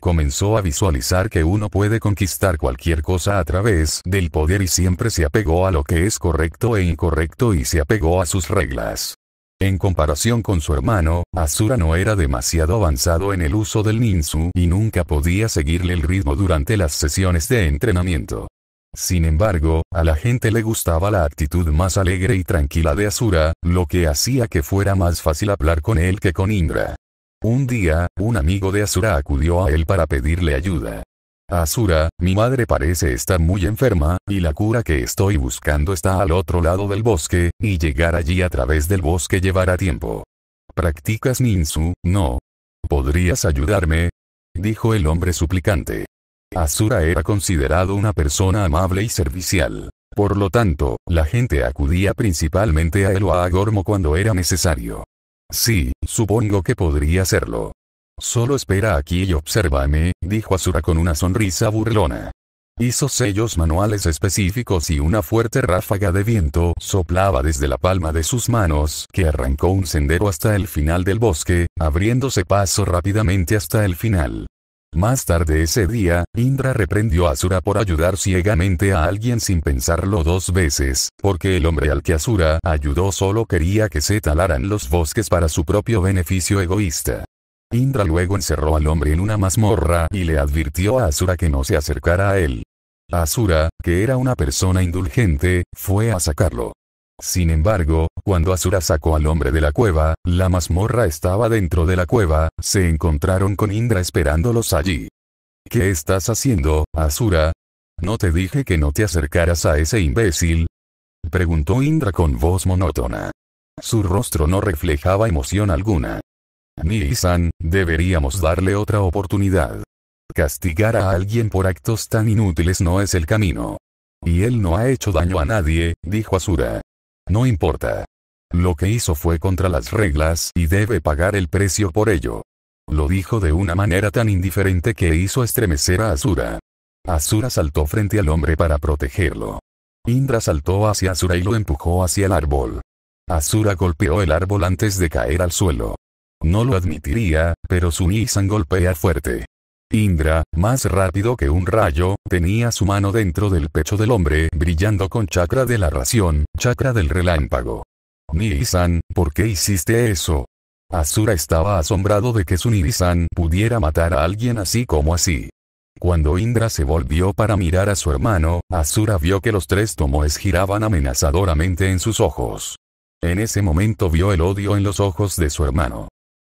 Comenzó a visualizar que uno puede conquistar cualquier cosa a través del poder y siempre se apegó a lo que es correcto e incorrecto y se apegó a sus reglas. En comparación con su hermano, Asura no era demasiado avanzado en el uso del ninsu y nunca podía seguirle el ritmo durante las sesiones de entrenamiento. Sin embargo, a la gente le gustaba la actitud más alegre y tranquila de Asura, lo que hacía que fuera más fácil hablar con él que con Indra. Un día, un amigo de Asura acudió a él para pedirle ayuda. Asura, mi madre parece estar muy enferma, y la cura que estoy buscando está al otro lado del bosque, y llegar allí a través del bosque llevará tiempo. ¿Practicas ninsu? No. ¿Podrías ayudarme? dijo el hombre suplicante. Asura era considerado una persona amable y servicial. Por lo tanto, la gente acudía principalmente a él a Agormo cuando era necesario. Sí, supongo que podría hacerlo. Solo espera aquí y obsérvame, dijo Asura con una sonrisa burlona. Hizo sellos manuales específicos y una fuerte ráfaga de viento soplaba desde la palma de sus manos que arrancó un sendero hasta el final del bosque, abriéndose paso rápidamente hasta el final. Más tarde ese día, Indra reprendió a Asura por ayudar ciegamente a alguien sin pensarlo dos veces, porque el hombre al que Asura ayudó solo quería que se talaran los bosques para su propio beneficio egoísta. Indra luego encerró al hombre en una mazmorra y le advirtió a Asura que no se acercara a él. Asura, que era una persona indulgente, fue a sacarlo. Sin embargo, cuando Asura sacó al hombre de la cueva, la mazmorra estaba dentro de la cueva, se encontraron con Indra esperándolos allí. ¿Qué estás haciendo, Asura? ¿No te dije que no te acercaras a ese imbécil? Preguntó Indra con voz monótona. Su rostro no reflejaba emoción alguna. Nisan, deberíamos darle otra oportunidad. Castigar a alguien por actos tan inútiles no es el camino. Y él no ha hecho daño a nadie, dijo Asura. No importa. Lo que hizo fue contra las reglas y debe pagar el precio por ello. Lo dijo de una manera tan indiferente que hizo estremecer a Asura. Asura saltó frente al hombre para protegerlo. Indra saltó hacia Asura y lo empujó hacia el árbol. Asura golpeó el árbol antes de caer al suelo. No lo admitiría, pero su Nissan golpea fuerte. Indra, más rápido que un rayo, tenía su mano dentro del pecho del hombre, brillando con chakra de la ración, chakra del relámpago. san ¿por qué hiciste eso? Asura estaba asombrado de que su San pudiera matar a alguien así como así. Cuando Indra se volvió para mirar a su hermano, Asura vio que los tres tomoes giraban amenazadoramente en sus ojos. En ese momento vio el odio en los ojos de su hermano.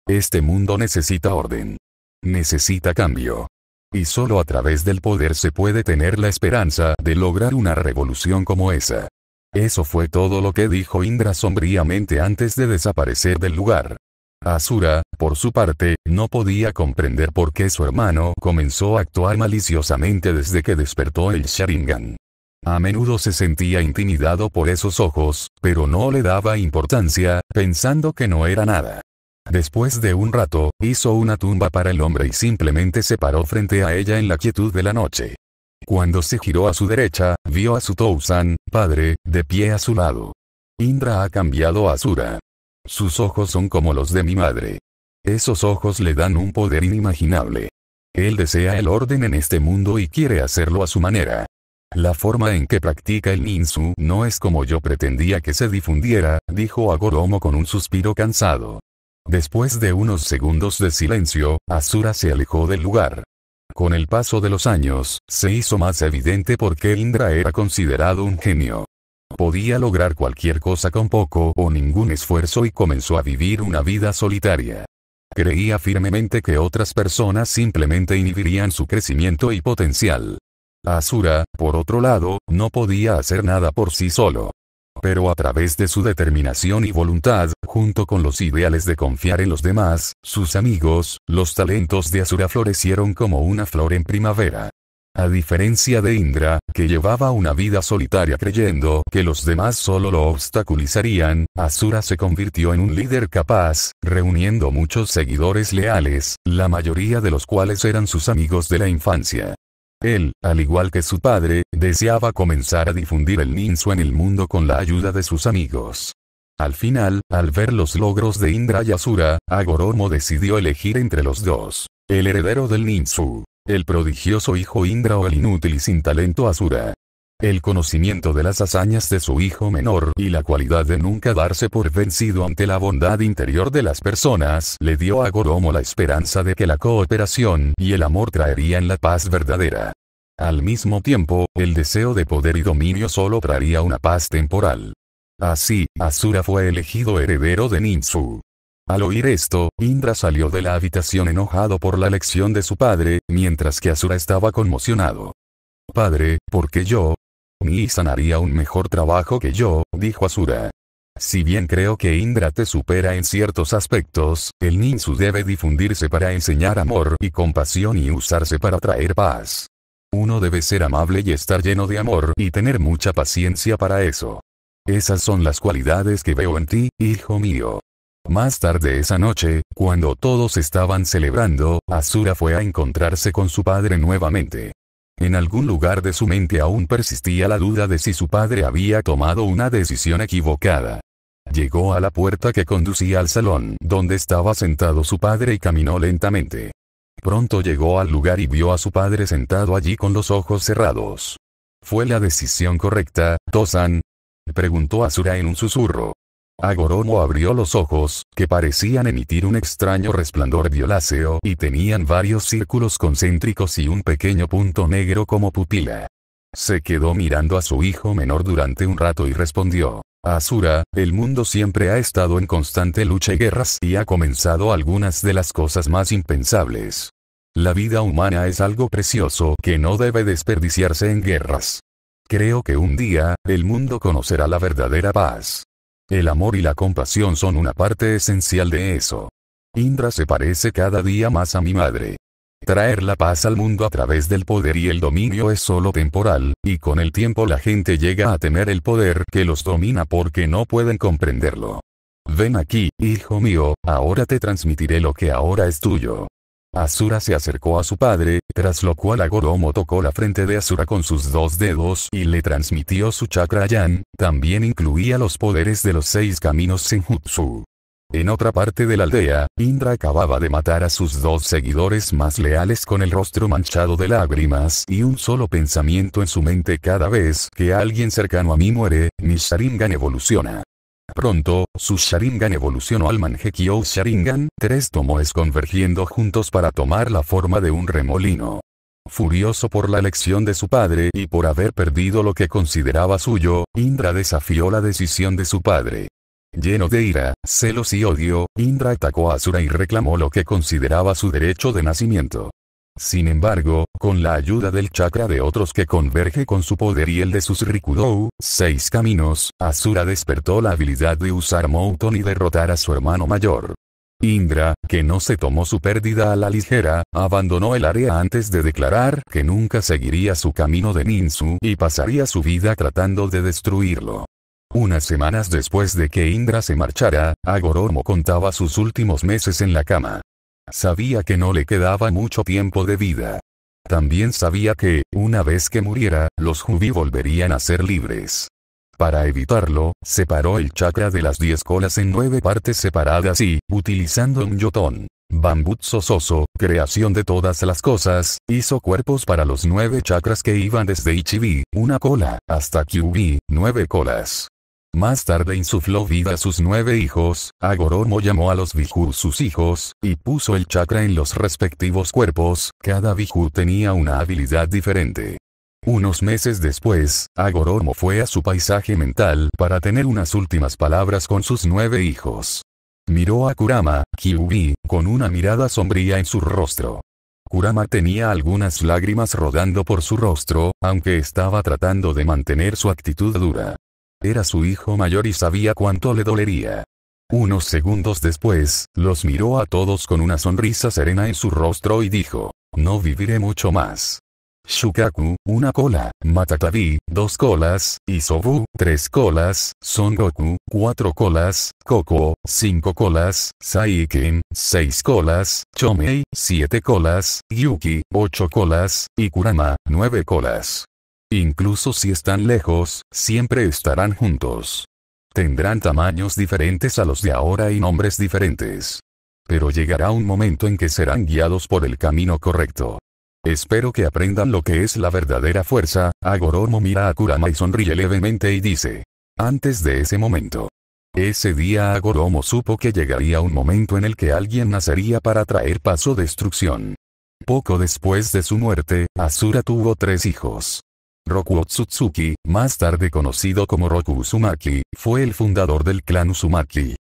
Este mundo necesita orden. Necesita cambio. Y solo a través del poder se puede tener la esperanza de lograr una revolución como esa. Eso fue todo lo que dijo Indra sombríamente antes de desaparecer del lugar. Asura, por su parte, no podía comprender por qué su hermano comenzó a actuar maliciosamente desde que despertó el Sharingan. A menudo se sentía intimidado por esos ojos, pero no le daba importancia, pensando que no era nada. Después de un rato, hizo una tumba para el hombre y simplemente se paró frente a ella en la quietud de la noche. Cuando se giró a su derecha, vio a su Tousan, padre, de pie a su lado. Indra ha cambiado a Sura. Sus ojos son como los de mi madre. Esos ojos le dan un poder inimaginable. Él desea el orden en este mundo y quiere hacerlo a su manera. La forma en que practica el ninsu no es como yo pretendía que se difundiera, dijo Agoromo con un suspiro cansado. Después de unos segundos de silencio, Asura se alejó del lugar. Con el paso de los años, se hizo más evidente por qué Indra era considerado un genio. Podía lograr cualquier cosa con poco o ningún esfuerzo y comenzó a vivir una vida solitaria. Creía firmemente que otras personas simplemente inhibirían su crecimiento y potencial. Asura, por otro lado, no podía hacer nada por sí solo pero a través de su determinación y voluntad, junto con los ideales de confiar en los demás, sus amigos, los talentos de Asura florecieron como una flor en primavera. A diferencia de Indra, que llevaba una vida solitaria creyendo que los demás solo lo obstaculizarían, Asura se convirtió en un líder capaz, reuniendo muchos seguidores leales, la mayoría de los cuales eran sus amigos de la infancia. Él, al igual que su padre, deseaba comenzar a difundir el ninzo en el mundo con la ayuda de sus amigos. Al final, al ver los logros de Indra y Asura, Agoromo decidió elegir entre los dos. El heredero del ninzu. El prodigioso hijo Indra o el inútil y sin talento Asura. El conocimiento de las hazañas de su hijo menor y la cualidad de nunca darse por vencido ante la bondad interior de las personas le dio a Goromo la esperanza de que la cooperación y el amor traerían la paz verdadera. Al mismo tiempo, el deseo de poder y dominio solo traería una paz temporal. Así, Asura fue elegido heredero de Ninsu. Al oír esto, Indra salió de la habitación enojado por la elección de su padre, mientras que Asura estaba conmocionado. Padre, porque yo? Nissan haría un mejor trabajo que yo, dijo Asura. Si bien creo que Indra te supera en ciertos aspectos, el ninsu debe difundirse para enseñar amor y compasión y usarse para traer paz. Uno debe ser amable y estar lleno de amor y tener mucha paciencia para eso. Esas son las cualidades que veo en ti, hijo mío. Más tarde esa noche, cuando todos estaban celebrando, Asura fue a encontrarse con su padre nuevamente. En algún lugar de su mente aún persistía la duda de si su padre había tomado una decisión equivocada. Llegó a la puerta que conducía al salón donde estaba sentado su padre y caminó lentamente. Pronto llegó al lugar y vio a su padre sentado allí con los ojos cerrados. ¿Fue la decisión correcta, Tosan? preguntó Asura en un susurro. Agoromo abrió los ojos, que parecían emitir un extraño resplandor violáceo y tenían varios círculos concéntricos y un pequeño punto negro como pupila. Se quedó mirando a su hijo menor durante un rato y respondió. Asura, el mundo siempre ha estado en constante lucha y guerras y ha comenzado algunas de las cosas más impensables. La vida humana es algo precioso que no debe desperdiciarse en guerras. Creo que un día, el mundo conocerá la verdadera paz. El amor y la compasión son una parte esencial de eso. Indra se parece cada día más a mi madre. Traer la paz al mundo a través del poder y el dominio es solo temporal, y con el tiempo la gente llega a temer el poder que los domina porque no pueden comprenderlo. Ven aquí, hijo mío, ahora te transmitiré lo que ahora es tuyo. Asura se acercó a su padre, tras lo cual Agoromo tocó la frente de Asura con sus dos dedos y le transmitió su chakra yan, también incluía los poderes de los seis caminos senjutsu. En otra parte de la aldea, Indra acababa de matar a sus dos seguidores más leales con el rostro manchado de lágrimas y un solo pensamiento en su mente cada vez que alguien cercano a mí muere, mi Sharingan evoluciona pronto, su Sharingan evolucionó al Mangekyo Sharingan, tres tomoes convergiendo juntos para tomar la forma de un remolino. Furioso por la elección de su padre y por haber perdido lo que consideraba suyo, Indra desafió la decisión de su padre. Lleno de ira, celos y odio, Indra atacó a Asura y reclamó lo que consideraba su derecho de nacimiento. Sin embargo, con la ayuda del chakra de otros que converge con su poder y el de sus Rikudou, seis caminos, Asura despertó la habilidad de usar Mouton y derrotar a su hermano mayor. Indra, que no se tomó su pérdida a la ligera, abandonó el área antes de declarar que nunca seguiría su camino de Ninsu y pasaría su vida tratando de destruirlo. Unas semanas después de que Indra se marchara, Agoromo contaba sus últimos meses en la cama. Sabía que no le quedaba mucho tiempo de vida. También sabía que, una vez que muriera, los Jubi volverían a ser libres. Para evitarlo, separó el chakra de las diez colas en nueve partes separadas y, utilizando un yotón, bambú soso, creación de todas las cosas, hizo cuerpos para los nueve chakras que iban desde Ichibi, una cola, hasta Kyubi, nueve colas. Más tarde insufló vida a sus nueve hijos, Agoromo llamó a los Vijur sus hijos, y puso el chakra en los respectivos cuerpos, cada Vijur tenía una habilidad diferente. Unos meses después, Agoromo fue a su paisaje mental para tener unas últimas palabras con sus nueve hijos. Miró a Kurama, Kyubi, con una mirada sombría en su rostro. Kurama tenía algunas lágrimas rodando por su rostro, aunque estaba tratando de mantener su actitud dura. Era su hijo mayor y sabía cuánto le dolería. Unos segundos después, los miró a todos con una sonrisa serena en su rostro y dijo, no viviré mucho más. Shukaku, una cola, Matatabi, dos colas, Isobu, tres colas, Son Goku, cuatro colas, Koko, cinco colas, Saiken, seis colas, Chomei, siete colas, Yuki, ocho colas, y Kurama, nueve colas. Incluso si están lejos, siempre estarán juntos. Tendrán tamaños diferentes a los de ahora y nombres diferentes. Pero llegará un momento en que serán guiados por el camino correcto. Espero que aprendan lo que es la verdadera fuerza, Agoromo mira a Kurama y sonríe levemente y dice. Antes de ese momento. Ese día Agoromo supo que llegaría un momento en el que alguien nacería para traer paso destrucción. Poco después de su muerte, Asura tuvo tres hijos. Roku Otsutsuki, más tarde conocido como Roku Uzumaki, fue el fundador del clan Uzumaki.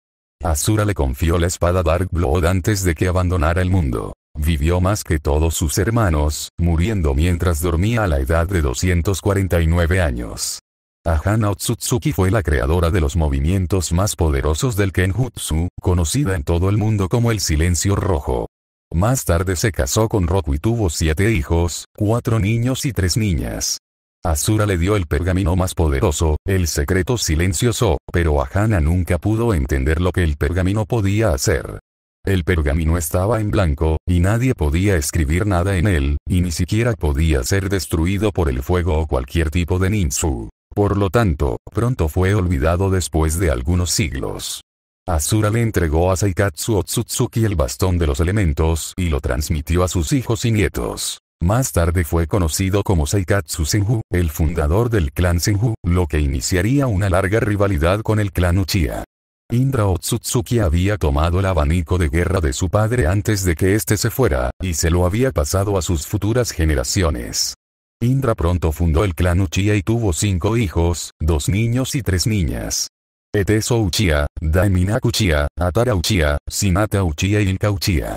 Asura le confió la espada Dark Blood antes de que abandonara el mundo. Vivió más que todos sus hermanos, muriendo mientras dormía a la edad de 249 años. Ahana Otsutsuki fue la creadora de los movimientos más poderosos del Kenjutsu, conocida en todo el mundo como el Silencio Rojo. Más tarde se casó con Roku y tuvo siete hijos, cuatro niños y tres niñas. Asura le dio el pergamino más poderoso, el secreto silencioso, pero Ahana nunca pudo entender lo que el pergamino podía hacer. El pergamino estaba en blanco, y nadie podía escribir nada en él, y ni siquiera podía ser destruido por el fuego o cualquier tipo de ninsu. Por lo tanto, pronto fue olvidado después de algunos siglos. Asura le entregó a Saikatsu Otsutsuki el bastón de los elementos y lo transmitió a sus hijos y nietos. Más tarde fue conocido como Seikatsu Senju, el fundador del clan Senju, lo que iniciaría una larga rivalidad con el clan Uchiha. Indra Otsutsuki había tomado el abanico de guerra de su padre antes de que éste se fuera, y se lo había pasado a sus futuras generaciones. Indra pronto fundó el clan Uchiha y tuvo cinco hijos, dos niños y tres niñas. Eteso Uchiha, Daiminaku Uchiha, Atara Uchiha, Sinata Uchiha y Inka Uchiha.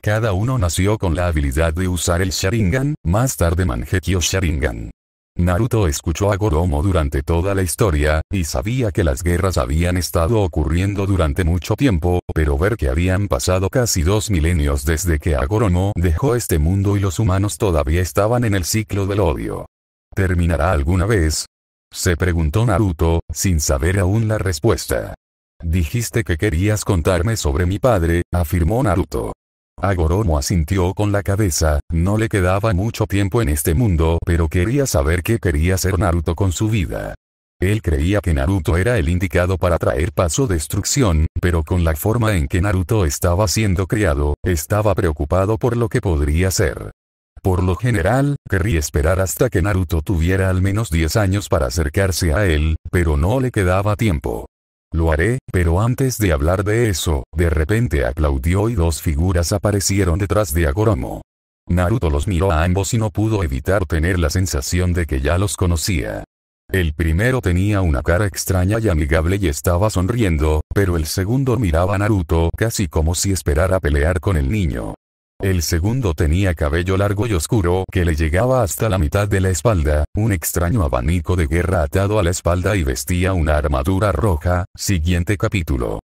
Cada uno nació con la habilidad de usar el Sharingan, más tarde Mangekyo Sharingan. Naruto escuchó a Goromo durante toda la historia, y sabía que las guerras habían estado ocurriendo durante mucho tiempo, pero ver que habían pasado casi dos milenios desde que a dejó este mundo y los humanos todavía estaban en el ciclo del odio. ¿Terminará alguna vez? Se preguntó Naruto, sin saber aún la respuesta. Dijiste que querías contarme sobre mi padre, afirmó Naruto. Agoromo asintió con la cabeza, no le quedaba mucho tiempo en este mundo pero quería saber qué quería hacer Naruto con su vida. Él creía que Naruto era el indicado para traer paso destrucción, pero con la forma en que Naruto estaba siendo criado, estaba preocupado por lo que podría ser. Por lo general, querría esperar hasta que Naruto tuviera al menos 10 años para acercarse a él, pero no le quedaba tiempo. Lo haré, pero antes de hablar de eso, de repente aplaudió y dos figuras aparecieron detrás de Agoromo. Naruto los miró a ambos y no pudo evitar tener la sensación de que ya los conocía. El primero tenía una cara extraña y amigable y estaba sonriendo, pero el segundo miraba a Naruto casi como si esperara pelear con el niño. El segundo tenía cabello largo y oscuro que le llegaba hasta la mitad de la espalda, un extraño abanico de guerra atado a la espalda y vestía una armadura roja. Siguiente capítulo.